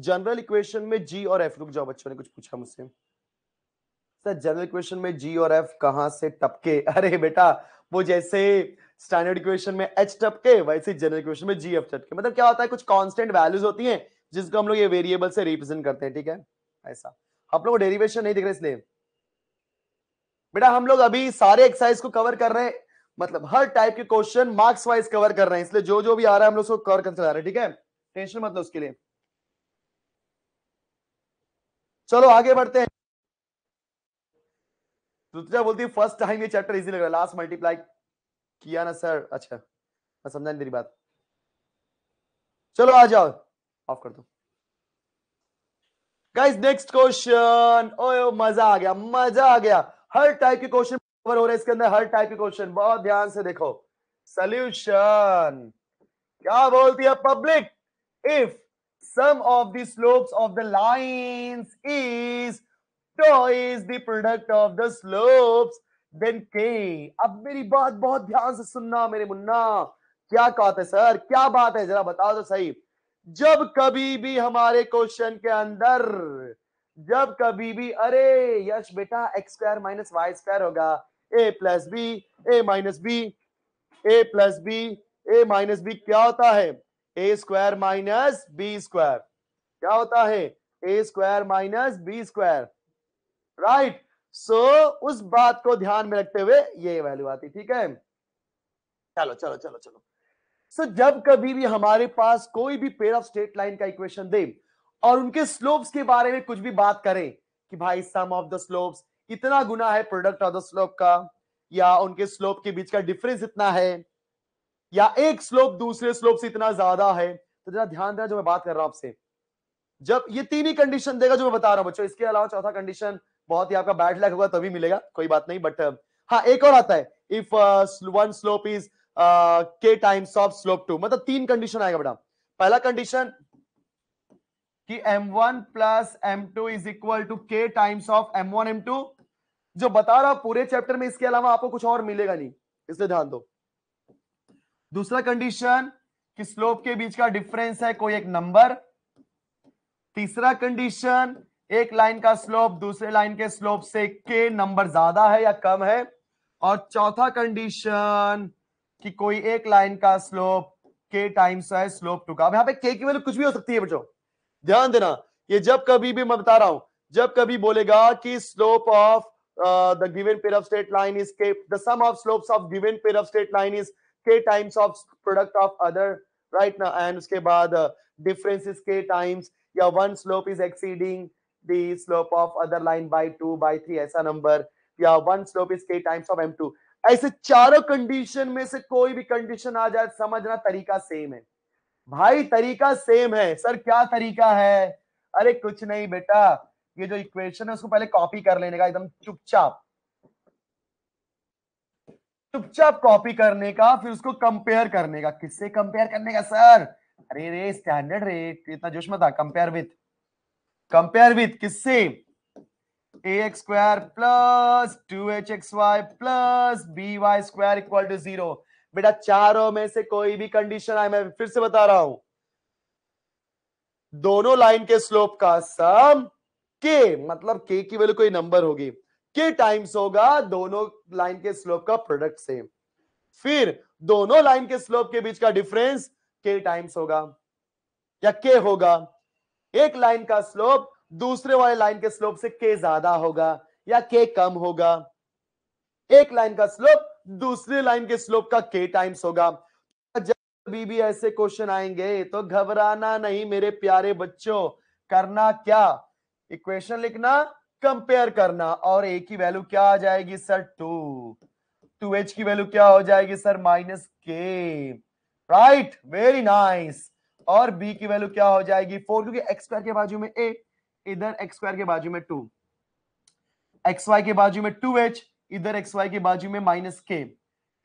general equation में जी और एफ रुक जाओ बच्चों ने कुछ पूछा मुझसे सर जनरल इक्वेशन में जी और एफ कहा से टपके अरे बेटा वो जैसे स्टैंडर्ड इक्वेशन में एच टपके वैसे जनरल इक्वेशन में जी एफ टपके मतलब क्या होता है कुछ कांस्टेंट वैल्यूज होती हैं जिसको हम लोग ये वेरिएबल से रिप्रेजेंट करते हैं ठीक है ऐसा आप लोग डेरिवेशन नहीं दिख रहे इसलिए बेटा हम लोग अभी सारे एक्सरसाइज को कवर कर रहे हैं मतलब हर टाइप के क्वेश्चन मार्क्स वाइज कवर कर रहे हैं इसलिए जो जो भी आ रहा है हम लोग उसको कवर करते जा रहे हैं ठीक है टेंशन मतलब उसके लिए चलो आगे बढ़ते हैं रुतुजा बोलती फर्स्ट टाइम ये चैप्टर इजी लग रहा है लास्ट मल्टीप्लाई किया ना सर अच्छा मैं समझा नहीं तेरी बात चलो आ जाओ ऑफ कर दो गाइस नेक्स्ट क्वेश्चन ओए मजा आ गया मजा आ गया हर टाइप के क्वेश्चन हो रहे हैं इसके अंदर हर टाइप के क्वेश्चन बहुत ध्यान से देखो सोल्यूशन क्या बोलती है public if sum of the slopes of the lines is tau is the product of the slopes then k अब मेरी बात बहुत ध्यान से सुनना मेरे मुन्ना क्या कहते सर क्या बात है जरा बता दो सही जब कभी भी हमारे क्वेश्चन के अंदर जब कभी भी अरे यश बेटा x square minus y square होगा a plus b a minus b a plus b a minus b क्या होता है a square minus b square क्या होता है a square minus b square right so उस बात को ध्यान में रखते हुए ये वैल्यू आती ठीक है चलो चलो चलो चलो सो so, जब कभी भी हमारे पास कोई भी पेयर ऑफ स्टेट लाइन का इक्वेशन दे और उनके स्लोप्स के बारे में कुछ भी बात करें कि भाई सम ऑफ द स्लोप्स इतना गुना है प्रोडक्ट ऑफ द स्लोप का या उनके स्लोप के बीच का डिफरेंस इतना है या एक स्लोप दूसरे स्लोप से इतना ज्यादा है तो जरा ध्यान देना जो मैं बात कर रहा हूं आपसे जब ये तीन ही कंडीशन देगा जो मैं बता रहा हूं बच्चों इसके अलावा चौथा कंडीशन बहुत ही आपका बैड लैक होगा तभी मिलेगा कोई बात नहीं बट uh, हाँ एक और आता है if one slope is k times of slope two मतलब तीन कंडीशन आएगा बेटा पहला कंडीशन कि m1 one plus M two is equal to k times of m1 m2 जो बता रहा पूरे चैप्टर में इसके अलावा आपको कुछ और मिलेगा नहीं इसलिए ध्यान दो दूसरा कंडीशन कि स्लोप के बीच का डिफरेंस है कोई एक नंबर तीसरा कंडीशन एक लाइन का स्लोप दूसरे लाइन के स्लोप से के नंबर ज्यादा है या कम है और चौथा कंडीशन कि कोई एक लाइन का स्लोप के टाइम्स है स्लोप टू का अब यहाँ पे के की वैल्यू कुछ भी हो सकती है बच्चों ध्यान देना ये जब कभी भी मैं बता रहा हूं जब कभी बोलेगा कि slope of the given pair of straight line is k the sum of slopes of given pair of straight line is k times of product of other right ना एंड उसके बाद डिफरेंसेस uh, के टाइम्स या one slope is exceeding the slope of other line by 2 by 3 ऐसा number या one slope is k times of m ऐसे चारों condition में से कोई भी कंडीशन आ जाए समझना तरीका सेम है भाई तरीका सेम है सर क्या तरीका है अरे कुछ नहीं बेटा ये जो इक्वेशन है उसको पहले कॉपी कर लेने का एकदम चुपचाप चुपचाप कॉपी करने का फिर उसको कंपेयर करने का किससे कंपेयर करने का सर अरे रे स्टैंडर्ड रेट इतना जोश मत कंपेयर विथ कंपेयर विथ किससे a x square plus two H x Y plus B Y square equal to zero बेटा चारों में से कोई भी कंडीशन आए मैं फिर से बता रहा हूं दोनों लाइन के स्लोप का सम के मतलब के की वैल्यू कोई नंबर होगी के टाइम्स होगा दोनों लाइन के स्लोप का प्रोडक्ट सेम फिर दोनों लाइन के स्लोप के बीच का डिफरेंस के टाइम्स होगा या के होगा एक लाइन का स्लोप दूसरे वाले लाइन के स्लोप से के ज्यादा होगा या के कम होगा एक लाइन का स्लोप दूसरे लाइन के स्लोप का के टाइम्स होगा जब भी ऐसे क्वेश्चन आएंगे तो घबराना नहीं मेरे प्यारे बच्चों करना क्या इक्वेशन लिखना कंपेयर करना और ए की वैल्यू क्या आ जाएगी सर टू टू एच की वैल्यू क्या हो जाएगी sir minus k right very nice और बी की वैल्यू क्या हो जाएगी फोर क्योंकि एक्स स्क्वायर के बाजू में ए इधर एक्स स्क्वायर के बाजू में टू एक्स वाई के बाजू में टू एच इधर एक्स वाई के बाजू में माइनस के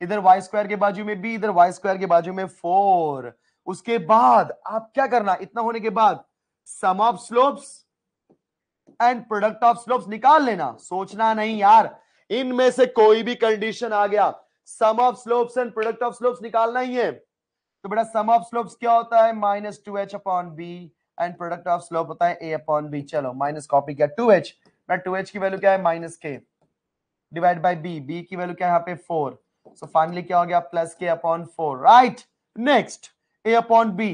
इधर वाई स्क्वायर के बाजू में बी इधर वाई स्क्वायर के बाजू में फोर उसके बाद आप क्या करना इतना होने के बाद sum of slopes and product of slopes निकाल लेना सोचना नहीं यार इनमें से कोई भी कंडीशन आ गया sum of slopes and product of slopes निकालना ही है तो बेटा सम ऑफ स्लोप्स क्या होता है minus two H upon B and product of slope होता है ए अपॉन बी चलो माइनस कॉपी किया टू एच टू एच की वैल्यू क्या है minus k divide by b B की वैल्यू क्या है यहाँ पे फोर सो फाइनली क्या हो गया plus k upon four right next a upon b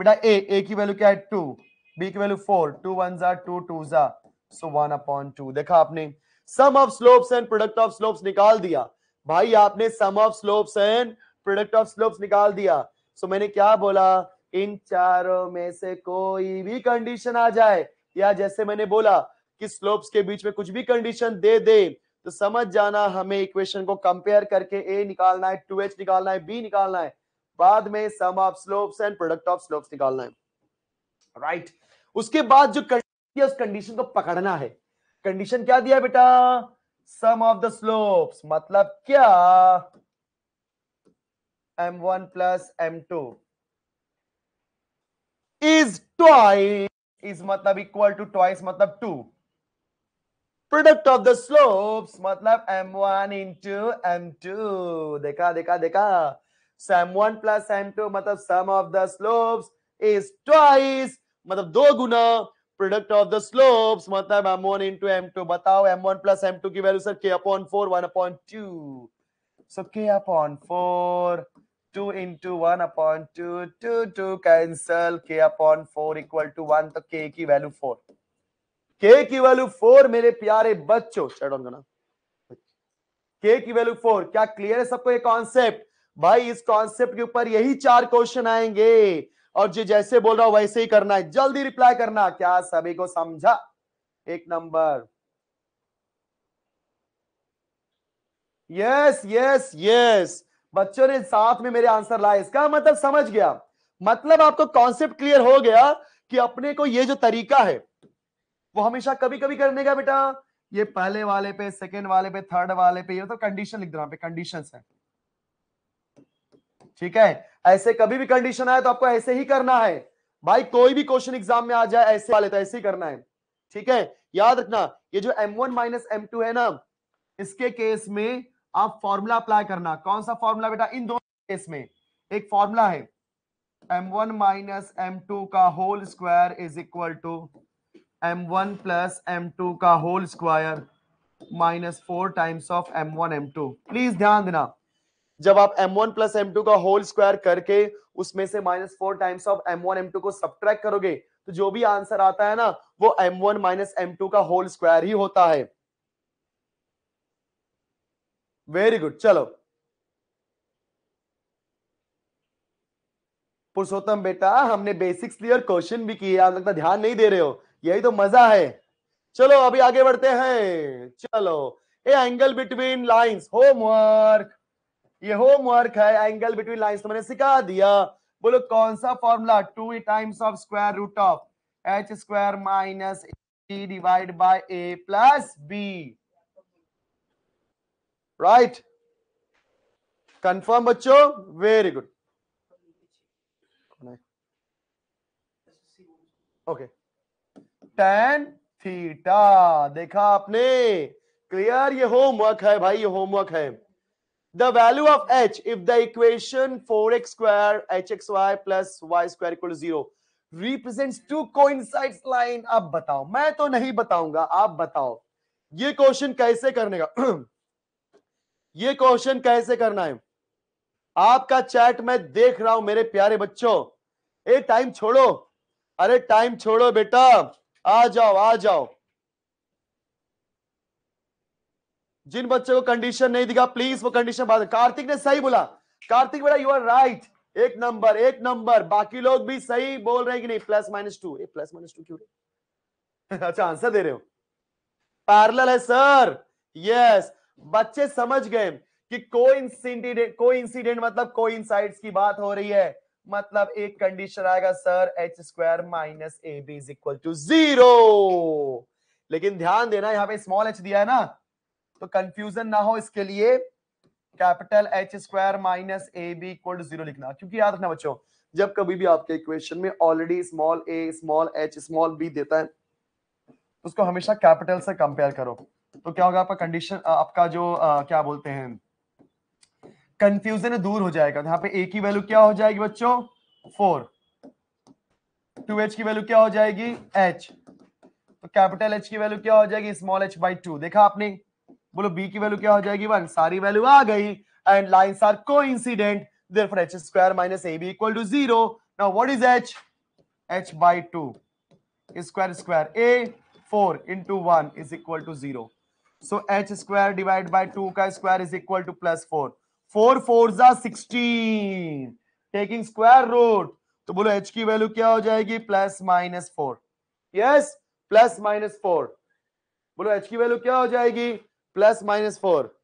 बेटा ए ए की वैल्यू क्या है टू बी की वैल्यू फोर टू वन जा टू टू जा सो वन अपॉन टू देखा आपने sum of slopes and product of slopes निकाल दिया भाई आपने sum of slopes and product of slopes निकाल दिया सो so, मैंने क्या बोला इन चारों में से कोई भी कंडीशन आ जाए या जैसे मैंने बोला कि स्लोप्स के बीच में कुछ भी कंडीशन दे दे तो समझ जाना हमें इक्वेशन को कंपेयर करके ए निकालना है टू एच निकालना है बी निकालना है बाद में sum of slopes and product of slopes निकालना है राइट right. उसके बाद जो कर... उस कंडीशन को पकड़ना है कंडीशन क्या दिया बेटा सम ऑफ द स्लोप्स मतलब क्या m one plus M two is twice is मतलब इक्वल टू ट्वाइस मतलब two product of the slopes मतलब M one into M two देखा देखा देखा so m one plus M two मतलब sum of the slopes is twice मतलब दो गुना प्रोडक्ट ऑफ द स्लोप्स मतलब m1 into m2 बताओ m1 plus m2 की वैल्यू sir k upon 4 1 upon 2 so k upon 4 2 into 1 upon 2 2 2 cancel k upon 4 equal to 1 तो k की वैल्यू 4 k की वैल्यू 4 मेरे प्यारे बच्चों शट ऑन करना k की वैल्यू 4 क्या क्लियर है सबको ये कांसेप्ट भाई इस कांसेप्ट के ऊपर यही चार क्वेश्चन आएंगे और जो जैसे बोल रहा हूं वैसे ही करना है जल्दी रिप्लाई करना क्या सभी को समझा एक नंबर यस यस यस बच्चों ने साथ में मेरे आंसर लाए इसका मतलब समझ गया मतलब आपको कॉन्सेप्ट क्लियर हो गया कि अपने को ये जो तरीका है वो हमेशा कभी कभी करने का बेटा ये पहले वाले पे सेकेंड वाले पे थर्ड वाले पे ये तो कंडीशन लिख दो पे कंडीशन है ठीक है ऐसे कभी भी कंडीशन आए तो आपको ऐसे ही करना है भाई कोई भी क्वेश्चन एग्जाम में आ जाए ऐसे वाले तो ऐसे ही करना है ठीक है याद रखना ये जो m one minus M two है ना इसके केस में आप फॉर्मूला अप्लाई करना कौन सा फॉर्मूला बेटा इन दोनों केस में एक फॉर्मूला है M one minus M two का whole square is equal to M one plus M two का whole square minus four times of M one M two please ध्यान देना जब आप m1 वन प्लस एम का whole square करके उसमें से minus four times of m1 m2 को सब्ट्रैक्ट करोगे तो जो भी आंसर आता है ना वो m1 वन माइनस एम का होल स्क्वायर ही होता है वेरी गुड चलो पुरुषोत्तम बेटा हमने बेसिक्स लिए और क्वेश्चन भी किए आप लगता ध्यान नहीं दे रहे हो यही तो मजा है चलो अभी आगे बढ़ते हैं चलो a angle between lines homework ये होमवर्क है एंगल बिटवीन लाइंस तो मैंने सिखा दिया बोलो कौन सा formula two times of square root of H square minus divide by A plus B right confirm बच्चों very good okay ten theta देखा आपने क्लियर ये होमवर्क है भाई ये होमवर्क है the value of h if the equation 4x square hxy plus y square equal to zero represents two coincides line अब बताओ मैं तो नहीं बताऊंगा आप बताओ ये क्वेश्चन कैसे करने का ये क्वेश्चन कैसे करना है आपका चैट मैं देख रहा हूं मेरे प्यारे बच्चों ए टाइम छोड़ो अरे टाइम छोड़ो बेटा आ जाओ आ जाओ जिन बच्चों को कंडीशन नहीं दिखा प्लीज वो कंडीशन बात कार्तिक ने सही बोला कार्तिक बेटा यू आर राइट एक नंबर एक नंबर बाकी लोग भी सही बोल रहे हैं कि नहीं plus minus two A plus minus two क्यों अच्छा आंसर दे रहे हो पैरल है सर यस बच्चे समझ गए कि को इंसिडेंट इंसिडेंट मतलब को की बात हो रही है मतलब एक कंडीशन आएगा sir H square minus A B is equal to zero लेकिन ध्यान देना यहाँ पे स्मॉल एच दिया है ना तो कंफ्यूजन ना हो इसके लिए capital H square minus A B equal zero लिखना क्योंकि याद रखना बच्चों जब कभी भी आपके इक्वेशन में already small A small H small B देता है तो उसको हमेशा कैपिटल से कंपेयर करो तो क्या होगा आपका कंडीशन आपका जो आ, क्या बोलते हैं कंफ्यूजन दूर हो जाएगा तो यहाँ पे ए की वैल्यू क्या हो जाएगी बच्चों फोर टू एच की वैल्यू क्या हो जाएगी एच तो कैपिटल एच की वैल्यू क्या हो जाएगी स्मॉल एच बाई टू देखा आपने बोलो बी की वैल्यू क्या हो जाएगी वन सारी वैल्यू आ गई एंड लाइन आर को incident there for H square minus A B equal to zero now what is H H by two square square A four into one is equal to zero so H square divide by two का square is equal to plus four four four sixteen taking square root तो बोलो H की value क्या हो जाएगी plus minus four yes plus minus four बोलो H की value क्या हो जाएगी प्लस माइनस फोर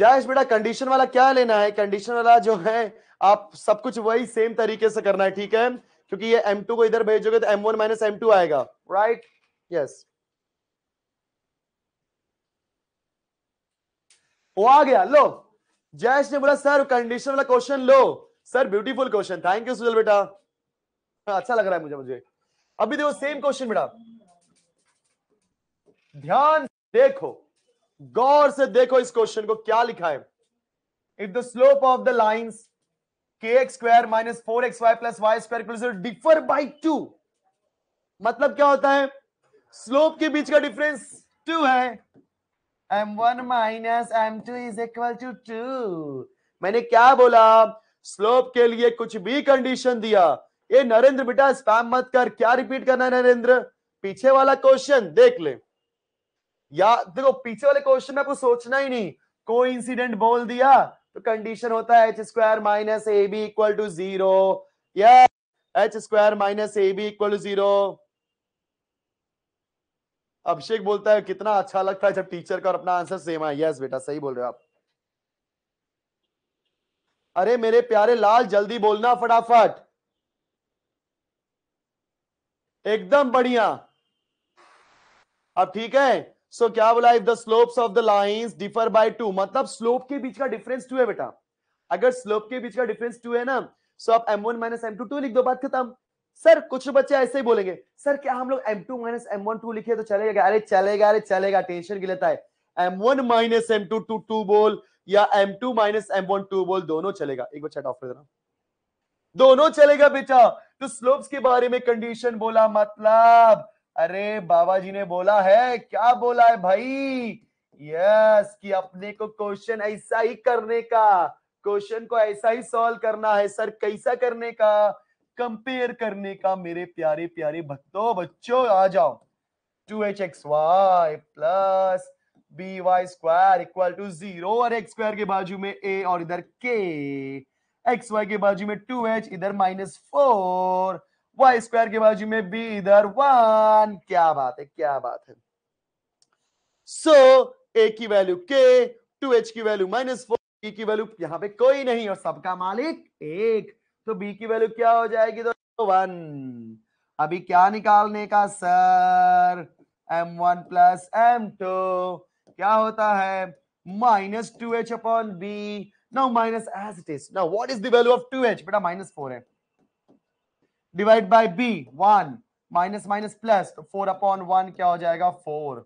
जायश बेटा कंडीशन वाला क्या लेना है कंडीशन वाला जो है आप सब कुछ वही सेम तरीके से करना है ठीक है क्योंकि ये M2 को इधर भेजोगे तो M1 वन माइनस एम आएगा राइट यस वो आ गया लो जयश ने बोला सर कंडीशन वाला क्वेश्चन लो sir beautiful question thank you Sujal बेटा अच्छा लग रहा है मुझे मुझे अभी देखो सेम क्वेश्चन बेटा ध्यान देखो गौर से देखो इस क्वेश्चन को क्या लिखा है if the slope of the lines के X square minus four x Y plus Y square differ by two मतलब क्या होता है स्लोप के बीच का डिफरेंस टू है M one minus M two is equal to two मैंने क्या बोला स्लोप के लिए कुछ भी कंडीशन दिया ये नरेंद्र बेटा स्पैम मत कर क्या रिपीट करना है नरेंद्र पीछे वाला क्वेश्चन देख ले या देखो पीछे वाले क्वेश्चन में आपको सोचना ही नहीं को इंसिडेंट बोल दिया तो कंडीशन होता है H square minus A B equal to zero H square minus A B equal to zero Abhishek बोलता है कितना अच्छा लगता है जब टीचर का और अपना आंसर सेम है यस बेटा सही बोल रहे हो आप अरे मेरे प्यारे लाल जल्दी बोलना फटाफट एकदम बढ़िया अब ठीक है सो so, क्या बोला if the slopes of the lines differ by two मतलब स्लोप के बीच का डिफरेंस टू है बेटा अगर स्लोप के बीच का डिफरेंस टू है ना सो so आप M one minus M two two लिख दो बात खत्म सर कुछ बच्चे ऐसे ही बोलेंगे सर क्या हम लोग M two minus M one two लिखे तो चलेगा अरे चलेगा अरे चलेगा टेंशन की लेता है M one minus M two two two बोल या M two minus M one two बोल दोनों चलेगा एक बच्चा टॉप देना दोनों चलेगा बेटा तो स्लोप्स के बारे में कंडीशन बोला मतलब अरे बाबा जी ने बोला है क्या बोला है भाई यस कि अपने को क्वेश्चन ऐसा ही करने का क्वेश्चन को ऐसा ही सॉल्व करना है सर कैसा करने का कंपेयर करने का मेरे प्यारे प्यारे भक्तों बच्चों आ जाओ two H x Y plus B Y square equal to zero और एक्स स्क्वायर के बाजू में ए और इधर के एक्स वाई के बाजू में टू एच इधर माइनस फोर वाई स्क्वायर के बाजू में बी इधर वन क्या बात है क्या बात है सो so, ए की वैल्यू के टू एच की वैल्यू माइनस फोर बी की वैल्यू यहां पे कोई नहीं और सबका मालिक एक तो बी की वैल्यू क्या हो जाएगी तो वन अभी क्या निकालने का sir M one plus M two क्या होता है minus two H upon B now minus as it is now what is the value of two H बेटा माइनस फोर है divide by B one minus minus plus तो four upon one क्या हो जाएगा four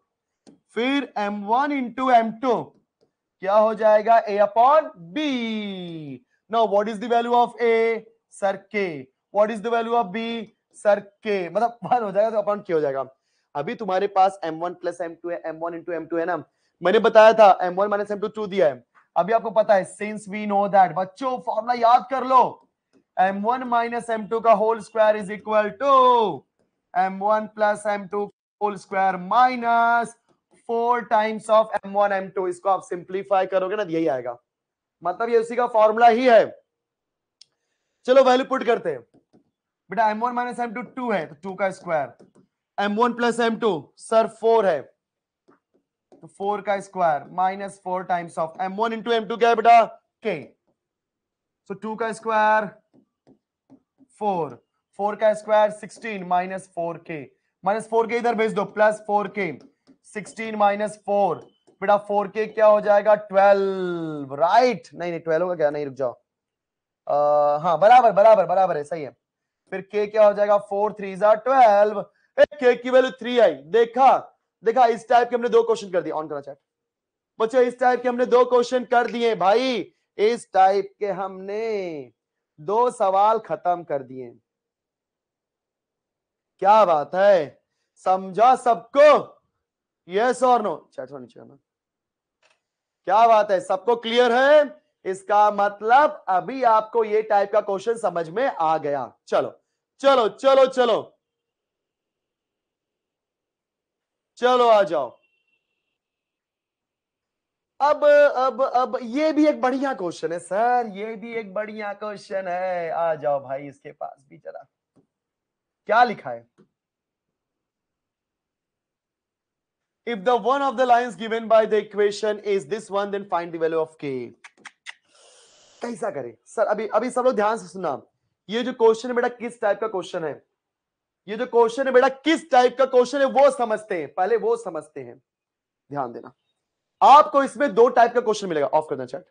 फिर M one into M two क्या हो जाएगा A upon B no what is the value of A sir के what is the value of B sir K मतलब वन हो जाएगा तो अपॉन के हो जाएगा अभी तुम्हारे पास M one plus M two है M one into M two है ना मैंने बताया था M one minus M two two दिया है अभी आपको पता है सिंस वी नो दैट बच्चों फॉर्मुला याद कर लो M one minus M two का whole square is equal to M one plus M two whole square minus four times of M one M two इसको आप सिंप्लीफाई करोगे ना तो यही आएगा मतलब ये उसी का फॉर्मूला ही है चलो वैल्यू पुट करते हैं बेटा M one minus M two two है तो टू का square M one plus M two sir four है तो फोर का square minus four times of M one into M two क्या है बेटा के सो टू का स्क्वायर फोर फोर का square sixteen minus four K minus four K इधर भेज दो plus four K sixteen minus four बेटा फोर के क्या हो जाएगा ट्वेल्व राइट नहीं नहीं ट्वेल्व होगा क्या नहीं रुक जाओ आ, हाँ बराबर बराबर बराबर है सही है फिर के क्या हो जाएगा फोर थ्री जार ट्वेल्व के की वैल्यू थ्री आई देखा देखा इस टाइप के हमने दो क्वेश्चन कर दिए ऑन करना चैट बच्चों इस टाइप के हमने दो क्वेश्चन कर दिए भाई इस टाइप के हमने दो सवाल खत्म कर दिए क्या बात है समझा सबको यस और नो चैट होनी चाहिए ना क्या बात है सबको क्लियर है इसका मतलब अभी आपको ये टाइप का क्वेश्चन समझ में आ गया चलो चलो चलो चलो चलो आ जाओ अब अब अब ये भी एक बढ़िया क्वेश्चन है सर ये भी एक बढ़िया क्वेश्चन है आ जाओ भाई इसके पास भी जरा क्या लिखा है if the one of the line given by the equation is this one then find the value of K कैसा करें सर अभी अभी सब लोग ध्यान से सुना ये जो क्वेश्चन है बेटा किस टाइप का क्वेश्चन है ये जो क्वेश्चन है बेटा किस टाइप का क्वेश्चन है वो समझते हैं पहले वो समझते हैं ध्यान देना आपको इसमें दो टाइप का क्वेश्चन मिलेगा ऑफ करना चैट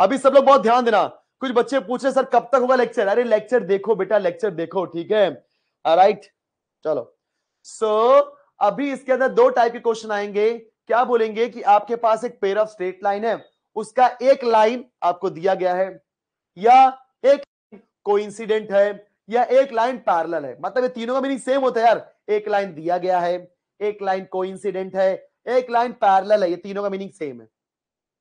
अभी सब लोग बहुत ध्यान देना कुछ बच्चे पूछ रहे सर कब तक होगा लेक्चर अरे लेक्चर देखो बेटा लेक्चर देखो ठीक है राइट चलो सो so, अभी इसके अंदर दो टाइप के क्वेश्चन आएंगे क्या बोलेंगे कि आपके पास एक पेयर ऑफ स्ट्रेट लाइन है उसका एक लाइन आपको दिया गया है या एक कोइंसिडेंट है या एक लाइन पैरल है मतलब ये तीनों का मीनिंग सेम होता है यार एक लाइन दिया गया है एक लाइन कोइंसिडेंट है एक लाइन पैरल है ये तीनों का मीनिंग सेम है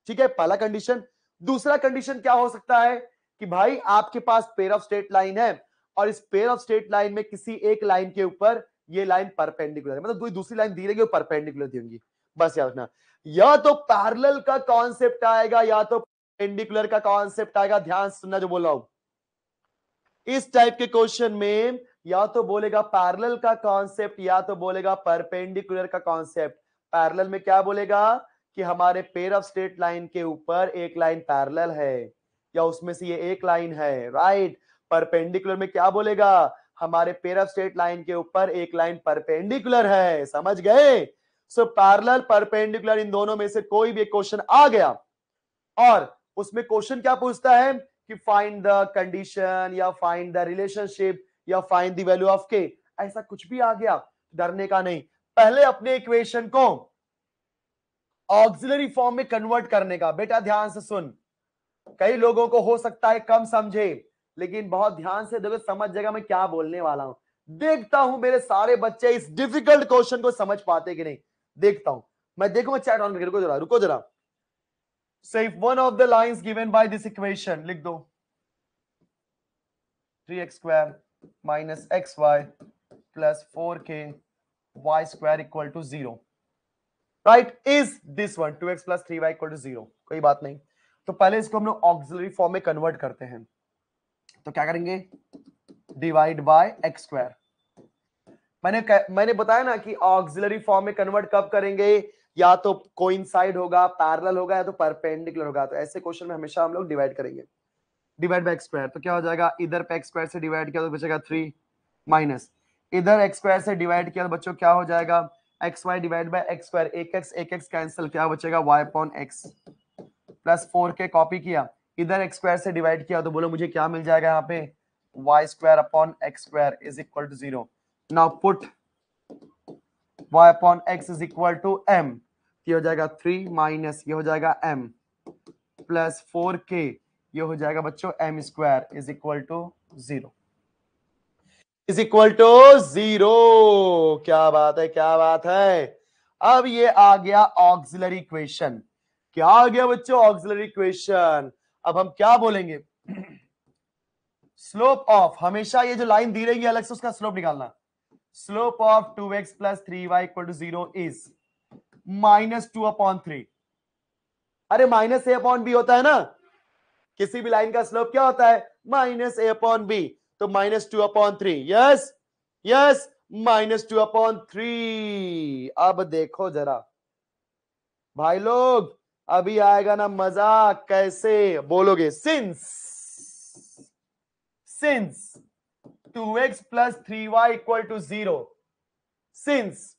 ठीक है पहला कंडीशन दूसरा कंडीशन क्या हो सकता है कि भाई आपके पास पेयर ऑफ स्टेट लाइन है और इस पेयर ऑफ स्टेट लाइन में किसी एक लाइन के ऊपर ये लाइन परपेंडिकुलर है मतलब दूसरी लाइन दी रहेगी परपेंडिकुलर दी होंगी बस याद रखना या तो पैरेलल का कॉन्सेप्ट आएगा या तो परपेंडिकुलर का कॉन्सेप्ट आएगा ध्यान सुनना जो बोल रहा हूं इस टाइप के क्वेश्चन में या तो बोलेगा पैरेलल का कॉन्सेप्ट या तो बोलेगा परपेंडिकुलर का कॉन्सेप्ट पैरेलल में क्या बोलेगा कि हमारे पेयर ऑफ स्टेट लाइन के ऊपर एक लाइन पैरेलल है या उसमें से ये एक लाइन है राइट परपेंडिकुलर में क्या बोलेगा हमारे पेयर ऑफ स्टेट लाइन के ऊपर एक लाइन परपेंडिकुलर है समझ गए सो पैरेलल परपेंडिकुलर इन दोनों में से कोई भी क्वेश्चन आ गया और उसमें क्वेश्चन क्या पूछता है कि फाइंड द कंडीशन या फाइंड द रिलेशनशिप या find the value of K ऐसा कुछ भी आ गया डरने का नहीं पहले अपने इक्वेशन को ऑक्सिलरी फॉर्म में कन्वर्ट करने का बेटा ध्यान से सुन कई लोगों को हो सकता है कम समझे लेकिन बहुत ध्यान से देखो समझ जाएगा मैं क्या बोलने वाला हूं देखता हूं मेरे सारे बच्चे इस डिफिकल्ट क्वेश्चन को समझ पाते कि नहीं देखता हूं मैं देखूंगा चैट ऑन रुको जरा रुको जरा so if one of the lines given by this equation लिख दो three x square minus x Y plus four K y square equal to zero right is this one two X plus three Y equal to zero कोई बात नहीं तो पहले इसको हम लोग ऑक्सिलरी फॉर्म में कन्वर्ट करते हैं तो क्या करेंगे डिवाइड बाय एक्स स्क्वायर मैंने मैंने बताया ना कि ऑक्सिलरी फॉर्म में कन्वर्ट कब करेंगे या तो कोइंसाइड होगा पैरेलल होगा या तो परपेंडिकुलर होगा तो ऐसे क्वेश्चन में हमेशा हम लोग डिवाइड करेंगे डिवाइड बाय एक्स स्क्वायर तो क्या हो जाएगा इधर पे एक्स स्क्वायर से डिवाइड किया तो बचेगा थ्री माइनस इधर एक्स स्क्वायर से डिवाइड किया तो बच्चों क्या हो जाएगा x Y divide by X square एक एक्स एक एक्स कैंसिल क्या बचेगा Y upon X plus four K copy किया इधर एक्स स्क्वायर से डिवाइड किया तो बोलो मुझे क्या मिल जाएगा यहाँ पे Y square upon x square is equal to zero now put y upon x is equal to m ये हो जाएगा थ्री माइनस ये हो जाएगा m प्लस फोर के ये हो जाएगा बच्चों m square is equal to zero is equal to zero क्या बात है क्या बात है अब ये आ गया ऑक्सिलरी इक्वेशन क्या आ गया बच्चों ऑक्सिलरी इक्वेशन अब हम क्या बोलेंगे स्लोप ऑफ हमेशा ये जो लाइन दी रहेगी अलग से उसका स्लोप निकालना slope of two X plus three Y equal to zero is minus two upon three अरे माइनस ए अपॉन बी होता है ना किसी भी लाइन का स्लोप क्या होता है माइनस ए अपॉन बी तो minus two upon three yes yes minus two upon three अब देखो जरा भाई लोग अभी आएगा ना मजा कैसे बोलोगे since since two X plus three Y equal to zero since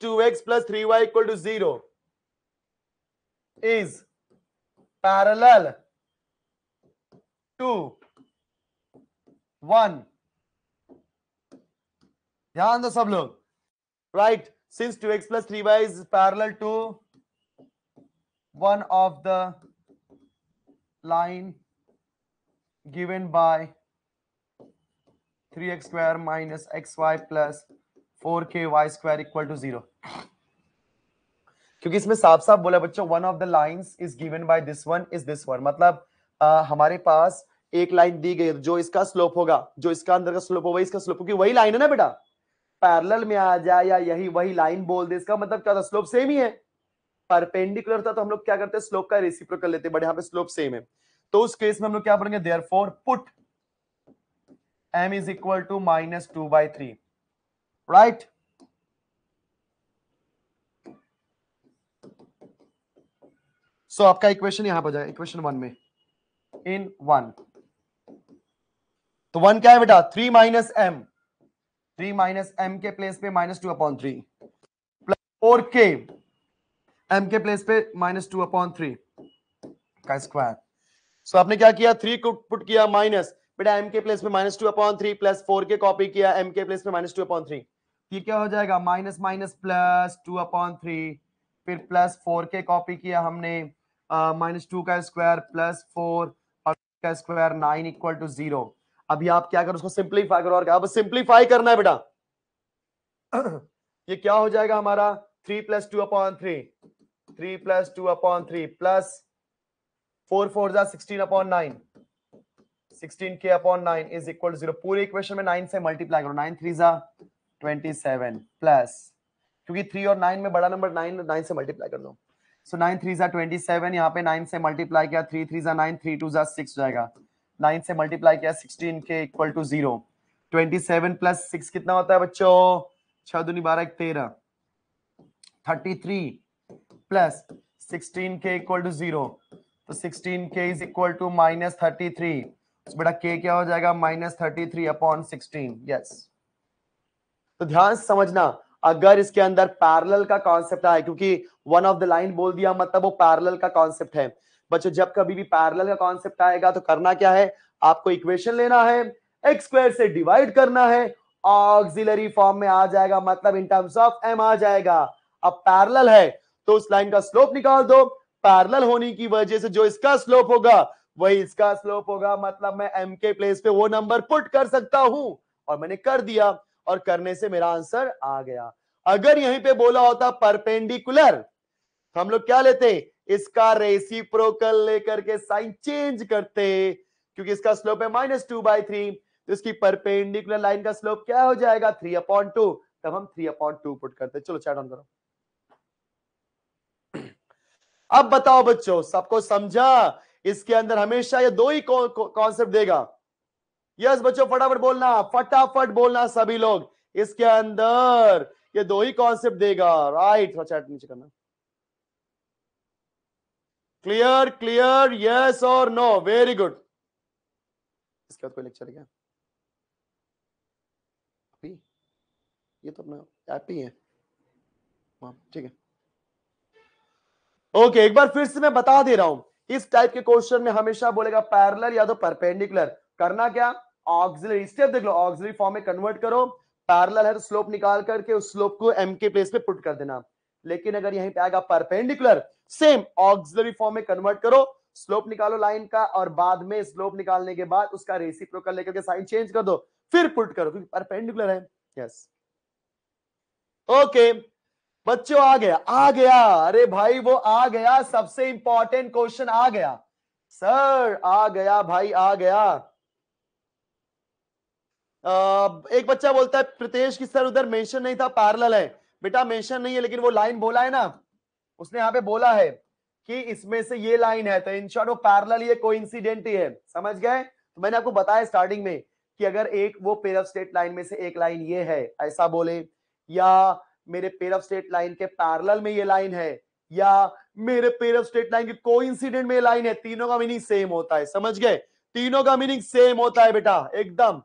two X plus three Y equal to zero is parallel to one ध्यान दो सब लोग right since two X plus three Y is parallel to one of the line given by three x square minus x Y plus four K Y square equal to zero क्योंकि इसमें साफ साफ बोला बच्चों one of the lines is given by this one is this one मतलब आ, हमारे पास एक लाइन दी गई जो इसका स्लोप होगा जो इसका अंदर का स्लोप होगा इसका स्लोप क्योंकि वही लाइन है ना बेटा पैरल में आ जाए या यही वही लाइन बोल दे इसका मतलब क्या था स्लोप सेम ही है परपेंडिकुलर था तो हम लोग क्या करते हैं स्लोप का रेसिप्रो कर लेते बट यहां पे स्लोप सेम है तो उस केस में हम लोग क्या पढ़ेंगे therefore put M is equal to minus two by three right so आपका इक्वेशन यहां पर जाए इक्वेशन वन में इन वन तो वन क्या है बेटा three minus M three minus M के प्लेस पे minus two upon three plus four K M के प्लेस पे माइनस टू अपॉन थ्री का स्क्वायर सो आपने क्या किया थ्री को पुट किया माइनस बेटा एम के प्लेस पे minus two upon three plus four K copy किया एम के प्लेस पे माइनस टू अपॉन थ्री ये क्या हो जाएगा minus minus plus two upon three फिर प्लस फोर के कॉपी किया हमने माइनस टू का स्क्वायर प्लस फोर का square nine equal to zero अभी आप क्या करो उसको सिंप्लीफाई करो और क्या सिंप्लीफाई करना है बेटा ये क्या हो जाएगा हमारा three plus two upon three three plus two upon three plus four four sixteen upon nine sixteen K upon nine is equal जीरो पूरे इक्वेशन में नाइन से मल्टीप्लाई करो नाइन थ्री जा ट्वेंटी सेवन प्लस क्योंकि three और nine में बड़ा number nine nine से मल्टीप्लाई कर दो सो नाइन थ्री जा ट्वेंटी सेवन यहाँ पे नाइन से मल्टीप्लाई किया थ्री थ्री जा नाइन थ्री टू जा सिक्स जाएगा नाइन से मल्टीप्लाई किया sixteen K equal to zero twenty seven plus six कितना होता है बच्चों छह दुनी बारह एक तेरह thirty three plus sixteen K equal to zero तो sixteen K is equal to minus thirty three तो बेटा के क्या हो जाएगा minus thirty three upon sixteen yes तो ध्यान समझना अगर इसके अंदर पैरेलल का कॉन्सेप्ट आए क्योंकि वन ऑफ द लाइन बोल दिया मतलब वो पैरेलल का कॉन्सेप्ट है बच्चों जब कभी भी पैरल का कॉन्सेप्ट आएगा तो करना क्या है आपको इक्वेशन लेना है एक्स स्क्वायर से डिवाइड करना है ऑक्सिलरी फॉर्म में आ जाएगा मतलब इन टर्म्स ऑफ एम आ जाएगा अब पैरल है तो उस लाइन का स्लोप निकाल दो पैरल होने की वजह से जो इसका स्लोप होगा वही इसका स्लोप होगा मतलब मैं एम के प्लेस पे वो नंबर पुट कर सकता हूं और मैंने कर दिया और करने से मेरा आंसर आ गया अगर यहीं पे बोला होता परपेंडिकुलर हम लोग क्या लेते इसका रेसिप्रोकल लेकर के साइन चेंज करते क्योंकि इसका स्लोप है माइनस टू बाई थ्री तो इसकी परपेंडिकुलर लाइन का स्लोप क्या हो जाएगा थ्री अपॉन टू तब हम थ्री अपॉन टू पुट करते चलो चैट ऑन करो अब बताओ बच्चों सबको समझा इसके अंदर हमेशा ये दो ही कॉन्सेप्ट देगा यस बच्चों फटाफट बोलना फटाफट बोलना सभी लोग इसके अंदर ये दो ही कॉन्सेप्ट देगा राइट चैट नीचे करना क्लियर क्लियर यस और नो वेरी गुड इसके बाद कोई लेक्चर है क्या अभी ये तो अपना ऐप ही है हाँ, ठीक है ओके एक बार फिर से मैं बता दे रहा हूं इस टाइप के क्वेश्चन में हमेशा बोलेगा पैरलर या तो परपेंडिकुलर करना क्या ऑक्सिलरी स्टेप देख लो ऑक्सिलरी फॉर्म में कन्वर्ट करो पैरलर है तो स्लोप निकाल करके उस स्लोप को एम के प्लेस पे पुट कर देना लेकिन अगर यहीं पे आएगा परपेंडिकुलर सेम ऑक्सिलरी फॉर्म में कन्वर्ट करो स्लोप निकालो लाइन का और बाद में स्लोप निकालने के बाद उसका रेसिप्रोकल लेकर के साइन चेंज कर दो फिर पुट करो क्योंकि परपेंडिकुलर है यस ओके बच्चों आ गया आ गया अरे भाई वो आ गया सबसे इंपॉर्टेंट क्वेश्चन आ गया सर आ गया भाई आ गया आ, एक बच्चा बोलता है प्रीतेश की सर उधर मेंशन नहीं था पैरल है बेटा मेंशन नहीं है लेकिन वो लाइन बोला है ना उसने यहाँ पे बोला है कि इसमें से ये लाइन है तो इन शॉर्ट वो पैरल ये को ही है समझ गए तो मैंने आपको बताया स्टार्टिंग में कि अगर एक वो पेर ऑफ स्टेट लाइन में से एक लाइन ये है ऐसा बोले या मेरे पेर ऑफ स्टेट लाइन के पैरल में ये लाइन है या मेरे पेर ऑफ स्टेट लाइन के कोइंसिडेंट में लाइन है तीनों का मीनिंग सेम होता है समझ गए तीनों का मीनिंग सेम होता है बेटा एकदम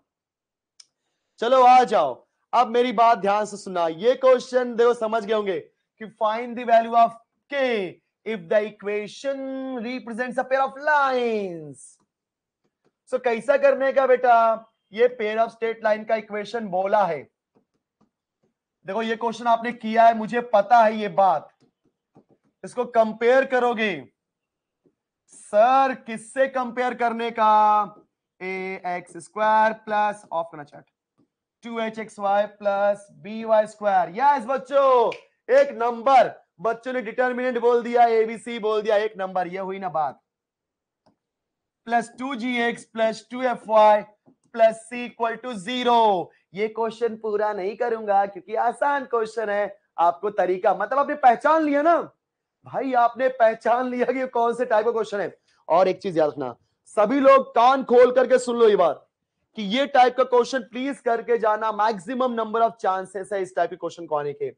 चलो आ जाओ अब मेरी बात ध्यान से सुना ये क्वेश्चन देखो समझ गए होंगे कि find the value of K if the equation represents a pair of lines so कैसा करने का बेटा ये पेयर ऑफ स्टेट लाइन का इक्वेशन बोला है देखो ये क्वेश्चन आपने किया है मुझे पता है ये बात इसको कंपेयर करोगे सर किससे कंपेयर करने का ए एक्स स्क्वायर प्लस ऑफ करना चार्ट two H x Y plus B Y square yes बच्चो एक नंबर बच्चों ने डिटर्मिनेंट बोल दिया एबीसी बोल दिया एक नंबर ये हुई ना बात plus two G X plus two F Y plus C equal to zero ये क्वेश्चन पूरा नहीं करूंगा क्योंकि आसान क्वेश्चन है आपको तरीका मतलब आपने पहचान लिया ना भाई आपने पहचान लिया कि कौन से टाइप का क्वेश्चन है और एक चीज याद रखना सभी लोग कान खोल करके सुन लो ये बात कि ये टाइप का क्वेश्चन प्लीज करके जाना मैक्सिमम नंबर ऑफ चांसेस है इस टाइप के क्वेश्चन को आने के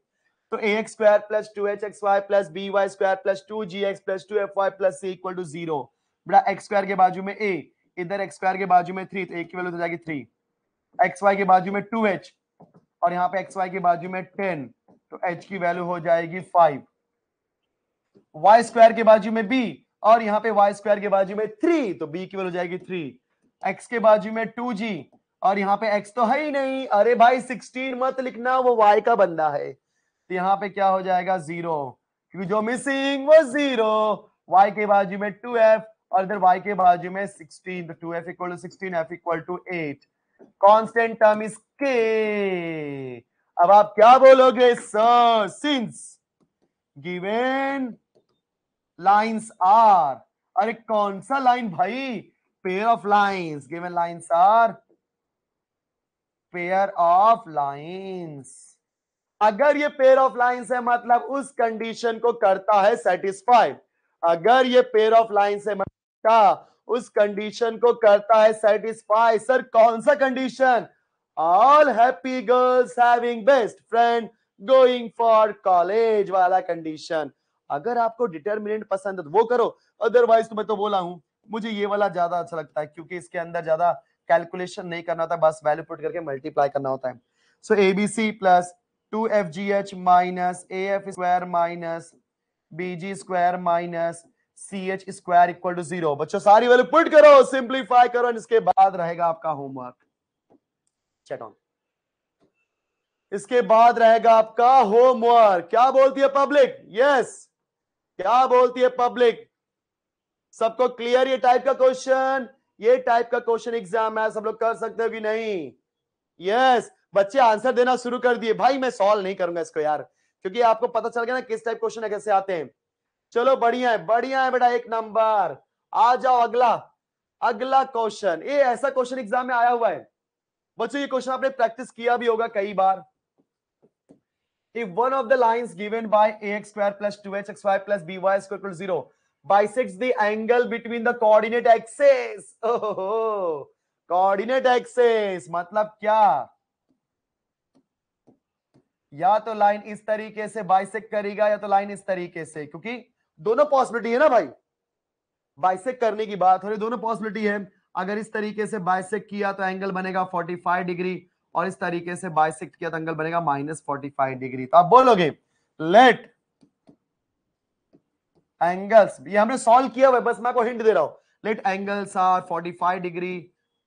तो A x square plus two H x Y plus B Y square plus two G X plus two F Y plus C equal to zero बड़ा X square के बाजू में ए इधर एक्स स्क्वायर के बाजू में थ्री तो ए की वैल्यू हो तो जाएगी थ्री एक्स वाई के बाजू में टू एच और यहाँ पे एक्स वाई के बाजू में टेन तो एच की वैल्यू हो जाएगी फाइव वाई स्क्वायर के बाजू में बी और यहाँ पे वाई स्क्वायर के बाजू में थ्री तो बी की वैल्यू हो जाएगी थ्री एक्स के बाजू में टू जी और यहाँ पे एक्स तो है ही नहीं अरे भाई सिक्सटीन मत लिखना वो वाई का बंदा है तो यहाँ पे क्या हो जाएगा जीरो क्योंकि जो मिसिंग वो जीरो वाई के बाजू में टू एफ और इधर वाई के बाजू में sixteen two F equal to sixteen F equal to eight constant term is K अब आप क्या बोलोगे sir since given lines are अरे कौन सा लाइन भाई pair of lines. Given lines are pair of lines. अगर ये पेयर ऑफ लाइंस है मतलब उस कंडीशन को करता है सेटिस्फाइड अगर ये पेयर ऑफ लाइंस है मतलब उस कंडीशन को करता है सेटिस्फाई सर कौन सा condition all happy girls having best friend going for college वाला कंडीशन अगर आपको डिटर्मिनेंट पसंद है तो वो करो अदरवाइज तो मैं तो बोला हूं मुझे ये वाला ज्यादा अच्छा लगता है क्योंकि इसके अंदर ज्यादा कैलकुलेशन नहीं करना होता बस वैल्यू पुट करके मल्टीप्लाई करना होता है so A B C plus two F G H minus A F square minus B G square minus C H square equal to zero बच्चों सारी वैल्यू पुट करो सिंप्लीफाई करो इसके बाद रहेगा आपका होमवर्क चेक ऑन इसके बाद रहेगा आपका होमवर्क क्या बोलती है पब्लिक यस yes. क्या बोलती है पब्लिक सबको क्लियर ये टाइप का क्वेश्चन ये टाइप का क्वेश्चन एग्जाम है सब लोग कर सकते भी नहीं यस yes, बच्चे आंसर देना शुरू कर दिए भाई मैं सॉल्व नहीं करूंगा इसको यार क्योंकि आपको पता चल गया ना किस टाइप क्वेश्चन है कैसे आते हैं चलो बढ़िया है बढ़िया है बेटा एक नंबर आ जाओ अगला अगला क्वेश्चन ये ऐसा क्वेश्चन एग्जाम में आया हुआ है बच्चों ये क्वेश्चन आपने प्रैक्टिस किया भी होगा कई बार if if one of the lines given X ax square plus X square plus by square plus zero bisects the angle between the coordinate axes Oh, coordinate axes मतलब क्या या तो लाइन इस तरीके से बाइसेक करेगा या तो लाइन इस तरीके से क्योंकि दोनों पॉसिबिलिटी है ना भाई बाइसेक करने की बात हो रही दोनों पॉसिबिलिटी है अगर इस तरीके से बाइसेक किया तो एंगल बनेगा 45 डिग्री और इस तरीके से बाइसेक किया तो एंगल बनेगा माइनस फोर्टी डिग्री तो आप बोलोगे लेट एंगल्स ये हमने सॉल्व किया हुआ है बस मैं आपको हिंट दे रहा हूं लेट एंगल्स आर 45 डिग्री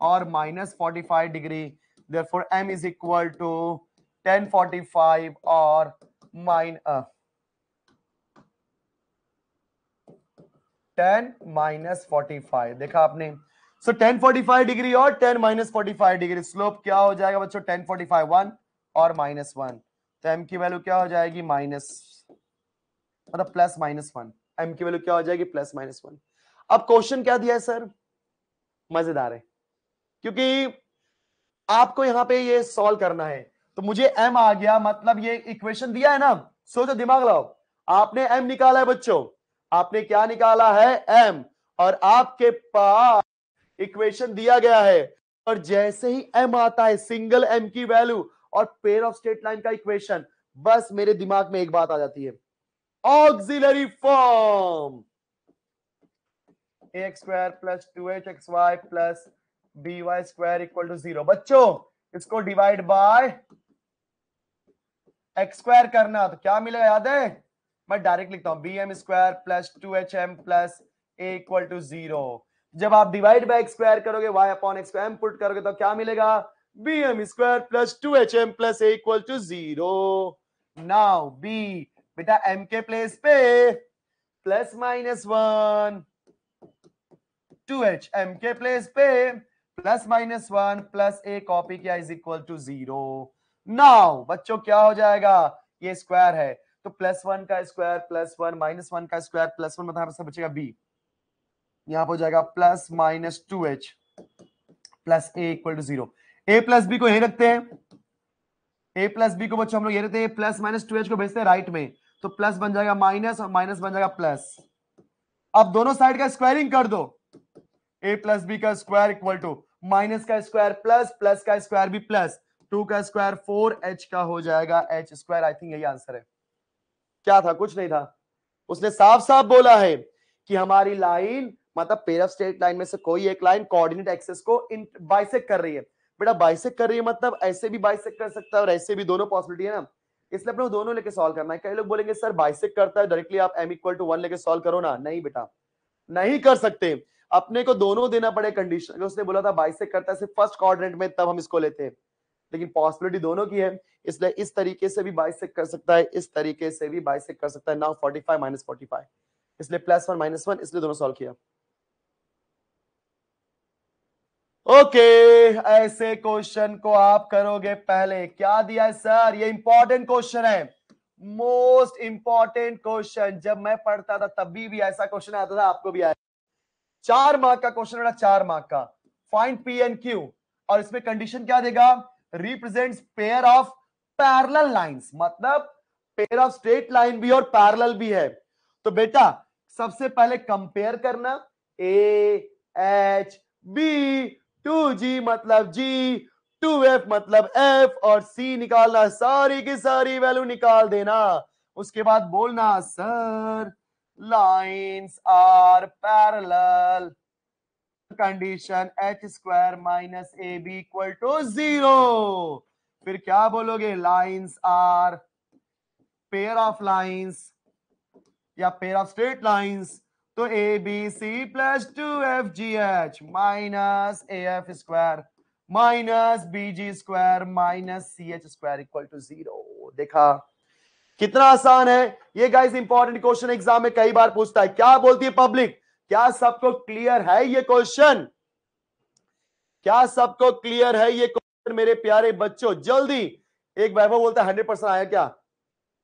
और minus forty five degree therefore M is equal to tan forty five और माइन टेन माइनस फोर्टी फाइव देखा आपने so tan forty five degree और tan minus forty five degree slope क्या हो जाएगा बच्चों टेन फोर्टी फाइव वन और माइनस वन तो एम की वैल्यू क्या हो जाएगी माइनस मतलब प्लस माइनस वन एम की वैल्यू क्या हो जाएगी प्लस माइनस वन अब क्वेश्चन क्या दिया है सर मजेदार है क्योंकि आपको यहाँ पे ये सॉल्व करना है तो मुझे एम आ गया मतलब ये इक्वेशन दिया है ना सोचो दिमाग लाओ आपने एम निकाला है बच्चों आपने क्या निकाला है एम और आपके पास इक्वेशन दिया गया है और जैसे ही एम आता है सिंगल एम की वैल्यू और पेयर ऑफ स्टेट लाइन का इक्वेशन बस मेरे दिमाग में एक बात आ जाती है auxiliary form X square plus two H x Y plus B Y square equal to zero बच्चों इसको डिवाइड बाय एक्स स्क्वायर करना तो क्या मिलेगा याद है मैं डायरेक्ट लिखता हूं B M square plus two H M plus A equal to zero जब आप डिवाइड बाय एक्स स्क्वायर करोगे Y upon X M put करोगे तो क्या मिलेगा B M square plus two H M plus A equal to zero now B बेटा M के place पे plus minus one two H M के place पे plus minus one plus A copy किया is equal to zero now बच्चों क्या हो जाएगा ये स्क्वायर है तो प्लस वन का square plus one minus one का स्क्वायर प्लस वन मतलब सब बचेगा बी यहां पर हो जाएगा plus minus two H plus A equal to zero A plus B को यही रखते हैं ए प्लस बी को बच्चों हम लोग ये रहते हैं प्लस माइनस टू एच को भेजते हैं राइट में तो प्लस बन जाएगा माइनस और माइनस बन जाएगा प्लस अब दोनों साइड का स्क्वायरिंग कर दो ए प्लस बी का स्क्वायर इक्वल टू माइनस का स्क्वायर प्लस प्लस का स्क्वायर भी प्लस टू का स्क्वायर फोर एच का हो जाएगा एच स्क्वायर आई थिंक यही आंसर है क्या था कुछ नहीं था उसने साफ साफ बोला है कि हमारी लाइन मतलब पेयर ऑफ स्टेट लाइन में से कोई एक लाइन कोऑर्डिनेट एक्सेस को बाइसेक कर रही है बेटा बाइसेक कर रही है मतलब ऐसे भी बाइसेक कर सकता है और ऐसे भी दोनों पॉसिबिलिटी है ना इसलिए अपने दोनों लेके सॉल्व करना है कई लोग बोलेंगे सर बाइसेक करता है डायरेक्टली आप एम इक्वल टू वन लेके सॉल्व करो ना नहीं बेटा नहीं कर सकते अपने को दोनों देना पड़े कंडीशन उसने बोला था बाइसेक करता है सिर्फ फर्स्ट क्वाड्रेंट में तब हम इसको लेते हैं लेकिन पॉसिबिलिटी दोनों की है इसलिए इस तरीके से भी बाइसेक कर सकता है इस तरीके से भी बाइसेक कर सकता है now forty five minus forty five इसलिए प्लस वन माइनस वन इसलिए दोनों सॉल्व किया ओके okay, ऐसे क्वेश्चन को आप करोगे पहले क्या दिया है सर ये इंपॉर्टेंट क्वेश्चन है मोस्ट इंपॉर्टेंट क्वेश्चन जब मैं पढ़ता था तब भी, भी ऐसा क्वेश्चन आता था आपको भी आया चार मार्क का क्वेश्चन बेटा चार मार्क का फाइंड पी एंड क्यू और इसमें कंडीशन क्या देगा represent pair of parallel lines मतलब पेयर ऑफ स्ट्रेट लाइन भी और पैरल भी है तो बेटा सबसे पहले कंपेयर करना A H B two G मतलब जी टू एफ मतलब एफ और सी निकालना सारी की सारी वैल्यू निकाल देना उसके बाद बोलना sir lines are parallel condition H square minus A B equal to zero फिर क्या बोलोगे lines are pair of lines या पेयर ऑफ स्ट्रेट लाइंस तो A B C plus two F G H minus A F square minus B G square minus C H square equal to zero देखा कितना आसान है ये guys important question exam में कई बार पूछता है क्या बोलती है पब्लिक क्या सबको क्लियर है ये क्वेश्चन क्या सबको क्लियर है ये क्वेश्चन मेरे प्यारे बच्चों जल्दी एक वैभव बोलता है हंड्रेड परसेंट आया क्या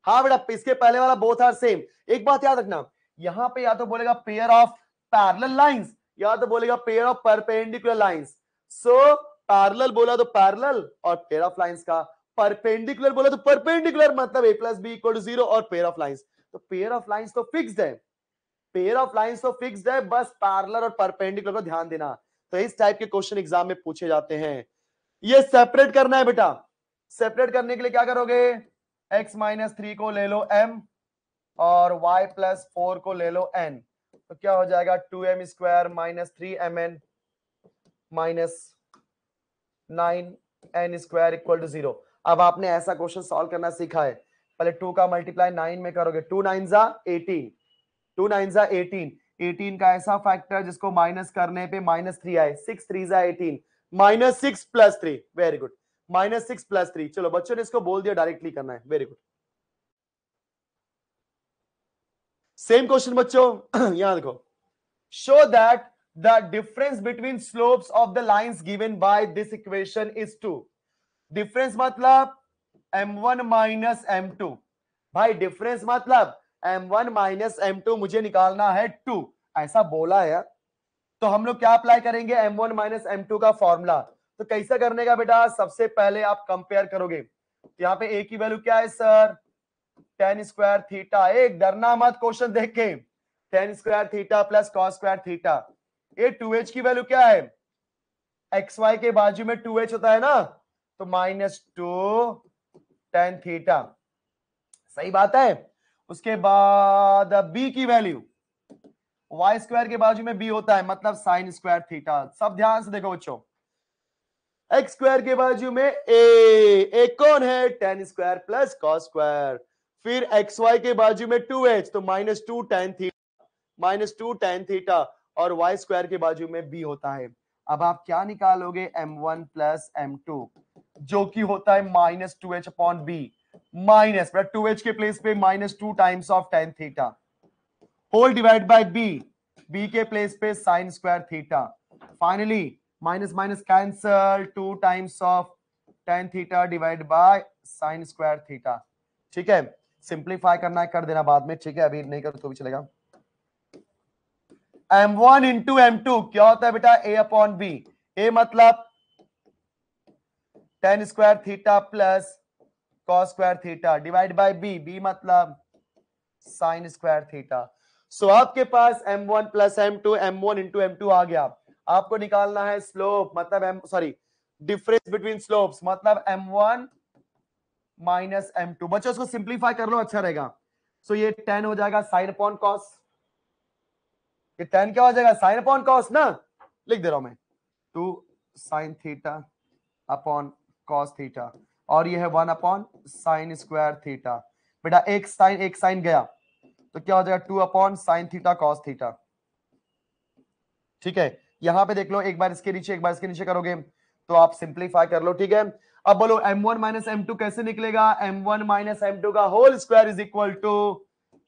हाँ बेटा इसके पहले वाला बोथ आर सेम एक बात याद रखना यहां पे या तो बोलेगा पेयर ऑफ पैरल लाइंस या तो बोलेगा pair of perpendicular lines so parallel बोला तो पैरल और पेयर ऑफ लाइंस का परपेंडिकुलर बोला तो परपेंडिकुलर मतलब ए plus B equal to zero और पेयर ऑफ लाइन्स तो पेयर ऑफ लाइन्स तो फिक्स है पेयर ऑफ लाइन्स तो फिक्स है बस पैरलर और परपेंडिकुलर को ध्यान देना तो इस टाइप के क्वेश्चन एग्जाम में पूछे जाते हैं ये सेपरेट करना है बेटा सेपरेट करने के लिए क्या करोगे x माइनस थ्री को ले लो m और y प्लस फोर को ले लो n तो क्या हो जाएगा two M square minus three M N minus nine N square equal to zero अब आपने ऐसा क्वेश्चन सॉल्व करना सीखा है पहले टू का मल्टीप्लाई नाइन में करोगे टू नाइन जा एटीन टू नाइन जा एटीन एटीन का ऐसा फैक्टर जिसको माइनस करने पे माइनस थ्री आए सिक्स थ्री जा eighteen minus six plus three very good minus six plus three चलो बच्चों ने इसको बोल दिया डायरेक्टली करना है वेरी गुड सेम क्वेश्चन बच्चों यहां देखो show that the difference between slopes of the lines given by this equation is two difference मतलब m1 वन माइनस एम भाई डिफरेंस मतलब m1 वन माइनस एम मुझे निकालना है टू ऐसा बोला है तो हम लोग क्या अप्लाई करेंगे m1 वन माइनस एम का फॉर्मूला तो कैसा करने का बेटा सबसे पहले आप कंपेयर करोगे तो यहाँ पे ए की वैल्यू क्या है सर टेन स्क्वायर थीटा एक डरना मत क्वेश्चन देख के tan square theta plus cos square theta ये टू एच की वैल्यू क्या है एक्स वाई के बाजू में टू एच होता है ना तो माइनस टू टेन थीटा सही बात है उसके बाद बी की वैल्यू वाई स्क्वायर के बाजू में बी होता है मतलब साइन स्क्वायर थीटा सब ध्यान से देखो बच्चों एक्स स्क्वायर के बाजू में ए ए कौन है tan square plus cos square फिर एक्स वाई के बाजू में टू एच तो minus two tan theta minus two tan theta और वाई स्क्वायर के बाजू में बी होता है अब आप क्या निकालोगे M one plus M two जो कि होता है minus two H upon B minus two H के प्लेस पे minus two times of tan theta whole divide by B B के प्लेस पे sine square theta finally minus minus cancel two times of tan theta divide by sine square theta ठीक है simplify करना है कर देना बाद में ठीक है अभी नहीं कर तो भी चलेगा M one into M two क्या होता है बेटा ए अपॉन बी ए मतलब tan square theta plus cos square theta divide by B B मतलब साइन स्क्वायर थीटा सो आपके पास M one plus M two M one into M two आ गया आपको निकालना है स्लोप मतलब M sorry difference between slopes मतलब M one minus M two बच्चों इसको सिंप्लीफाई कर लो अच्छा रहेगा सो so, ये टेन हो जाएगा साइन अपॉन कॉस ये टेन क्या हो जाएगा साइन अपॉन कॉस ना लिख दे रहा हूं मैं two sine theta upon cos theta और ये है one upon sine square theta बेटा एक साइन एक साइन गया तो क्या हो जाएगा two upon sine theta cos theta ठीक है यहां पे देख लो एक बार इसके नीचे एक बार इसके नीचे करोगे तो आप सिंप्लीफाई कर लो ठीक है अब बोलो M one minus M two कैसे निकलेगा M one minus M two का whole square is equal to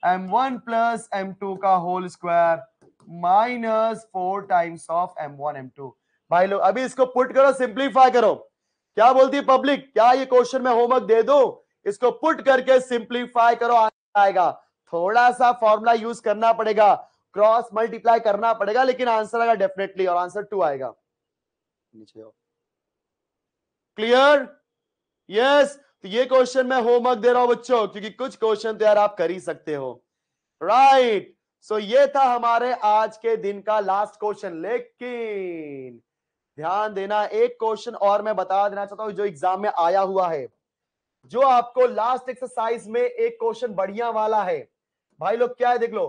M one plus M two का whole square minus four times of M one M two भाई लोग अभी इसको पुट करो simplify करो क्या बोलती है पब्लिक क्या ये क्वेश्चन में होमवर्क दे दो इसको पुट करके सिंप्लीफाई करो आएगा थोड़ा सा फॉर्मूला यूज करना पड़ेगा क्रॉस मल्टीप्लाई करना पड़ेगा लेकिन आंसर आएगा डेफिनेटली और आंसर टू आएगा नीचे हो क्लियर यस तो ये क्वेश्चन मैं होमवर्क दे रहा हूं बच्चों क्योंकि कुछ क्वेश्चन तो यार आप कर ही सकते हो राइट right. सो so, ये था हमारे आज के दिन का लास्ट क्वेश्चन लेकिन ध्यान देना एक क्वेश्चन और मैं बता देना चाहता हूं जो एग्जाम में आया हुआ है जो आपको लास्ट एक्सरसाइज में एक क्वेश्चन बढ़िया वाला है भाई लोग क्या है देख लो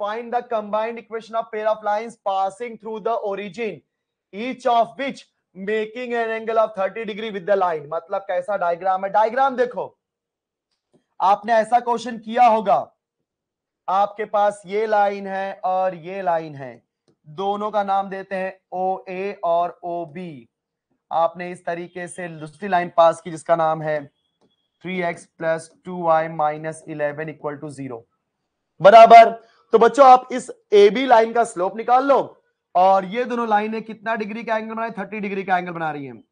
find the combined equation of pair of lines passing through the origin each of which making an angle of thirty degree with the line मतलब कैसा डायग्राम है डायग्राम देखो आपने ऐसा क्वेश्चन किया होगा आपके पास ये लाइन है और ये लाइन है दोनों का नाम देते हैं ओ ए और ओ बी आपने इस तरीके से दूसरी लाइन पास की जिसका नाम है three X plus two Y minus eleven equal to zero बराबर तो बच्चों आप इस ए बी लाइन का स्लोप निकाल लो और ये दोनों लाइनें कितना डिग्री का एंगल बना रही है थर्टी डिग्री का एंगल बना रही है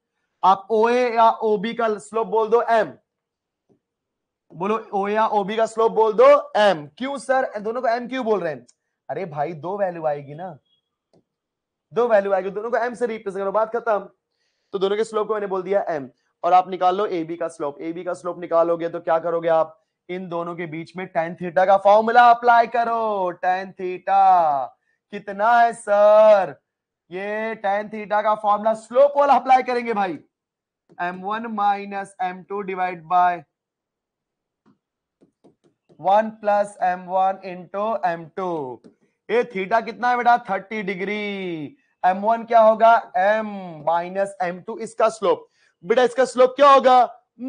आप ओ या ओ का स्लोप बोल दो एम बोलो ओ या ओ का स्लोप बोल दो एम क्यों सर दोनों को एम क्यों बोल रहे हैं अरे भाई दो वैल्यू आएगी ना दो वैल्यू आएगी दोनों को एम से रिप्रेजेंट करो बात खत्म तो दोनों के स्लोप को मैंने बोल दिया एम और आप निकाल लो ए बी का स्लोप ए बी का स्लोप निकालोगे तो क्या करोगे आप इन दोनों के बीच में टेन थीटा का फॉर्मूला अप्लाई करो टेन थीटा कितना है सर ये टेन थीटा का फॉर्मूला स्लोप वाला अप्लाई करेंगे भाई M one minus M two divide by one plus M one into M two ये थीटा कितना है बेटा थर्टी डिग्री एम वन क्या होगा एम माइनस एम टू इसका स्लोप बेटा इसका स्लोप क्या होगा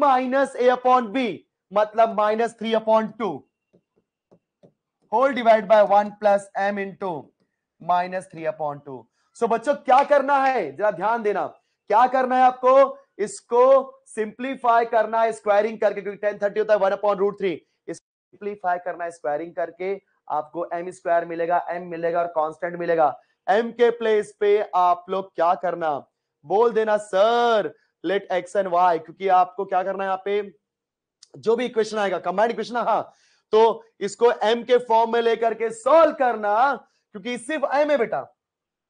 माइनस ए अपॉन बी मतलब minus three upon to whole divide by one plus M into minus three upon two so बच्चों क्या करना है जरा ध्यान देना क्या करना है आपको इसको सिंप्लीफाई करना है स्क्वायरिंग करके क्योंकि टेन थर्टी होता है one upon root three simplify करना है स्क्वायरिंग करके आपको एम स्क्वायर मिलेगा एम मिलेगा और कॉन्स्टेंट मिलेगा एम के प्लेस पे आप लोग क्या करना बोल देना sir let X and Y क्योंकि आपको क्या करना है यहाँ पे जो भी इक्वेशन आएगा कंबाइंड इक्वेशन हाँ तो इसको एम के फॉर्म में लेकर के सॉल्व करना क्योंकि सिर्फ एम है बेटा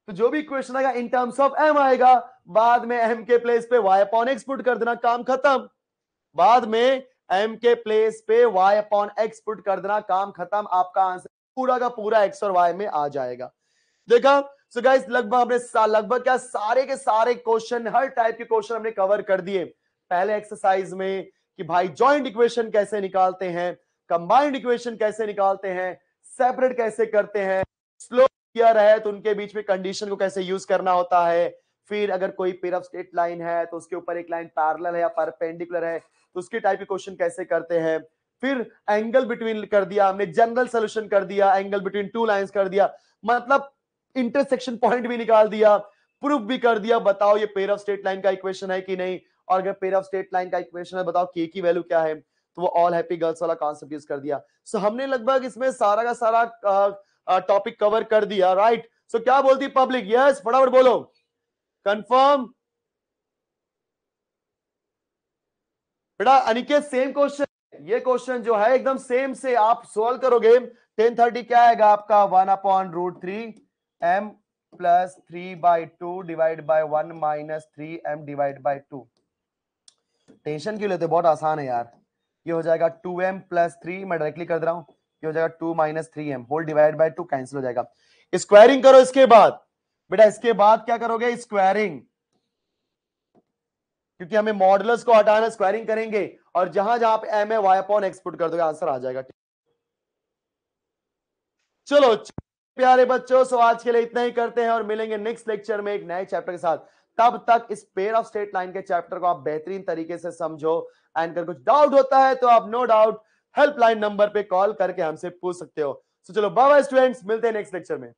तो जो भी क्वेश्चन आएगा इन टर्म्स ऑफ एम आएगा बाद में एम के प्लेस पे वाई अपॉन एक्स पुट कर देना काम खत्म बाद में एम के प्लेस पे वाई अपॉन एक्स पुट कर देना काम खत्म आपका आंसर पूरा का पूरा एक्स और वाई में आ जाएगा देखा सो गाइस लगभग हमने लगभग क्या सारे के सारे क्वेश्चन हर टाइप के क्वेश्चन हमने कवर कर दिए पहले एक्सरसाइज में कि भाई ज्वाइंट इक्वेशन कैसे निकालते हैं कंबाइंड इक्वेशन कैसे निकालते हैं सेपरेट कैसे करते हैं स्लो गियर है तो उनके बीच में कंडीशन को कैसे यूज करना होता है फिर अगर कोई पेर ऑफ स्टेट लाइन है तो उसके ऊपर एक लाइन पैरल है या परपेंडिकुलर है तो उसके टाइप के क्वेश्चन कैसे करते हैं फिर एंगल बिटवीन कर दिया हमने जनरल सोल्यूशन कर दिया एंगल बिटवीन टू लाइन कर दिया मतलब इंटरसेक्शन पॉइंट भी निकाल दिया प्रूफ भी कर दिया बताओ ये पेर ऑफ स्टेट लाइन का इक्वेशन है कि नहीं और अगर पेर ऑफ स्टेट लाइन का इक्वेशन है बताओ के की वैल्यू क्या है तो वो ऑल हैप्पी गर्ल्स वाला कॉन्सेप्ट यूज कर दिया सो so, हमने लगभग इसमें सारा का सारा आ, टॉपिक कवर कर दिया राइट सो so, क्या बोलती पब्लिक यस फटाफट बोलो कंफर्म बेटा अनिकेत सेम क्वेश्चन ये क्वेश्चन जो है एकदम सेम से आप सोल्व करोगे टेन थर्टी क्या आएगा आपका one upon root three M plus three by two divide by one minus three M divide by two tension क्यों लेते बहुत आसान है यार ये हो जाएगा टू एम प्लस थ्री मैं डायरेक्टली कर दे रहा हूं ये हो जाएगा two minus three M whole divide by two cancel हो जाएगा स्क्वायरिंग करो इसके बाद बेटा इसके बाद क्या करोगे स्क्वायरिंग क्योंकि हमें मॉडल्स को हटाना स्क्वायरिंग करेंगे और जहां जहां आप M A Y upon X put कर दोगे आंसर आ जाएगा चलो प्यारे बच्चों सो आज के लिए इतना ही करते हैं और मिलेंगे नेक्स्ट लेक्चर में एक नए चैप्टर के साथ तब तक इस पेयर ऑफ स्टेट लाइन के चैप्टर को आप बेहतरीन तरीके से समझो एंड अगर कुछ डाउट होता है तो आप नो डाउट हेल्पलाइन नंबर पे कॉल करके हमसे पूछ सकते हो तो so, चलो बाय स्टूडेंट्स मिलते हैं नेक्स्ट लेक्चर में